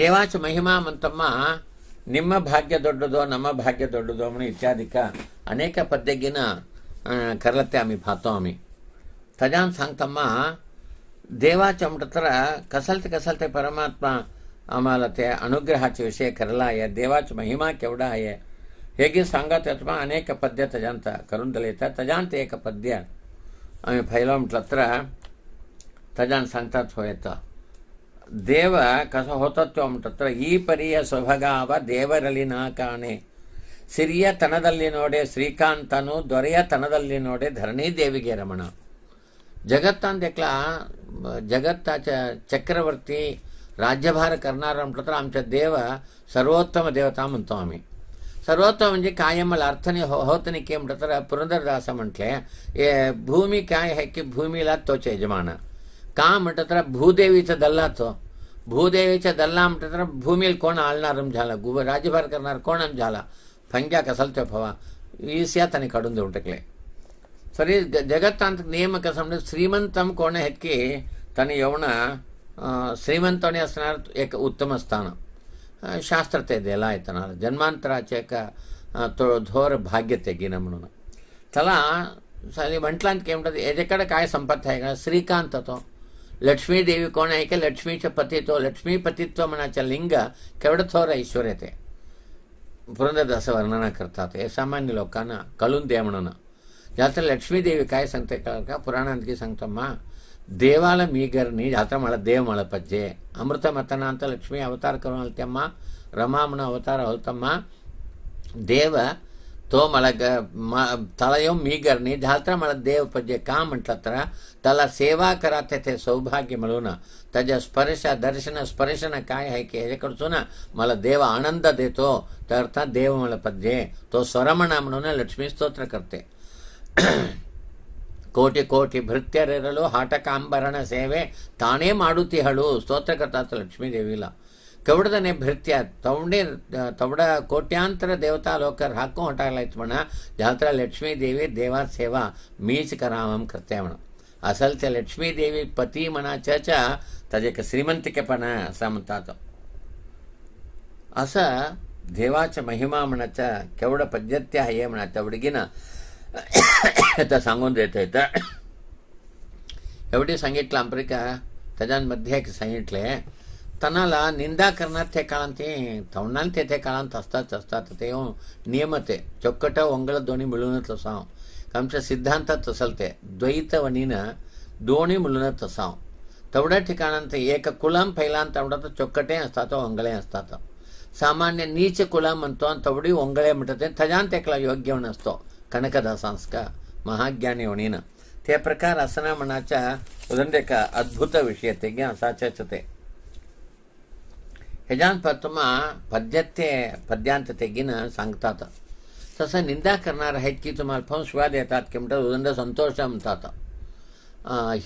ದೇವಾಚ ಮಹಿಮಾ ಮಂತಮ್ಮ ನಿಮ್ಮ ಭಾಗ್ಯ ದೊಡ್ಡದೋ ನಮ್ಮ ಭಾಗ್ಯ ದೊಡ್ಡದೋ ಅಮಣ ಇತ್ಯಾದಿಕ ಅನೇಕ ಪದ್ಯಗಿನ ಕರ್ಲತ್ತೆ ಆಮಿ ಭಾತೋ ಆಮಿ ತಜಾನ್ ಸಾಂಗ್ತಮ್ಮ ದೇವಾ ಚಮಟತರ ಕಸಲ್ತೆ ಕಸಲ್ತೆ ಪರಮಾತ್ಮ ಆಮಾಲತೆ ಅನುಗ್ರಹಾಚ ವಿಷಯ ಕರಲಾಯ ದೇವಾಚ ಮಹಿಮಾ ಕೆವಡಾಯ ಹೇಗೆ ಸಾಂಗತ್ ಅಥವಾ ಅನೇಕ ಪದ್ಯ ತಜಾಂತ ಕರುಂದಲೇತ ತಜಾಂತ ಏಕ ಪದ್ಯ ಆಮಿ ಫೈಲೋಮಿಟ್ಲತ್ರ ತಜಾನ್ ಸಾಂಗ್ತಾತ್ ಹೋಯತ देव कस तत्र सोभगव परिय स्वभगाव देवरलिना नोडे श्रीकांतनु दोरेय नोडे धरणी देवी रमण जगत् देखला जगत् चक्रवर्ती राज्यभार करणार आम चेव सर्वोत्तम देवता म्हणतो आम्ही सर्वोत्तम म्हणजे कायमल अर्थनी होतनिकेम्र पुरंदरदास म्हटले भूमिका ह्याकी भूमीला तोच यजमाना કામટત્ર ભૂદેવીચ દલ્લાતો ભૂદેવીચ દલ્લામટત્ર ભૂમિ કોણ આલનારમ જала રજિભાર્કરનાર કોણમ જала સંઘ્યા કસલ તે ભવા ઈસ્યા તને કડું દેઉં ટકલે સરી જગતંતક નિયમ કસમ શ્રીમંતમ કોણે હેકી તને યવના શ્રીમંતોને આસનાર એક ઉત્તમ સ્થાન શાસ્ત્રતે દેલા આયતન જન્માંતરાચેક થોર ભાગ્ય તેગી નમણુ તલા સરી વંટલાંત કેમટ એ દેકડે કાય સંપત્ થાય શ્રીકાંત તો लक्ष्मी देवी कौन है कि लक्ष्मी च पतित्व लक्ष्मी पतित्व मनाच लिंग केवढं थोर ऐश्वर ते पुरंदरदास वर्णन करतात हे सामान्य लोकांना कळून द्या म्हणून जात्र लक्ष्मी देवी काय सांगते कळ का पुराणांतकी सांगतो मा देवाल मी गरणी जात्र मला देव मला पज्जे अमृत मतना लक्ष्मी अवतार ಅವತಾರ ಕರುಣಲ್ತಮ್ಮ ರಮಾಮನ ಅವತಾರ ಹೊಲ್ತಮ್ಮ ದೇವ ತೋಮಳಗ ಮ ತಲಯಂ ಮೀಗರ್ನಿ ಮಳ ದೇವ ಕಾಮ್ ಕಾಮಂಟ್ಲತ್ರ ತಲ ಸೇವಾ ಕರಾತತೆ ಸೌಭಾಗ್ಯ ಮಳುನ ತಜ ಸ್ಪರ್ಶ ದರ್ಶನ ಸ್ಪರ್ಶನ ಕಾಯ ಹೈಕೆ ಹೆಕಡ್ಸುನ ಮಲ ದೇವ ಆನಂದ ದೇತೋ ತರ್ಥ ದೇವ ಮಳ ಪದ್ಯ ತೋ ಸ್ವರಮಣ ಮಳುನ ಲಕ್ಷ್ಮೀ ಸ್ತೋತ್ರ ಕರ್ತೆ ಕೋಟಿ ಕೋಟಿ ಭೃತ್ಯರಿರಲು ಹಾಟಕಾಂಬರಣ ಸೇವೆ ತಾನೇ ಮಾಡುತ್ತಿಹಳು ಸ್ತೋತ್ರಕರ್ತಾತ ಲಕ್ಷ್ಮೀ ದೇವಿಲ್ಲ कवड़ भृत्य तवड़े तवड़ कोट्यांतर देवता लोकर हाकों हटाण जात्रा लक्ष्मी देवी देवा सेवा मीच करावम कृत्यावण असल च लक्ष्मी देवी पति मना चच तजक श्रीमंतिकपण असमता तो अस देवाच महिमा मण च केवड़ पद्धत ये मण तवड़गिन संगून देते एवटी संगीट अंपरिक तजान मध्य संगीटले ತನ್ನಲ್ಲ ನಿಂದ ಕರ್ನ ತೆ ಕಾಳಂತಿ ತವಣ್ಣ ತೆತೆ ಕಾಳಂತ ಹಸ್ತ ಹಸ್ತ ನಿಯಮತೆ ಚೊಕ್ಕಟ ಒಂಗಳ ದೋಣಿ ಮುಳುನ ತಸಾವ್ ಕಂಸ ಸಿದ್ಧಾಂತ ತಸಲ್ತೆ ದ್ವೈತ ವನಿನ ದೋಣಿ ಮುಳುನ ತಸಾವ್ ತವಡ ಠಿಕಾಣಂತ ಏಕ ಕುಲಂ ಪೈಲಾಂತ ಅವಡತ ಚೊಕ್ಕಟೆ ಹಸ್ತಾತ ಒಂಗಳೇ ಹಸ್ತಾತ ಸಾಮಾನ್ಯ ನೀಚ ಕುಲಂ ಅಂತ ತವಡಿ ಒಂಗಳೇ ಮುಟ್ಟತೆ ತಜಾಂತೆ ಕಲ ಯೋಗ್ಯವನ್ನ ಹಸ್ತೋ ಕನಕದ ಸಂಸ್ಕ ಮಹಾಜ್ಞಾನಿ ವಣಿನ ತೇ ಪ್ರಕಾರ ಅಸನ ಮಣಾಚ ಉದಂಡೆಕ ಅದ್ಭುತ ವಿಷಯ ತೆಗೆ ಹಸಾಚತೆ ಹೆಜಾನ್ ಪ್ರಥಮ ಪದ್ಯತೆ ಪದ್ಯಾಂತ ತೆಗಿನ ಸಂಗತಾತ ಸಸ ನಿಂದ ಕರ್ನಾರ ಹೆಚ್ಚಿ ತುಮ ಅಲ್ಪ ಸುಗಾದ ಕೆಮ್ಮಟ ಸಂತೋಷ ಅಂತಾತ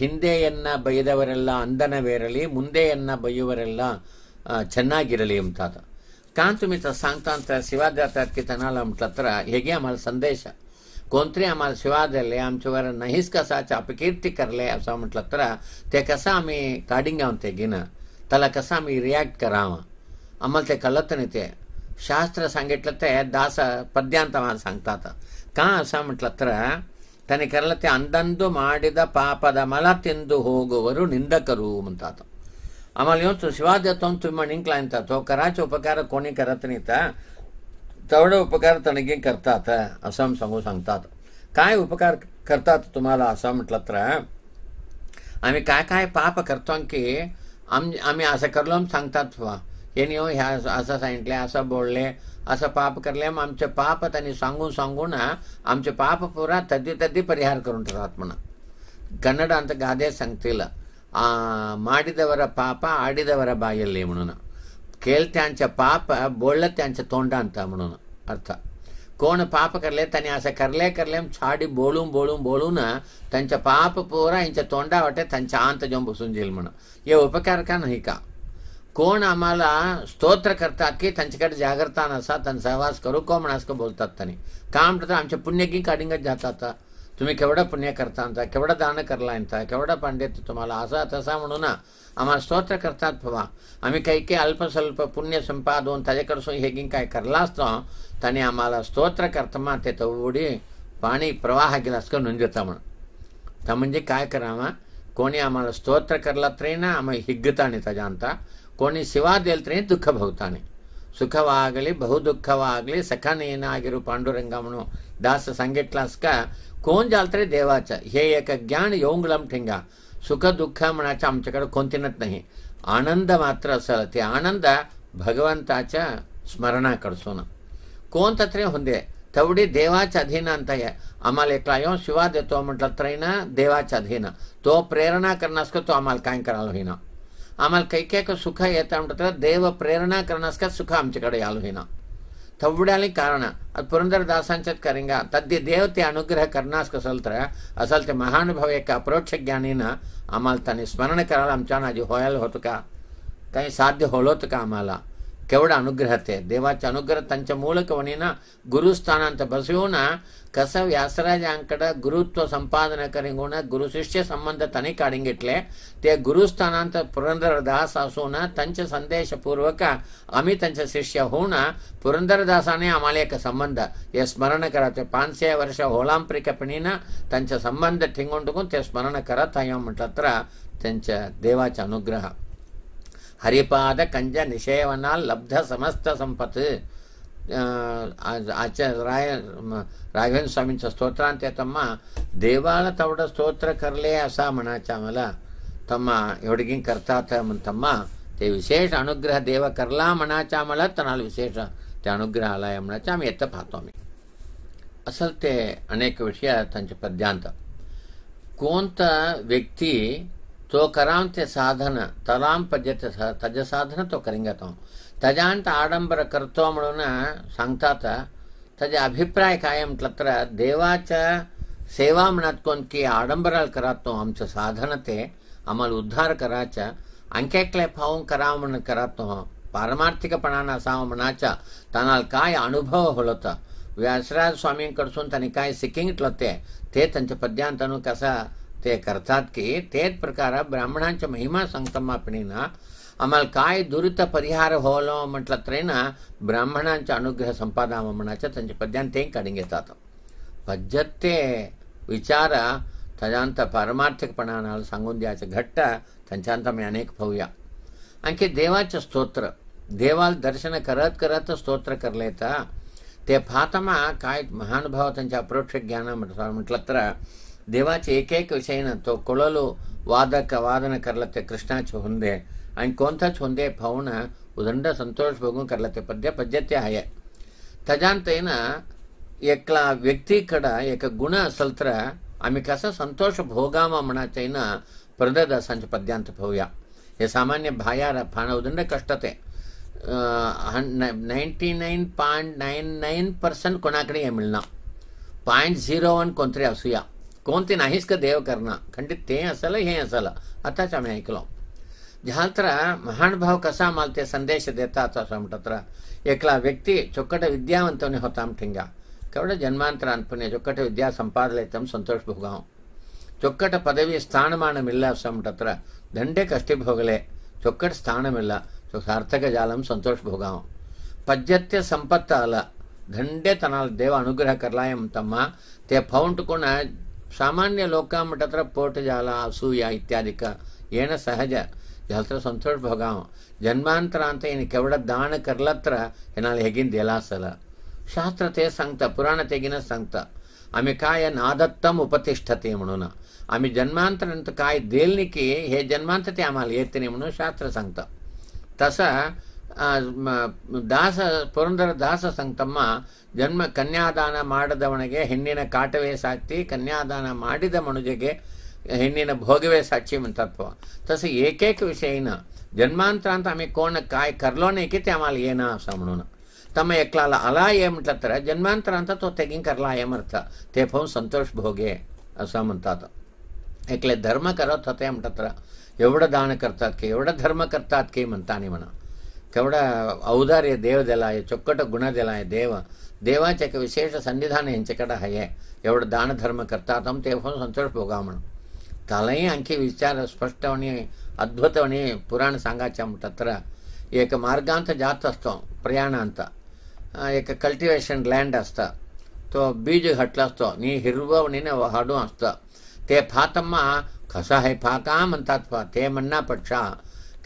ಹಿಂದೆಯನ್ನ ಬೈದವರೆಲ್ಲ ಅಂದನವೇರಲಿ ಮುಂದೆಯನ್ನ ಬೈಯುವರೆಲ್ಲ ಚೆನ್ನಾಗಿರಲಿ ಅಂತಾತ ಕಾಂತು ಮಿತ್ರ ಸಾಂಕಾಂತ ಶಿವಾದ ಕಿತ ನಾಲ್ಕತ್ರ ಹೇಗೆ ಆಮಾಲ್ ಸಂದೇಶ ಕೋಂತ್ರಿ ಆಮಾಲ್ ಶಿವಾದಲ್ಲಿ ಆಮ್ ಚವರ ನಹಿಸ್ ಕಸ ಚಾಪ ಕೀರ್ತಿ ಕರಲೆ ಅಂತ ಹತ್ರ ತೆ ಕಸ ಆಮಿ ಕಾಡಿಂಗ್ ಅವಂತೆ ಗಿನ ತಲ ಕಸ ಆಮಿ ರಿಯಾಕ್ಟ್ ಕರಾವ್ അമ്മലത്തെ കള്ളത്തിനെത്തിയ ശാസ്ത്ര സംഘിട്ടിലത്തെ ദാസ ಕಾ സംഘാത ಕಾಸಾಮಿಟ್ಲತ್ರ ತನಿ ಕರಲತೆ ಅಂದಂದು ಮಾಡಿದ ಪಾಪದ ಮಲ ತಿಂದು ಹೋಗುವರು ನಿಂದಕರು ಮುಂತಾತ ಆಮೇಲೆ ಇವತ್ತು ಶಿವಾದ್ಯತ್ವಂ ತುಂಬ ನಿಂಕ್ಲ ಅಂತ ತೋ ಕರಾಚ ಉಪಕಾರ ಕೋಣಿ ಕರತನಿತ ತವಡ ಉಪಕಾರ ತನಗೆ ಕರ್ತಾತ ಅಸಾಂ ಸಂಗು ಸಂಗ್ತಾತ ಕಾಯ್ ಉಪಕಾರ ಕರ್ತಾತ ತುಮಾಲ ಅಸಾಮಿಟ್ಲತ್ರ ಆಮೇಲೆ ಕಾಯ್ ಕಾಯ್ ಪಾಪ ಅಮ್ ಆಮೆ ಆಸೆ ಕರ್ಲೋಂ ಸಂಗ್ತಾತ್ವ येणेव ह्या असं सांगितले असं बोलले असं पाप करले मग आमचे पाप त्यांनी सांगून सांगून आमचे पाप पुरा तद्दी तद्दी परिहार करून ठरतात म्हणा कन्नड अंत गादे सांगतील ಮಾಡಿದವರ पाप ಆಡಿದವರ बायले म्हणून केलत्यांचं पाप बोललं त्यांच्या अंत म्हणून अर्थ कोण पाप करले त्यांनी असं करले करले छाडी बोलून बोलून बोलून त्यांच्या पाप पुरा यांच्या तोंडा वाटे त्यांच्या आंत जाऊन बसून जाईल म्हणून हे उपकार का नाही का कोण आम्हाला स्तोत्र करतात की त्यांच्याकडे जागरता असा त्यांचा सहवास करू को म्हण असं बोलतात त्यांनी का म्हणतात आमच्या पुण्यकी काडिंगच जाता आता तुम्ही केवढं पुण्य करता आणता केवढं दान करला आणता केवढं पांडित तुम्हाला असा तसा म्हणू ना आम्हाला स्तोत्र करतात बाबा आम्ही काही काही अल्पस्वल्प पुण्य संपादून ताजेकडसून हेगीन काय करला असतो ताणे आम्हाला स्तोत्र करतमा ते उडी पाणी प्रवाह गेला असं नुंजता म्हणून तर म्हणजे काय करावा कोणी आम्हाला स्तोत्र करला तरी ना आम्ही हिग्गता आणि ताज्या ಕೋಣಿ ಶಿವಾದೇಲ್ತನೇ ದುಃಖ ಭೌತಾನೆ ಸುಖವಾಗಲಿ ಬಹು ದುಃಖವಾಗಲಿ ಸಖನೇನಾಗಿರು ಪಾಂಡುರಂಗಮ್ಮನು ದಾಸ ಸಂಗೀತ ಕ್ಲಾಸ್ಕ ಕೋಂಜಾಲ್ತ್ರೆ देवाच हे एक ज्ञान योंगळम ठिंगा सुख दुख म्हणाचं आमच्याकडे को नाही आनंद मात्र असल ते आनंद भगवंता स्मरणा ಕಡಿಸೋಣ कोणतत्रे ಹೊಂದೆ तेवढी देवाच अधीन अंत आम एकला शिवा देतो म्हटलं देवाच अधीन तो प्रेरणा करण्यास तो आम काय करायला ಆಮೇಲೆ ಕೈ ಕೈಕ ಸುಖ ಏತ ಉಂಟದ ದೇವ ಪ್ರೇರಣಾ ಕರ್ಣಸ್ಕ ಸುಖ ಆಮಚಕಡೆ ಯಾಲುಹಿನ ತವ್ವಿಡಾಲಿ ಕಾರಣ ಅದು ಪುರಂದರದಾಸಾಂಚತ್ ಕರಿಂಗ ತದ್ದೆ ದೇವತೆ ಅನುಗ್ರಹ ಕರ್ಣಾಸ್ಕ ಸಲ್ತ್ರ ಅಸಲ್ತೆ ಮಹಾನುಭಾವಕ್ಕೆ ಅಪರೋಕ್ಷ ಜ್ಞಾನಿನ ಆಮೇಲೆ ತಾನೆ ಸ್ಮರಣ ಕರಾಲ ಅಂಚಾನ ಅದು ಹೊಯಲ್ ಹೊತುಕ ಕೈ ಸಾಧ್ಯ ಹೊಳೋತುಕ ಆಮೇಲೆ ಕೆವಡ ಅನುಗ್ರಹತೆ ದೇವಾಚ ಅನುಗ್ರಹ ತಂಚ ಮೂಲಕವನಿನ ಗುರುಸ್ಥಾನ ಅಂತ ಬಸವನ ಕಸ ವ್ಯಾಸರಾಜ ಅಂಕಡ ಗುರುತ್ವ ಸಂಪಾದನ ಕರಿಗುಣ ಗುರು ಶಿಷ್ಯ ಸಂಬಂಧ ತನಿಖ ಅಡಂಗಿಟ್ಲೆ ತೇ ಗುರುಸ್ಥಾನ ಅಂತ ಪುರಂದರದಾಸ ಅಸೂನ ತಂಚ ಸಂದೇಶ ಪೂರ್ವಕ ಅಮಿ ತಂಚ ಶಿಷ್ಯ ಹೂಣ ಪುರಂದರದಾಸನೇ ಅಮಾಲಯಕ ಸಂಬಂಧ ಎ ಸ್ಮರಣ ಕರತೆ ಪಾನ್ಸೆ ವರ್ಷ ಹೋಳಾಂಪ್ರಿಕ ಪಿಣಿನ ತಂಚ ಸಂಬಂಧ ಠಿಂಗೊಂಡುಗು ತೇ ಸ್ಮರಣ ಕರ ತಾಯಮ್ಮಟ್ಲತ್ರ ತಂಚ ದೇವಾಚ ಅನುಗ್ರಹ हरिपाद कंज निषेवना लब्ध समस्त संपत् आचार्य राय राघवेंद्र स्वामींचं ಸ್ತೋತ್ರ ಅಂತ ತಮ್ಮ ದೇವಾಲ ತವಡ करले असा मनाचा मला तम ಎವಡಿಗಿಂಗ್ करतात तम्मा ते विशेष अनुग्रह देव करला मनाचा मला तणाला विशेष ते अनुग्रह आलाय म्हणायचा आम्ही येतं पाहतो आम्ही असं ते अनेक विषय त्यांचे पद्यांत कोणता व्यक्ती तो करांते साधन तलाम पद्यते तज साधन तो करिंगत तो। तजांत आडंबर करतो म्हणून सांगतात त्याचा अभिप्राय कायम तत्र देवाच्या सेवा म्हणत कोणकी आडंबराल करा तो आमचं साधन ते आम्हाला उद्धार करायचा अंक्याकले फावून करा म्हणून करा तो पारमार्थिकपणानं असावं म्हणाचा तानाल काय अनुभव होता व्यासराज स्वामींकडसून त्यांनी काय सिकिंगितलं ते त्यांच्या पद्यांत कसा ते करतात की तेच प्रकार ब्राह्मणांच्या महिमा संकल्पनेनं आमल काय दुरित परिहार व्हावलो म्हटलं तरेनं ब्राह्मणांचा अनुग्रह संपादावं म्हणाच्या त्यांच्या पद्यान ते काडून घेतात विचार थंत पारमार्थिकपणानं सांगून द्यायचं घट्ट त्यांच्यात आम्ही अनेक पाहूया आणखी देवाच स्त्रोत्र देवाल दर्शन करत करत स्त्रोत्र कर तर ते फातमा काय महानुभाव त्यांच्या अप्रोक्ष ज्ञान म्हटलं ದೇವಾಚ ಏಕೈಕ ವಿಷಯನಂತೂ ಕೊಳಲು ವಾದಕ ವಾದನಕರ್ಲತೆ ಕೃಷ್ಣಾಚ ಹೊಂದೆ ಅಂಡ್ ಕೊಂಥಚ್ ಹೊಂದೆ ಪೌಣ ಉದಂಡ ಸಂತೋಷ ಭೋಗು ಕರ್ಲತೆ ಪದ್ಯ ಪದ್ಯತೆ ಹಯ ತಜಾಂತೇನ ಎಕ್ಲ ವ್ಯಕ್ತಿ ಕಡ ಏಕ ಗುಣ ಸಲ್ತ್ರ ಅಮಿಕಸ ಸಂತೋಷ ಭೋಗಾಮ ಮಣಚೈನ ಪ್ರದದ ಸಂಚ ಪದ್ಯಾಂತ ಭವ್ಯ ಎ ಸಾಮಾನ್ಯ ಭಾಯಾರ ಪಾನ ಉದಂಡ ಕಷ್ಟತೆ ninety nine point nine nine percent ಕೊನಾಕಡೆ ಮಿಳ್ನ ಪಾಯಿಂಟ್ ಝೀರೋ ಒನ್ ಕೊಂತ್ರೆ ಅಸೂಯ कोणते नाहीस का देव करना खंडित ते असल हे असल आताच आम्ही ऐकलो महान भाव कसा मला ते संदेश देतात असं म्हणतात एकला व्यक्ती चొక్కట विद्यावंतने होताम ठिंगा केवढं जन्मांतरांतपणे चొక్కట विद्या संपादलेतम संतोष भोगाव ಚೊಕ್ಕಟ ಪದವಿ ಸ್ಥಾನಮಾನಮಿಲ್ಲ ಸಂಟತ್ರ ದಂಡೆ ಕಷ್ಟೆ ಭೋಗಲೆ ಚೊಕ್ಕಟ ಸ್ಥಾನಮಿಲ್ಲ ಸಾರ್ಥಕ ಜಾಲಂ ಸಂತೋಷ ಭೋಗಾಂ ಪದ್ಯತ್ಯ ಸಂಪತ್ತ तनाल देव ತನಾಲ್ ದೇವ ಅನುಗ್ರಹ ते ತಮ್ಮ को ಪೌಂಟ್ಕೊಣ ಸಾಮಾನ್ಯ ಲೋಕಾಮಟತ್ರ ಪೋಟಜಾಲ ಅಸೂಯ ಇತ್ಯಾದಿಕ ಏನ ಸಹಜ ಯಲ್ತ್ರ ಸಂತೋಷ ಭೋಗಾವ ಜನ್ಮಾಂತರ ಅಂತ ಏನು ಕೆವಡ ದಾಣ ಕರ್ಲತ್ರ ಏನಾಲಿ ಹೇಗಿಂದ ಎಲ್ಲ ಸಲ ಶಾಸ್ತ್ರ ತೇ ಸಂಕ್ತ ಪುರಾಣ ತೆಗಿನ ಸಂಕ್ತ ಆమె ಕಾಯ ನಾದತ್ತಂ ಉಪತಿಷ್ಠತೆ म्हणून आम्ही जन्मांतरंत काय देलनिकी हे जन्मांत ते आम्हाला येते म्हणून शास्त्र सांगतं तसं ದಾಸ ಪುರಂದರದಾಸ ಸಂತಮ್ಮ ಜನ್ಮ ಕನ್ಯಾದಾನ ಮಾಡದವನಿಗೆ ಹೆಣ್ಣಿನ ಕಾಟವೇ ಸಾಕ್ಷಿ ಕನ್ಯಾದಾನ ಮಾಡಿದ ಮನುಜಗೆ ಹೆಣ್ಣಿನ ಭೋಗವೇ ಸಾಕ್ಷಿ ತತ್ವ ತಸ ಏಕೈಕ ವಿಷಯನ జన్మాంతరాంత ఆమె కోణ కాయ కర్లోనేకితే అమాలి ఏనా సమణున తమ ఎక్లాల అలా ఏమిట్లత్తర జన్మాంతరాంత తో తెగిం కర్లా ఏమర్థ తేఫం సంతోష్ భోగే అసామంతాత ఎక్లే ధర్మ కరో తతే ఏమిటత్తర ఎవడ దానకర్తాత్కి ఎవడ ధర్మకర్తాత్కి మంతాని మన ಚೌಡ ಔದಾರ್ಯ ದೇವದೆಲಾಯ ಚೊಕ್ಕಟ ಗುಣದೆಲಾಯ ದೇವ ದೇವಾಚಕ ವಿಶೇಷ ಸನ್ನಿಧಾನ ಎಂಚಕಟ ಹಯೆ ಎವಡ ದಾನ ಧರ್ಮ ಕರ್ತಾತಂ ತೇಫಂ ಸಂತೋಷ ಭೋಗಾಮಣ ತಲೆಯೇ ಅಂಕಿ ವಿಚಾರ ಸ್ಪಷ್ಟವಣಿ ಅದ್ಭುತವಣಿ ಪುರಾಣ ಸಾಂಗಾಚಾಮ ತತ್ರ ಏಕ ಮಾರ್ಗಾಂತ ಜಾತ ಅಸ್ತೋ ಪ್ರಯಾಣ ಅಂತ ಏಕ ಕಲ್ಟಿವೇಷನ್ ಲ್ಯಾಂಡ್ ಅಸ್ತ तो बीज हटला असतो नी हिरवणीने हाडू असतं ते फातम्मा कसा हे फाका म्हणतात फा ते म्हणणा पक्षा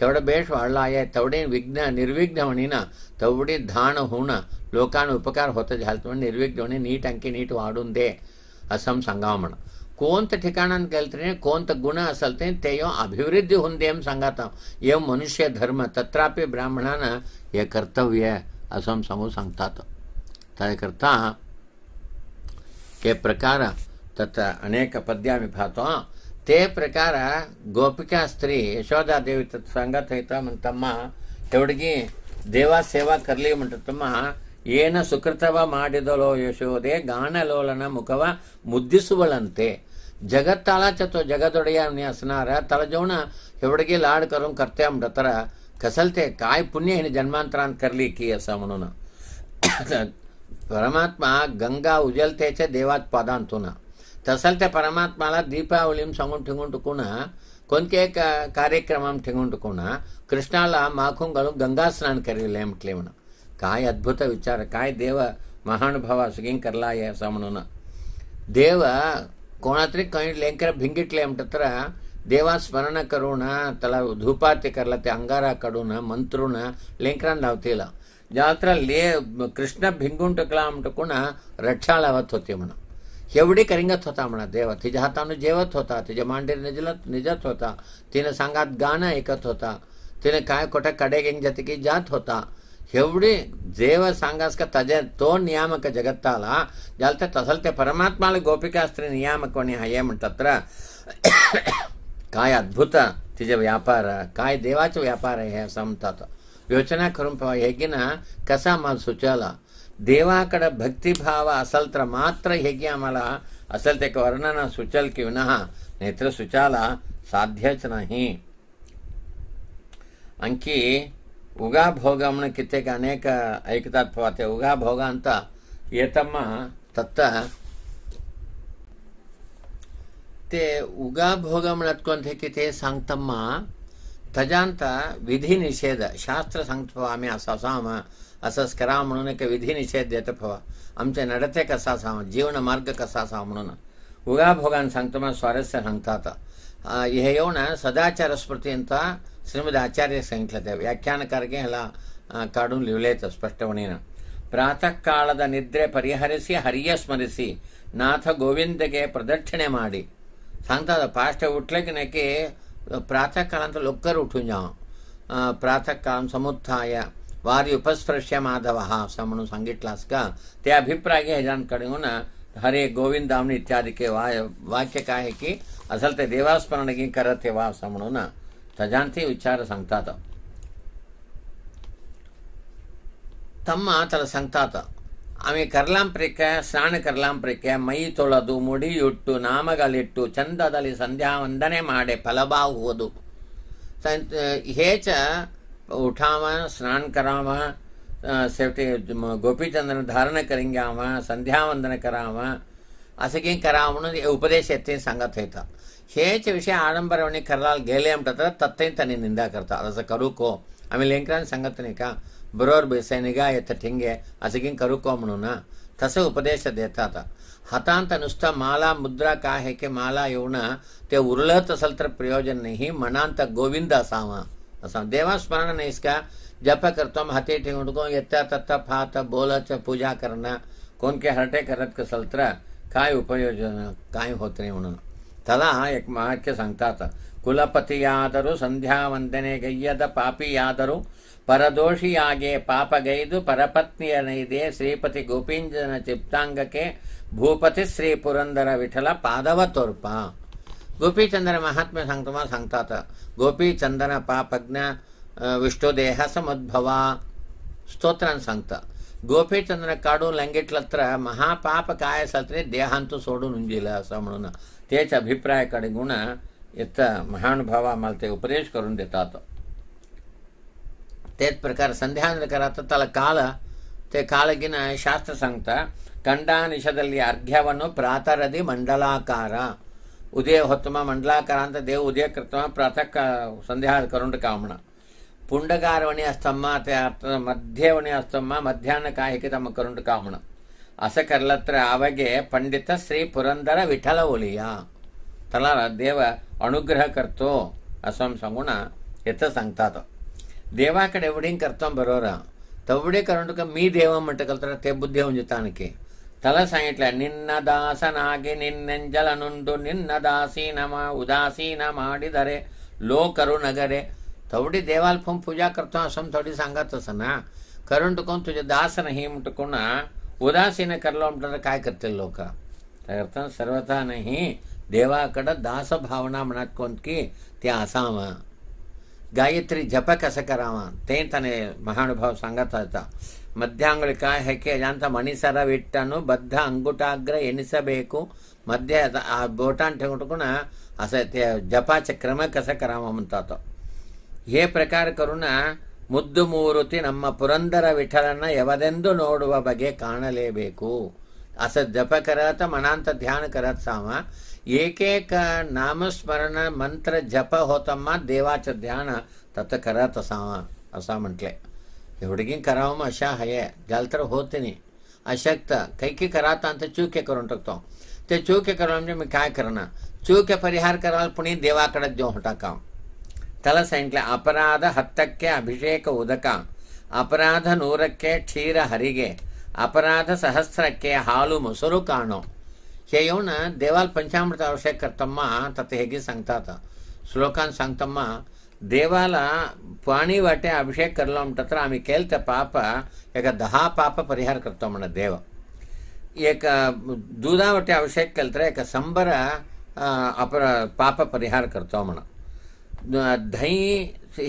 तेवढं बेश वाढला आहे विघ्न निर्विघ्न म्हणीना तेवढी धाण होणं लोकान उपकार होते झालतो निर्विघ्न होणे नीट अंकी नीट वाढून दे असं सांगावं म्हणा कोणत ठिकाणांत गेलं गुण असेल ते ते अभिवृद्धी होऊन देम मनुष्य धर्म तत्रापि ब्राह्मणानं हे कर्तव्य असम सांगू सांगतात त्याकरता तो। हे प्रकार तत्र अनेक पद्यामी पाहतो ತೇ ಪ್ರಕಾರ ಗೋಪಿಕಾ ಸ್ತ್ರೀ ಯಶೋಧಾದೇವಿ ತತ್ ಸಂಗತೈತಾಮ್ ತಮ್ಮ ಹುಡುಗಿ ದೇವಾ ಸೇವಾ ಕರ್ಲಿ ತಮ್ಮ ಏನ ಸುಕೃತವ ಮಾಡಿದಳೋ ಯಶೋದೆ ಗಾನಲೋಲನ ಮುಖವ ಮುದ್ದಿಸುವಳಂತೆ ಜಗತ್ತಾಳಚತೋ ಜಗದೊಡೆಯ ನ್ಯಾಸನಾರ ತಲಜೋಣ ಹೆವಡಗಿ ಲಾಡ್ ಕರು ಕರ್ತೆ ಅಂಬಿಡತ್ತಾರ ಕಸಲ್ತೆ ಕಾಯ್ ಪುಣ್ಯ ಏನು ಜನ್ಮಾಂತರ ಅಂತ ಕರ್ಲಿ ಕೀಯಸ ಪರಮಾತ್ಮ ಗಂಗಾ ಉಜಲ್ತೇಚ ದೇವಾತ್ ಪಾದಾಂತುನ ತಸಲ್ಟೆ ಪರಮಾತ್ಮಲ ದೀಪಾವಳಿಂ ಸಂಗೊಂಡು ಠಿಂಗುಂಟುಕುಣ ಕೊನ್ಕೆ ಕಾರ್ಯಕ್ರಮಂ ಠಿಂಗುಂಟುಕುಣ ಕೃಷ್ಣಾಲ ಮಾಕುಂಗಳು ಗಂಗಾ ಸ್ನಾನ ಕರೀಲೇಮ್ ಟ್ಲೇವಣ ಕಾಯ್ ಅದ್ಭುತ ವಿಚಾರ ಕಾಯ್ ದೇವ ಮಹಾನುಭಾವ ಸುಗಿಂಕರ್ಲಾಯ ಸಾಮಣನ ದೇವ कोणातरी काही लेंकर भिंगिटले आमटत्र देवा स्मरण करून त्याला धुपाते करला ते अंगारा काढून मंत्रून लेंकरान लावतेला ज्या ले कृष्ण भिंगून टाकला आमटकून रक्षा लावत होते म्हणा एवढे करिंगत होता म्हणा देव तिच्या हातानं जेवत होता तिच्या मांडीर निजलत निजत होता तिने सांगात गाणं ऐकत होता तिने काय खोटं कडे घेऊन की जात होता एवढे देव सांगास का तजे तो नियामक जगत्ताला जाल ते तसल ते परमात्माला गोपिकास्त्री नियामक आणि हाये म्हणतात काय अद्भुत तिजे व्यापार काय देवाचा व्यापार आहे असं म्हणतात योचना करून पहा हे की ना कसा मला सुचवला देवाकडं भक्ति भाव असलत्र मात्र हेगे आम्हाला असेल ते वर्णन सुचल की विना नेत्र सुचाला साध्यच नाही ಅಂಕಿ ಉಗಾ ಭೋಗಮ್ನ ಕಿತ್ತೆಗೆ ಅನೇಕ ಐಕ್ತಾತ್ ಪವಾತೆ उगा ಭೋಗ ಅಂತ ಏತಮ್ಮ ತತ್ತ ते उगा भोग म्हणत कोणते की ते सांगतम्मा तजांता विधी निषेध शास्त्र सांगतो आम्ही असा असंच करा म्हणून एक विधी निषेध देत फवा आमचे नडते कसा सांग जीवन मार्ग कसा सांग म्हणून ಉಗಾ ಭೋಗಾನ್ ಸಂಕ್ರಮ ಸ್ವಾರಸ್ಯ ಸಂಕ್ತಾತ ಇಹ ಯೋಣ ಸದಾಚಾರ ಸ್ಮೃತಿ ಅಂತ ಶ್ರೀಮದ್ ಆಚಾರ್ಯ ಸಂಕ್ಲತೆ ವ್ಯಾಖ್ಯಾನಕಾರಕ್ಕೆ ಎಲ್ಲ ಕಾಡು ಲಿವಲೇತ ಸ್ಪಷ್ಟವಣಿನ ಪ್ರಾತಃ ಕಾಲದ ನಿದ್ರೆ ಪರಿಹರಿಸಿ ಹರಿಯ ಸ್ಮರಿಸಿ ನಾಥ ಗೋವಿಂದಗೆ ಪ್ರದಕ್ಷಿಣೆ ಮಾಡಿ ಸಾಂಗ್ತಾದ ಪಾಸ್ಟ್ ಉಟ್ಲಗಿನಕ್ಕೆ ಪ್ರಾತಃ ಕಾಲ ಅಂತ ಲೊಕ್ಕರು ಉಠುಂಜಾವ ಪ್ರಾತಃ ಕಾಲ ಸಮುತ್ಥಾಯ వారి ఉపస్పృశ్య మాధవ సమను సంగీట్ క్లాస్గా ते अभिप्राय है जान कड़ियों ना हरे गोविंद दामन इत्यादि के वा, वाक्य का है कि असल ते देवास्मरण की करते वा समणो ना ತಜಾಂತಿ ವಿಚಾರ ಸಂಕ್ತಾತ ತಮ್ಮ ತಲ ಸಂಕ್ತಾತ ಆಮೆ ಕರ್ಲಾಂಪ್ರಿಕ ಸ್ನಾನ ಕರ್ಲಾಂಪ್ರಿಕ ಮೈ ತೊಳೆದು ಮುಡಿಯುಟ್ಟು ನಾಮಗಳಿಟ್ಟು ಚಂದದಲ್ಲಿ ಸಂಧ್ಯಾ ವಂದನೆ ಮಾಡೆ ಫಲಬಾಹುವುದು ಹೇಚ उठावा स्नान करावा शेवटी गोपीचंद्रन धारण करिंगावा संध्यावंदन करावा असं किंवा करा म्हणून उपदेश येथे सांगत होता हेच विषय आडंबरवणी करायला गेले तत्ते त्यांनी निंदा करता असं करूको आम्ही लेंकरान संगत नहीं का बरोबर बेसैनी गा येत ठिंगे असं किंवा करूको म्हणून तसं उपदेश था हातांत नुसतं माला मुद्रा का है की माला येऊन ते उरलत असेल तर प्रयोजन नहीं मनांत गोविंद असावा देवा स्मरण है इसका जप करतम हथे ठेकुंडको यत्ता तत्ता फात बोलच पूजा करना कौन के हरटे करत ಉಪಯೋಜನ ಕಾಯ್ ಹೋತ್ರಿ ಉಣನು ತದಾ एक ಮಹಾಕ್ಕೆ ಕುಲಪತಿಯಾದರು ಕುಲಪತಿಯಾದರೂ ಸಂಧ್ಯಾ ವಂದನೆ ಗೈಯದ ಪಾಪಿಯಾದರೂ ಪರದೋಷಿಯಾಗೆ ಪಾಪ ಗೈದು ಪರಪತ್ನಿಯ ನೈದೆ ಶ್ರೀಪತಿ ಗೋಪೀಂಜನ ಚಿಪ್ತಾಂಗಕ್ಕೆ ಭೂಪತಿ ಶ್ರೀ ಪುರಂದರ ವಿಠಲ ಪಾದವ ತೋರ್ಪ गोपीचंद्र महात्म्य सांगतो सांगतात गोपीचंदन पापज्ञ विष्णुदेह समुद्भवा गोपी चंदन काड़ू काढून लत्र महापाप काय सत्रे देहांत सोड़ उंजिलं असं म्हणून अभिप्राय कड़े गुण इत महानुभाव आम्हाला उपदेश करून देतात तेच प्रकार संध्या करा तर काल ते ಕಾಲಗಿನ संगता ಸಂಗತ ಕಂಡಾನಿಷದಲ್ಲಿ अर्घ्यवन प्रातरदि मंडलाकार ಉದಯ హొత్తమ మండలాకారాంత ದೇವ ಉದಯ కృతమ ప్రాతಃ సంధ్యా ಪುಂಡಕಾರವಣಿ కామణ ಪುಂಡಗಾರವಣಿ ಅಸ್ತಮ್ಮ ಮಧ್ಯೇವಣಿ ಅಸ್ತಮ್ಮ ಮಧ್ಯಾಹ್ನ ಕಾಹಿಕೆ ತಮ್ಮ ಕರುಂಡು ಕಾಮಣ ಅಸಕರ್ಲತ್ರ ಅವಗೆ ಪಂಡಿತ ಶ್ರೀ ಪುರಂದರ ವಿಠಲ ಒಲಿಯ ತಲಾರ ದೇವ ಅನುಗ್ರಹ ಕರ್ತೋ ಅಸ್ವಂ ಸಂಗುಣ ಎತ್ತ ಸಂಗ್ತಾತ ದೇವಾ ಕಡೆ ಎವಡಿಂಗ್ ಕರ್ತಂ ಬರೋರ ತವಡೆ ಕರುಂಡಕ ಮೀ ದೇವ ಮಂಟ ತೇ ತೆಬ್ಬುದ್ದೆ ಒಂಜು ತಲಸಂಗಿಟ್ಲ ನಿನ್ನ ದಾಸನಾಗಿ ನಿನ್ನೆಂಜಲನುಂಡು ನಿನ್ನ ದಾಸೀನ ಮಾ ಉದಾಸೀನ ಮಾಡಿದರೆ ಲೋಕರು ನಗರೆ ತೌಡಿ ದೇವಾಲ್ಪಂ ಪೂಜಾ ಕರ್ತ ಸಮ್ ತೌಡಿ ಸಂಗತಸನ ಕರುಂಟುಕೊಂಡು ತುಜ ದಾಸನ ಹೀಮುಟುಕುಣ ಉದಾಸೀನ ಕರ್ಲೋಮ್ಟಂದ್ರೆ ಕಾಯ್ಕರ್ತಿಲ್ಲ ಲೋಕ ತಗರ್ತನ ಸರ್ವತಾ ನಹಿ ದೇವಾ ಕಡ ದಾಸ ಭಾವನಾ ಮನಾತ್ಕೊಂಡ್ಕಿ ತ್ಯ ಅಸಾಮ ಗಾಯತ್ರಿ ಜಪ ಕಸ ಕರಾವ ತನೇ ಮಹಾನುಭಾವ ಸಂಗತ ಆಯ್ತಾ ಮಧ್ಯಾಂಗುಳಿಕ ಹೆಕ್ಕೆ ಅಜಾಂತ ಮಣಿಸರವಿಟ್ಟನು ಬದ್ಧ ಅಂಗುಟಾಗ್ರ ಎನಿಸಬೇಕು ಮಧ್ಯ ಆ ಬೋಟಾನ್ ಟೆಂಗುಟುಕುಣ ಅಸತ್ಯ ಜಪಾಚ ಕ್ರಮ ಕಸಕರಾಮ ಮುಂತಾತು ಹೇ ಪ್ರಕಾರ ಕರುಣ ಮುದ್ದು ಮೂರುತಿ ನಮ್ಮ ಪುರಂದರ ವಿಠಲನ ಯವದೆಂದು ನೋಡುವ ಬಗೆ ಕಾಣಲೇಬೇಕು ಅಸತ್ ಜಪಕರತ ಮನಾಂತ ಧ್ಯಾನ ಕರತ್ ಸಾಮ ಏಕೇಕ ನಾಮಸ್ಮರಣ ಮಂತ್ರ ಜಪ ಹೋತಮ್ಮ ದೇವಾಚ ಧ್ಯಾನ ತತ್ತ ಕರತ ಸಾಮ ಅಸಾಮಂಟ್ಲೆ ಹುಡುಗಿನ್ ಕರಾವ ಅಶಾ ಹಯೇ ಜಲ್ತರ ಹೋತೀನಿ ಅಶಕ್ತ ಕೈಕಿ ಕರಾತ ಅಂತ ಚೂಕೆ ಕರೋಟಕ್ತವ ತೆ ಚೂಕೆ ಕರೋ ಕಾಯ್ ಕರಣ ಚೂಕೆ ಪರಿಹಾರ ಕರಾವಳಿ ಪುಣಿ ದೇವಾ ಕಡೆ ದೇವ್ ಹುಟಾಕ ತಲ ಸಾಯಂಟ್ಲೆ ಅಪರಾಧ ಹತ್ತಕ್ಕೆ ಅಭಿಷೇಕ ಉದಕ ಅಪರಾಧ ನೂರಕ್ಕೆ ಕ್ಷೀರ ಹರಿಗೆ ಅಪರಾಧ ಸಹಸ್ರಕ್ಕೆ ಹಾಲು ಮೊಸರು ಕಾಣೋ ಹೇಯೋಣ ದೇವಾಲ್ ಪಂಚಾಮೃತ ಅಭಿಷೇಕ ಕರ್ತಮ್ಮ ತತ್ ಹೇಗೆ ಸಾಂಗ್ತಾತ ಶ್ಲೋಕಾನ್ ಸಂಕ್ತಮ್ಮ ದೇವಾಲ ಪಾಣಿ ವಾಟೆ ಅಭಿಷೇಕ ಕರ್ಲೋಮ್ ತತ್ರ ಆమె ಕೇಳ್ತ ಪಾಪ ಏಕ ದಹಾ ಪಾಪ ಪರಿಹಾರ ಕರ್ತೋಮಣ ದೇವ ಏಕ ದೂಧಾ ವಟೆ ಅಭಿಷೇಕ ಕಲ್ತ್ರೆ ಏಕ ಸಂಬರ ಅಪರ ಪಾಪ ಪರಿಹಾರ ಕರ್ತೋಮಣ ದೈ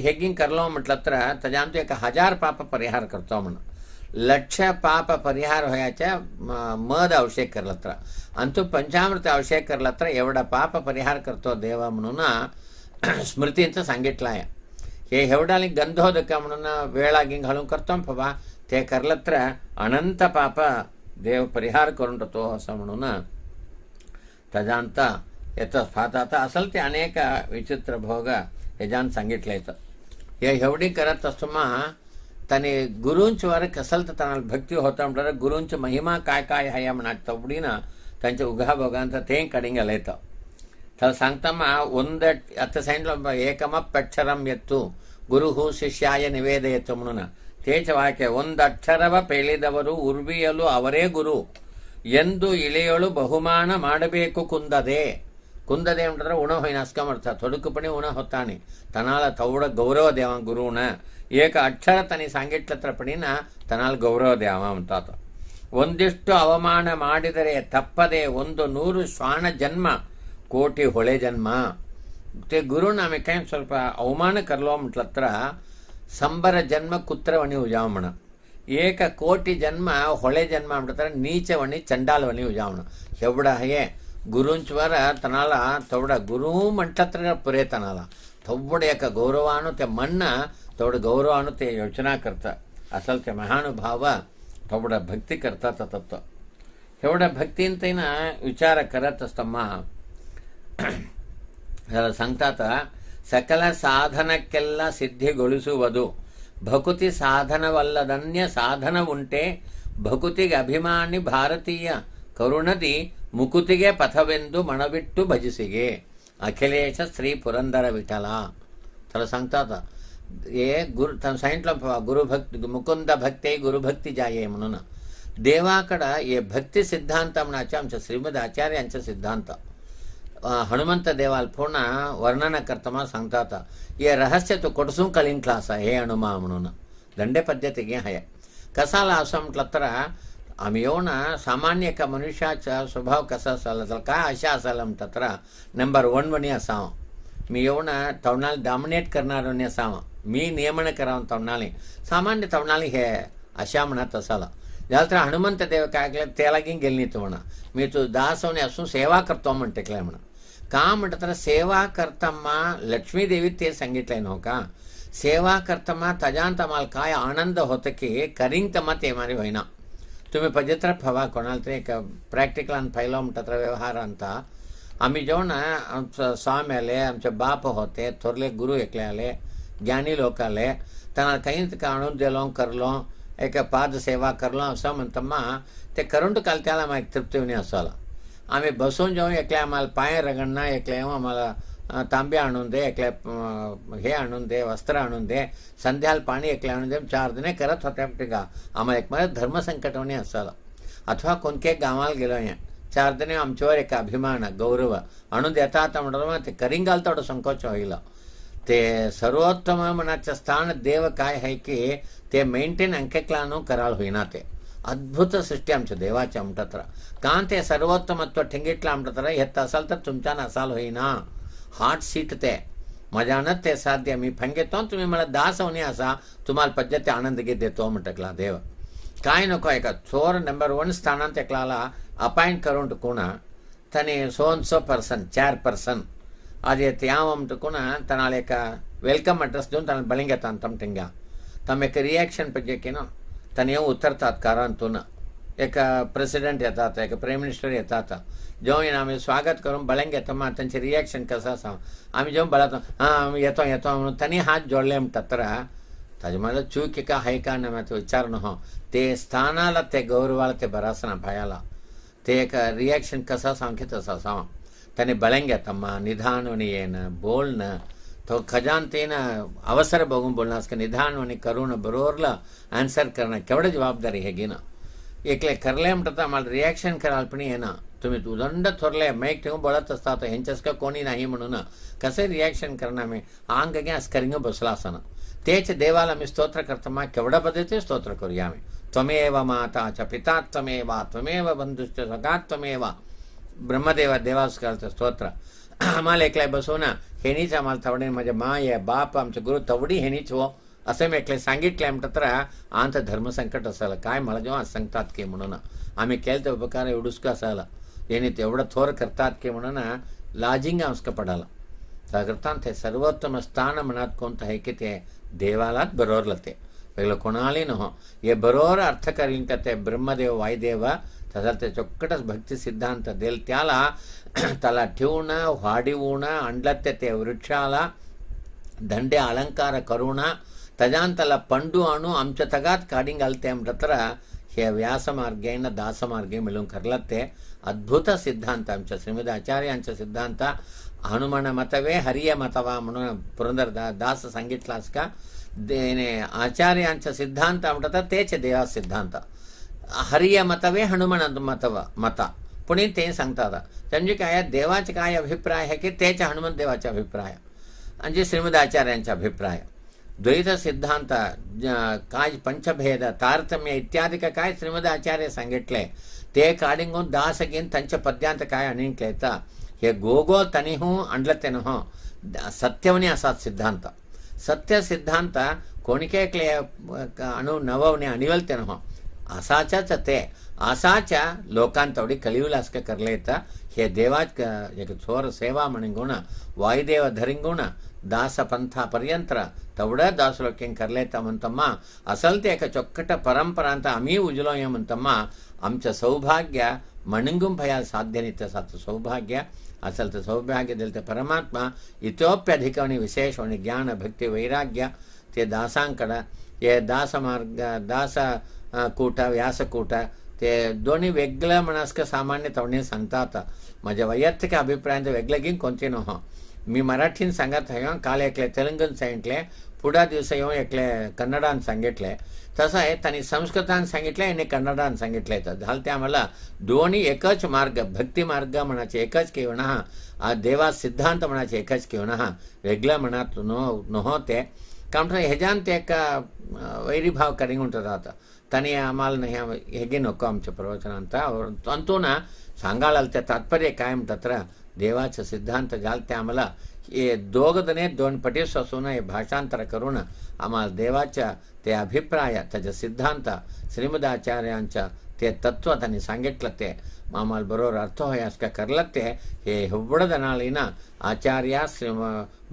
ಹೆಗ್ಗಿಂಗ್ ಕರ್ಲೋಮಟ್ಲತ್ರ ತಜಾಂತು ಏಕ ಹಜಾರ್ ಪಾಪ ಪರಿಹಾರ ಕರ್ತೋಮಣ ಲಕ್ಷ ಪಾಪ ಪರಿಹಾರ ಹೊಯಾಚ ಮದ ಅಭಿಷೇಕ ಕರ್ಲತ್ರ ಅಂತೂ ಪಂಚಾಮೃತ ಅಭಿಷೇಕ ಕರ್ಲತ್ರ ಎವಡ ಪಾಪ ಪರಿಹಾರ ಕರ್ತೋ ದೇವ ಮನುನ ಸ್ಮೃತಿಯಂತ ಸಂಗಿಟ್ಲಾಯ ಹೇ ಹೆವಡಾಲಿ ಗಂಧೋದಕ್ಕೆ ಅವನನ್ನು ವೇಳಾಗಿ ಹಳು ಕರ್ತಂಪವ ತೇ ಕರ್ಲತ್ರ ಅನಂತ ಪಾಪ ದೇವ ಪರಿಹಾರ ಕೊರಂಟ ತೋಹಸಮಣನ ತಜಾಂತ ಎತ್ತ ಸ್ಫಾತಾತ ಅಸಲ್ತಿ ಅನೇಕ ವಿಚಿತ್ರ ಭೋಗ ಯಜಾನ್ ಸಂಗಿಟ್ಲೈತ ಹೇ ಹೆವಡಿ ಕರ ತಸ್ತುಮ తని గురుంచి వరకు అసలు తన భక్తి హోతా ఉంటారు గురుంచి మహిమా కాయ కాయ హయామనాడు తప్పుడిన తంచ ఉగా భోగాంత తేం కడింగలేతావు ಸಂತಮ ಹತ್ತು ಅತ್ತ ಏಕಮ ಪಕ್ಷರಂ ಎತ್ತು ಗುರುಹು ಶಿಷ್ಯಾಯ ನಿವೇದಯತ್ತು ವಾಕ್ಯ ತೇಜವಾಕ್ಯ ಒಂದಕ್ಷರವ ಪೇಳಿದವರು ಉರ್ವಿಯಲು ಅವರೇ ಗುರು ಎಂದು ಇಳೆಯಳು ಬಹುಮಾನ ಮಾಡಬೇಕು ಕುಂದದೆ ಕುಂದದೆ ಉಂಟಂದ್ರೆ ಉಣ ಹೊಯ್ ತೊಡಕು ಪಣಿ ಉಣ ಹೊತ್ತಾನೆ ತನಾಲ ತೌಡ ಗೌರವ ದೇವ ಗುರುಣ ಏಕ ಅಕ್ಷರ ತನಿ ಸಾಂಗಿಟ್ಲತ್ರ ಪಣಿನ ತನಾಲ್ ಗೌರವ ದೇವ ಅಂತಾತ ಒಂದಿಷ್ಟು ಅವಮಾನ ಮಾಡಿದರೆ ತಪ್ಪದೆ ಒಂದು ನೂರು ಶ್ವಾನ ಜನ್ಮ ಕೋಟಿ ಹೊಳೆ ಜನ್ಮ ಮತ್ತು ಗುರು ನಾಮಿಕೆ ಸ್ವಲ್ಪ ಅವಮಾನ ಕರ್ಲೋ ಮಟ್ಲತ್ರ ಸಂಬರ ಜನ್ಮ ಕುತ್ರವಣಿ ಉಜಾವಣ ಏಕ ಕೋಟಿ ಜನ್ಮ ಹೊಳೆ ಜನ್ಮ ಅಂಬಿಡ್ತಾರೆ ನೀಚವಣಿ ಚಂಡಾಲವಣಿ ಉಜಾವಣ ಹೆವಡ ಹೇ ಗುರುಂಚ್ವರ ತನಾಲ ತೌಡ ಗುರು ಮಂಟತ್ರ ಪುರೇ ತನಾಲ ತೊಬ್ಬಡ ಯಾಕ ಗೌರವ ಅನ್ನುತ್ತೆ ಮಣ್ಣ ತೌಡ ಗೌರವ ಅನ್ನುತ್ತೆ ಯೋಚನಾ ಕರ್ತ ಅಸಲ್ತೆ ಮಹಾನುಭಾವ ತೊಬ್ಬಡ ಭಕ್ತಿ ಕರ್ತ ತತ್ವ ಹೆವಡ ಭಕ್ತಿ ಅಂತ ವಿಚಾರ ಕರತಸ್ತಮ್ಮ सांगतात सकल सिद्धी सिद्धिगदू भकुती साधन वल्यसाधन उठे भकुतीगभिमानी भारतीय करुणदी मुकुती पथवेंद मनबिट भजिसिगे अखिलेश स्त्रीठ तुर सैंट मुकुंद भक्त गुरुभक्ती जायमन देवाकड ये भक्ती सिद्धामच आमच्या श्रीमद आचार्य सिद्धांत हनुमत देवाल पूर्ण वर्णनकर्तमा संगता था ये रहस्य तो कोटसूं कलीन क्लास हे हनुमा अमुन दंडे पद्धति हय कसाल आसमर अमयोन सामान्य का मनुष्य स्वभाव कसा का अशासल तत्र नंबर वन वन असाव मी यौन तवना डामेट करना असाव मी नियमन कर सामान्य तवनाली हे अशा मना तसाल ज्यादा हनुमंत देव का तेलगी गेलनी तो मना तू तो दास सेवा करतो मन टेकला मना કામટ તર સેવા કરતા માં લક્ષ્મી દેવી તે सांगितलं નો કા સેવા કરતા તજાંતмал કાય આનંદ હોત કે કરીંતમતે મારી વિના તમે પજેત્ર ભવા કોણલતે એક પ્રેક્ટિકલ અન પાયલોમટ તર વ્યવહાર અંત અમે જોના સામેલે આમચા બાપ હોતે તુરલે ગુરુ એકલેલે ज्ञानी लोकाલે તના કૈનત કાણો જલો કરલો એક પાદ સેવા કરલો સામત માં તે કરુંડ કાલતેલા માં તૃપ્તિ વની અસાળ आम्ही बसून जेवून एक आम्हाला पांय रगडना एक आम्हाला तांबे आणून दे हे आणून दे वस्त्र आणून दे संध्याला पाणी एकले चार दिने करत होते टिका आम्हाला एक म्हणजे धर्मसंकटवणी असलं अथवा कोणके गावाला गेलो हे चार दिने आमच्यावर एक अभिमान गौरव आणून देता आता म्हणतो ते संकोच हो सर्वोत्तम मनाचं स्थान देव का आहे की ते मेंटेन कराल होईना अद्भुत सृष्टि आमच देवाच्या म्हणटा का ते सर्वोत्तमत्व ठेंगिटला म्हणटा तर असाल तर तुमच्यान असाल होईना हार्ट सीट ते म्हज्यानच ते साध्य मी फंगेतो तुम्ही मला दास होणे असा तुम्हाला पद्धति आनंद घेत देतो म्हणटकला देव काय नको एका चोर नंबर वन स्थान एकला अपॉइंट करून कोणा तने सोन सो पर्सन चार पर्सन అది తేమంటుకున తన वेलकम వెల్కమ్ అడ్రస్ तम బలింగ తంతం టింగా తమ तनयो उत्तर तत्कार एक प्रेसिडेंट येतात एक प्रायम मिनिस्टर येतात जो आम स्वागत करूँ बलंग येता मात त्यांचे रिॲक्शन कसं आसा आम्ही जेवण बळातो हां आम्ही येतो येतो म्हणून तांणी हात जोडले म्हणटात तर ताजे मला चूक का हाय का ना मात विचार न्हू ते स्थान ते गौरवाला ते बरासना भयाला ते एक रिएक्शन कसा सामकें तसं आसा तांणी बळ्यांक निधान बोल बोलणं तो खजानतेन अवसर भोगम बोलना उसका निधानवनि करुण बरोर्ला ಆನ್ಸರ್ ಕರ್ಣ ಕೆವಡ ಜವಾಬ್ದಾರಿ ಹೇಗೇನ ಏಕ್ಲೆ ಕರ್ಲೆ ಅಂಟತ ಮಾಡ ರಿಯಾಕ್ಷನ್ ಕರ ಅಲ್ಪಣಿ ಏನ तुम्ही उदंड थोरले मैक ठेवून तो असता तर ह्यांच्यासक नहीं नाही ना कसे रिएक्शन करना मी आंग गे अस्करिंग बसला असताना तेच देवाला मी स्तोत्र केवड़ा केवढ्या पद्धतीने स्तोत्र करूया आम्ही त्वमेव च पिता त्वमेवा त्वमेव बंधुश्च सगा त्वमेवा ब्रह्मदेव देवास करतं स्तोत्र आम्हाला एकलाय बसो ना हेनीच आम्हाला थवडेन मा माय बाप आमचे गुरु थवडी हेनीच हो असं मी एकले सांगितले म्हणटतरा आंत धर्म संकट असायला काय मला जेव्हा सांगतात की म्हणून आम्ही केलं ते उपकार एवढूसक असायला याने तेवढं थोर करतात की म्हणून लाजिंग आमसक पडाला त्याकरतान ते सर्वोत्तम स्थान मनात कोणतं आहे की ते देवालाच बरोवरलं ते वेगळं कोणालाही न हे बरोबर अर्थ करीन का ते ब्रह्मदेव वायदेव तसा ते चोक्कटच भक्ती सिद्धांत देल त्याला ತಲ ಟ್ಯೂಣ ಹಾಡಿವೂಣ ಅಂಡ್ಲತ್ಯತೆ ವೃಕ್ಷಾಲ ದಂಡೆ ಅಲಂಕಾರ ಕರುಣ ತಜಾಂತಲ ಪಂಡು ಅಣು ಅಂಶತಗಾತ್ ಕಾಡಿಂಗಲ್ತೆ ಎಂಬತ್ರ ಹೇ ವ್ಯಾಸಮಾರ್ಗೇಣ ದಾಸಮಾರ್ಗೇ ಮಿಲುಂ ಕರ್ಲತ್ತೆ ಅದ್ಭುತ ಸಿದ್ಧಾಂತ ಅಂಶ ಶ್ರೀಮದ್ ಆಚಾರ್ಯ ಅಂಶ ಸಿದ್ಧಾಂತ ಹನುಮನ ಮತವೇ ಹರಿಯ ಮತವ ಮನು ಪುರಂದರ ದಾಸ ಸಂಗೀತ ಕ್ಲಾಸ್ಕ ದೇನೆ ಆಚಾರ್ಯಾಂಚ ಸಿದ್ಧಾಂತ ಅಂಟತ ತೇಚ ದೇವ ಸಿದ್ಧಾಂತ ಹರಿಯ ಮತವೇ ಹನುಮನ ಮತವ ಮತ पुणे तें सांगता आता संजीकाया देवाचे काय अभिप्राय है कि तेच हनुमंत देवाचे अभिप्राय म्हणजे श्रीमदाचार्यांचा अभिप्राय द्वैत सिद्धांत काय पंचभेद तारतम्य इत्यादी काय श्रीमदाचार्य सांगितले ते काडिंगून दासगीन त्यांच्या पद्यांत काय आणीक येता हे गोगो तनिहू अंडलतेन सत्यवने असा सिद्धांत सत्य सिद्धांत कोणके क्ले अणू नववने अणिवलतेन असाच्याच ते असाच्या लोकांतवडी कलिविलासक करलेता हे देवाच एक थोर सेवामणि गुण वायुदेव धरिंगुण దాస పంథ పర్యంత్ర తవుడ దాసులోక్యం కర్లేతామంతమ్మ అసల్తేక చొక్కట పరంపరాంత అమీ ఉజులోయమంతమ్మ అంచ సౌభాగ్య మణింగుం భయాల సాధ్యనిత సత్ సౌభాగ్య అసల్త సౌభాగ్య దళిత పరమాత్మ ఇతోప్యధికవని విశేషవని జ్ఞాన భక్తి వైరాగ్య తే దాసాంకడ ఏ దాస మార్గ దాస కూట వ్యాసకూట ते दोन्ही वेगळ्या म्हणास्क सामान्य तवणीन सांगतात माझ्या म्हज्या वैयक्तीक वेगळं घेऊन कोणते हा मी मराठीन सांगत हांगा काल एकले तेलंगन सांगितले पुढा दिवस येवन एकले कन्नडान सांगितले तसं आहे त्यांनी संस्कृतान सांगितले आणि कन्नडान सांगितलं तर झालं ते आम्हाला दोन्ही एकच मार्ग भक्ती मार्ग म्हणाचे एकच किंवा हा देवा सिद्धांत म्हणाचे एकच किंवा हा वेगळं म्हणत न ते कारण हेज्यान ते एका वैरीभाव करिंग उठत आता ತನೆಯ ಅಮಾಲನಯ ಹೇಗೇನೋ ಕಾಂಚ ಪ್ರವಚನ ಅಂತ ಅವರು ಅಂತೂನ ಸಾಂಗಾಳಲ್ತೆ ತಾತ್ಪರ್ಯ ಕಾಯಂ ತತ್ರ ದೇವಾಚ ಸಿದ್ಧಾಂತ ಜಾಲ್ತೆ ಆಮಲ ये दोगदने दोनपटे ससुन ये भाषांतर करुण आम्हाला देवाच्या ते अभिप्राय त्याच्या सिद्धांत श्रीमदाचार्यांच्या ते तत्व त्यांनी सांगितलं ते आम्हाला बरोबर अर्थ होय असं करलं ते हे हुब्बडदनालीन आचार्य श्री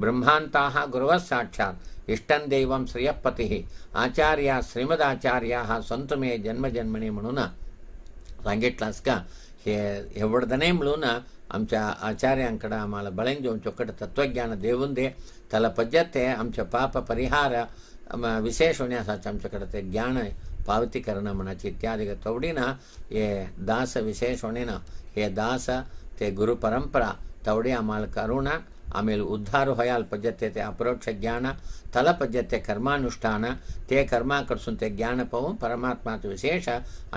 ब्रह्मांता गुरुवः साक्षात इष्टंदैवम श्रियपती आचार्य श्रीमदाचार्य हा संत मे जन्मजन्मणे म्हणून सांगितलास का हे आम मिळून आमच्या आचार्यांकडं आम्हाला तत्वज्ञान देऊन तल त्याला पद्धते आमच्या पाप परिहार विशेष होण्यासाठी आमच्याकडे ते ज्ञान पावती करणं इत्यादि इत्यादी तवडीनं हे दास विशेष होणे ये दास ते गुरुपरंपरा तवडी आम्हाला करुणा आम्ही उद्धार हयाल पद्धत ते अपरोक्षज्ञान तल पद्धत कर्मानुष्ठान ते कर्माकर्सून ते ज्ञानपहून परमा विशेष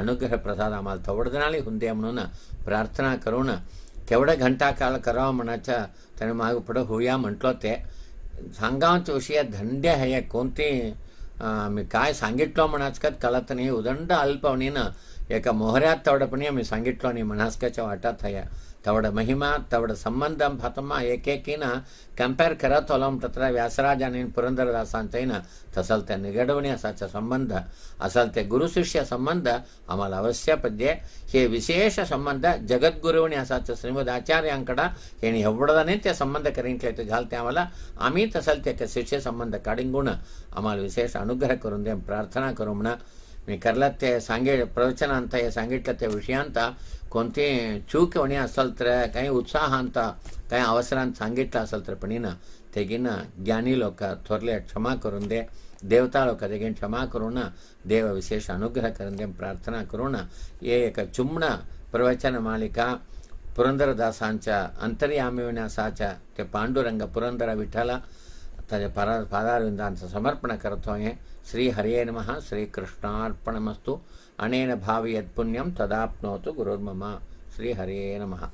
अनुग्रह प्रसादा आम्हाला तवडदनाली हो म्हणून प्रार्थना करून केवढं घंटा काल करावा म्हणाच त्याने मागे होते ते संगाच विषय धंड्या हया कोणती आम्ही काय सांगितलं म्हणाच कालत नाही उदंड अल्पवणीनं एका मोहऱ्यात तवडपणी मी सांगितलं आणि मनस्काच्या वाटात हया ತವಡ ಮಹಿಮ ತವಡ ಸಂಬಂಧ ಹತಮ ಏಕೇಕಿನ ಕಂಪೇರ್ ಕರ ತೊಲಂ ತತ್ರ ವ್ಯಾಸರಾಜ ನೀನು ಪುರಂದರದಾಸ ಅಂತೈನ ತಸಲ್ತೆ ನಿಗಡವಣೆಯ ಸಚ ಸಂಬಂಧ ಅಸಲ್ತೆ ಗುರು ಶಿಷ್ಯ ಸಂಬಂಧ ಅಮಲ ಅವಶ್ಯ ಪದ್ಯ ಹೇ ವಿಶೇಷ ಸಂಬಂಧ ಜಗದ್ಗುರುವಣಿಯ ಸಚ ಶ್ರೀಮದ್ ಆಚಾರ್ಯ ಅಂಕಡ ಏನು ಎವಡದ ಸಂಬಂಧ ಕರೆಯಂತೈತೆ ಜಾಲ್ತೆ ಅಮಲ ಅಮಿ ತಸಲ್ತೆಕ್ಕೆ ಶಿಷ್ಯ ಸಂಬಂಧ ಕಡಿಂಗುಣ ಅಮಲ್ ವಿಶೇಷ ಅನುಗ್ರಹ ಕೊರುಂದೇ ಪ್ರಾರ್ಥನಾ ಕರುಮಣ ಮೀ ಕರ್ಲತ್ತೆ ಸಾಂಗೇ ಪ್ರವಚನ ಅಂತ ಸಾಂಗಿಟ್ಲತ್ತೆ ವಿಷಯ ಅಂತ कोणते चूक होणे असेल तर काही उत्साहान काही अवसरान सांगितलं असेल तर पणीना तेगिना ज्ञानी लोक थोरले क्षमा करून दे देवता लोक तेगेन क्षमा करुणा देव विशेष अनुग्रह करून दे प्रार्थना करुणा हे एक चुमणा प्रवचन मालिका पुरंदरदासांच्या अंतर्यामिविन्यासाच्या ते पांडुरंग पुरंदर विठ्ठला त्याच्या परा पादारविंदांचं समर्पण करतो आहे श्री हरिये नमः श्रीकृष्णार्पणमस्तू अनेन भावयत्पुण्यं तदाप्नोतु गुरुर्मम श्रीहरे नमः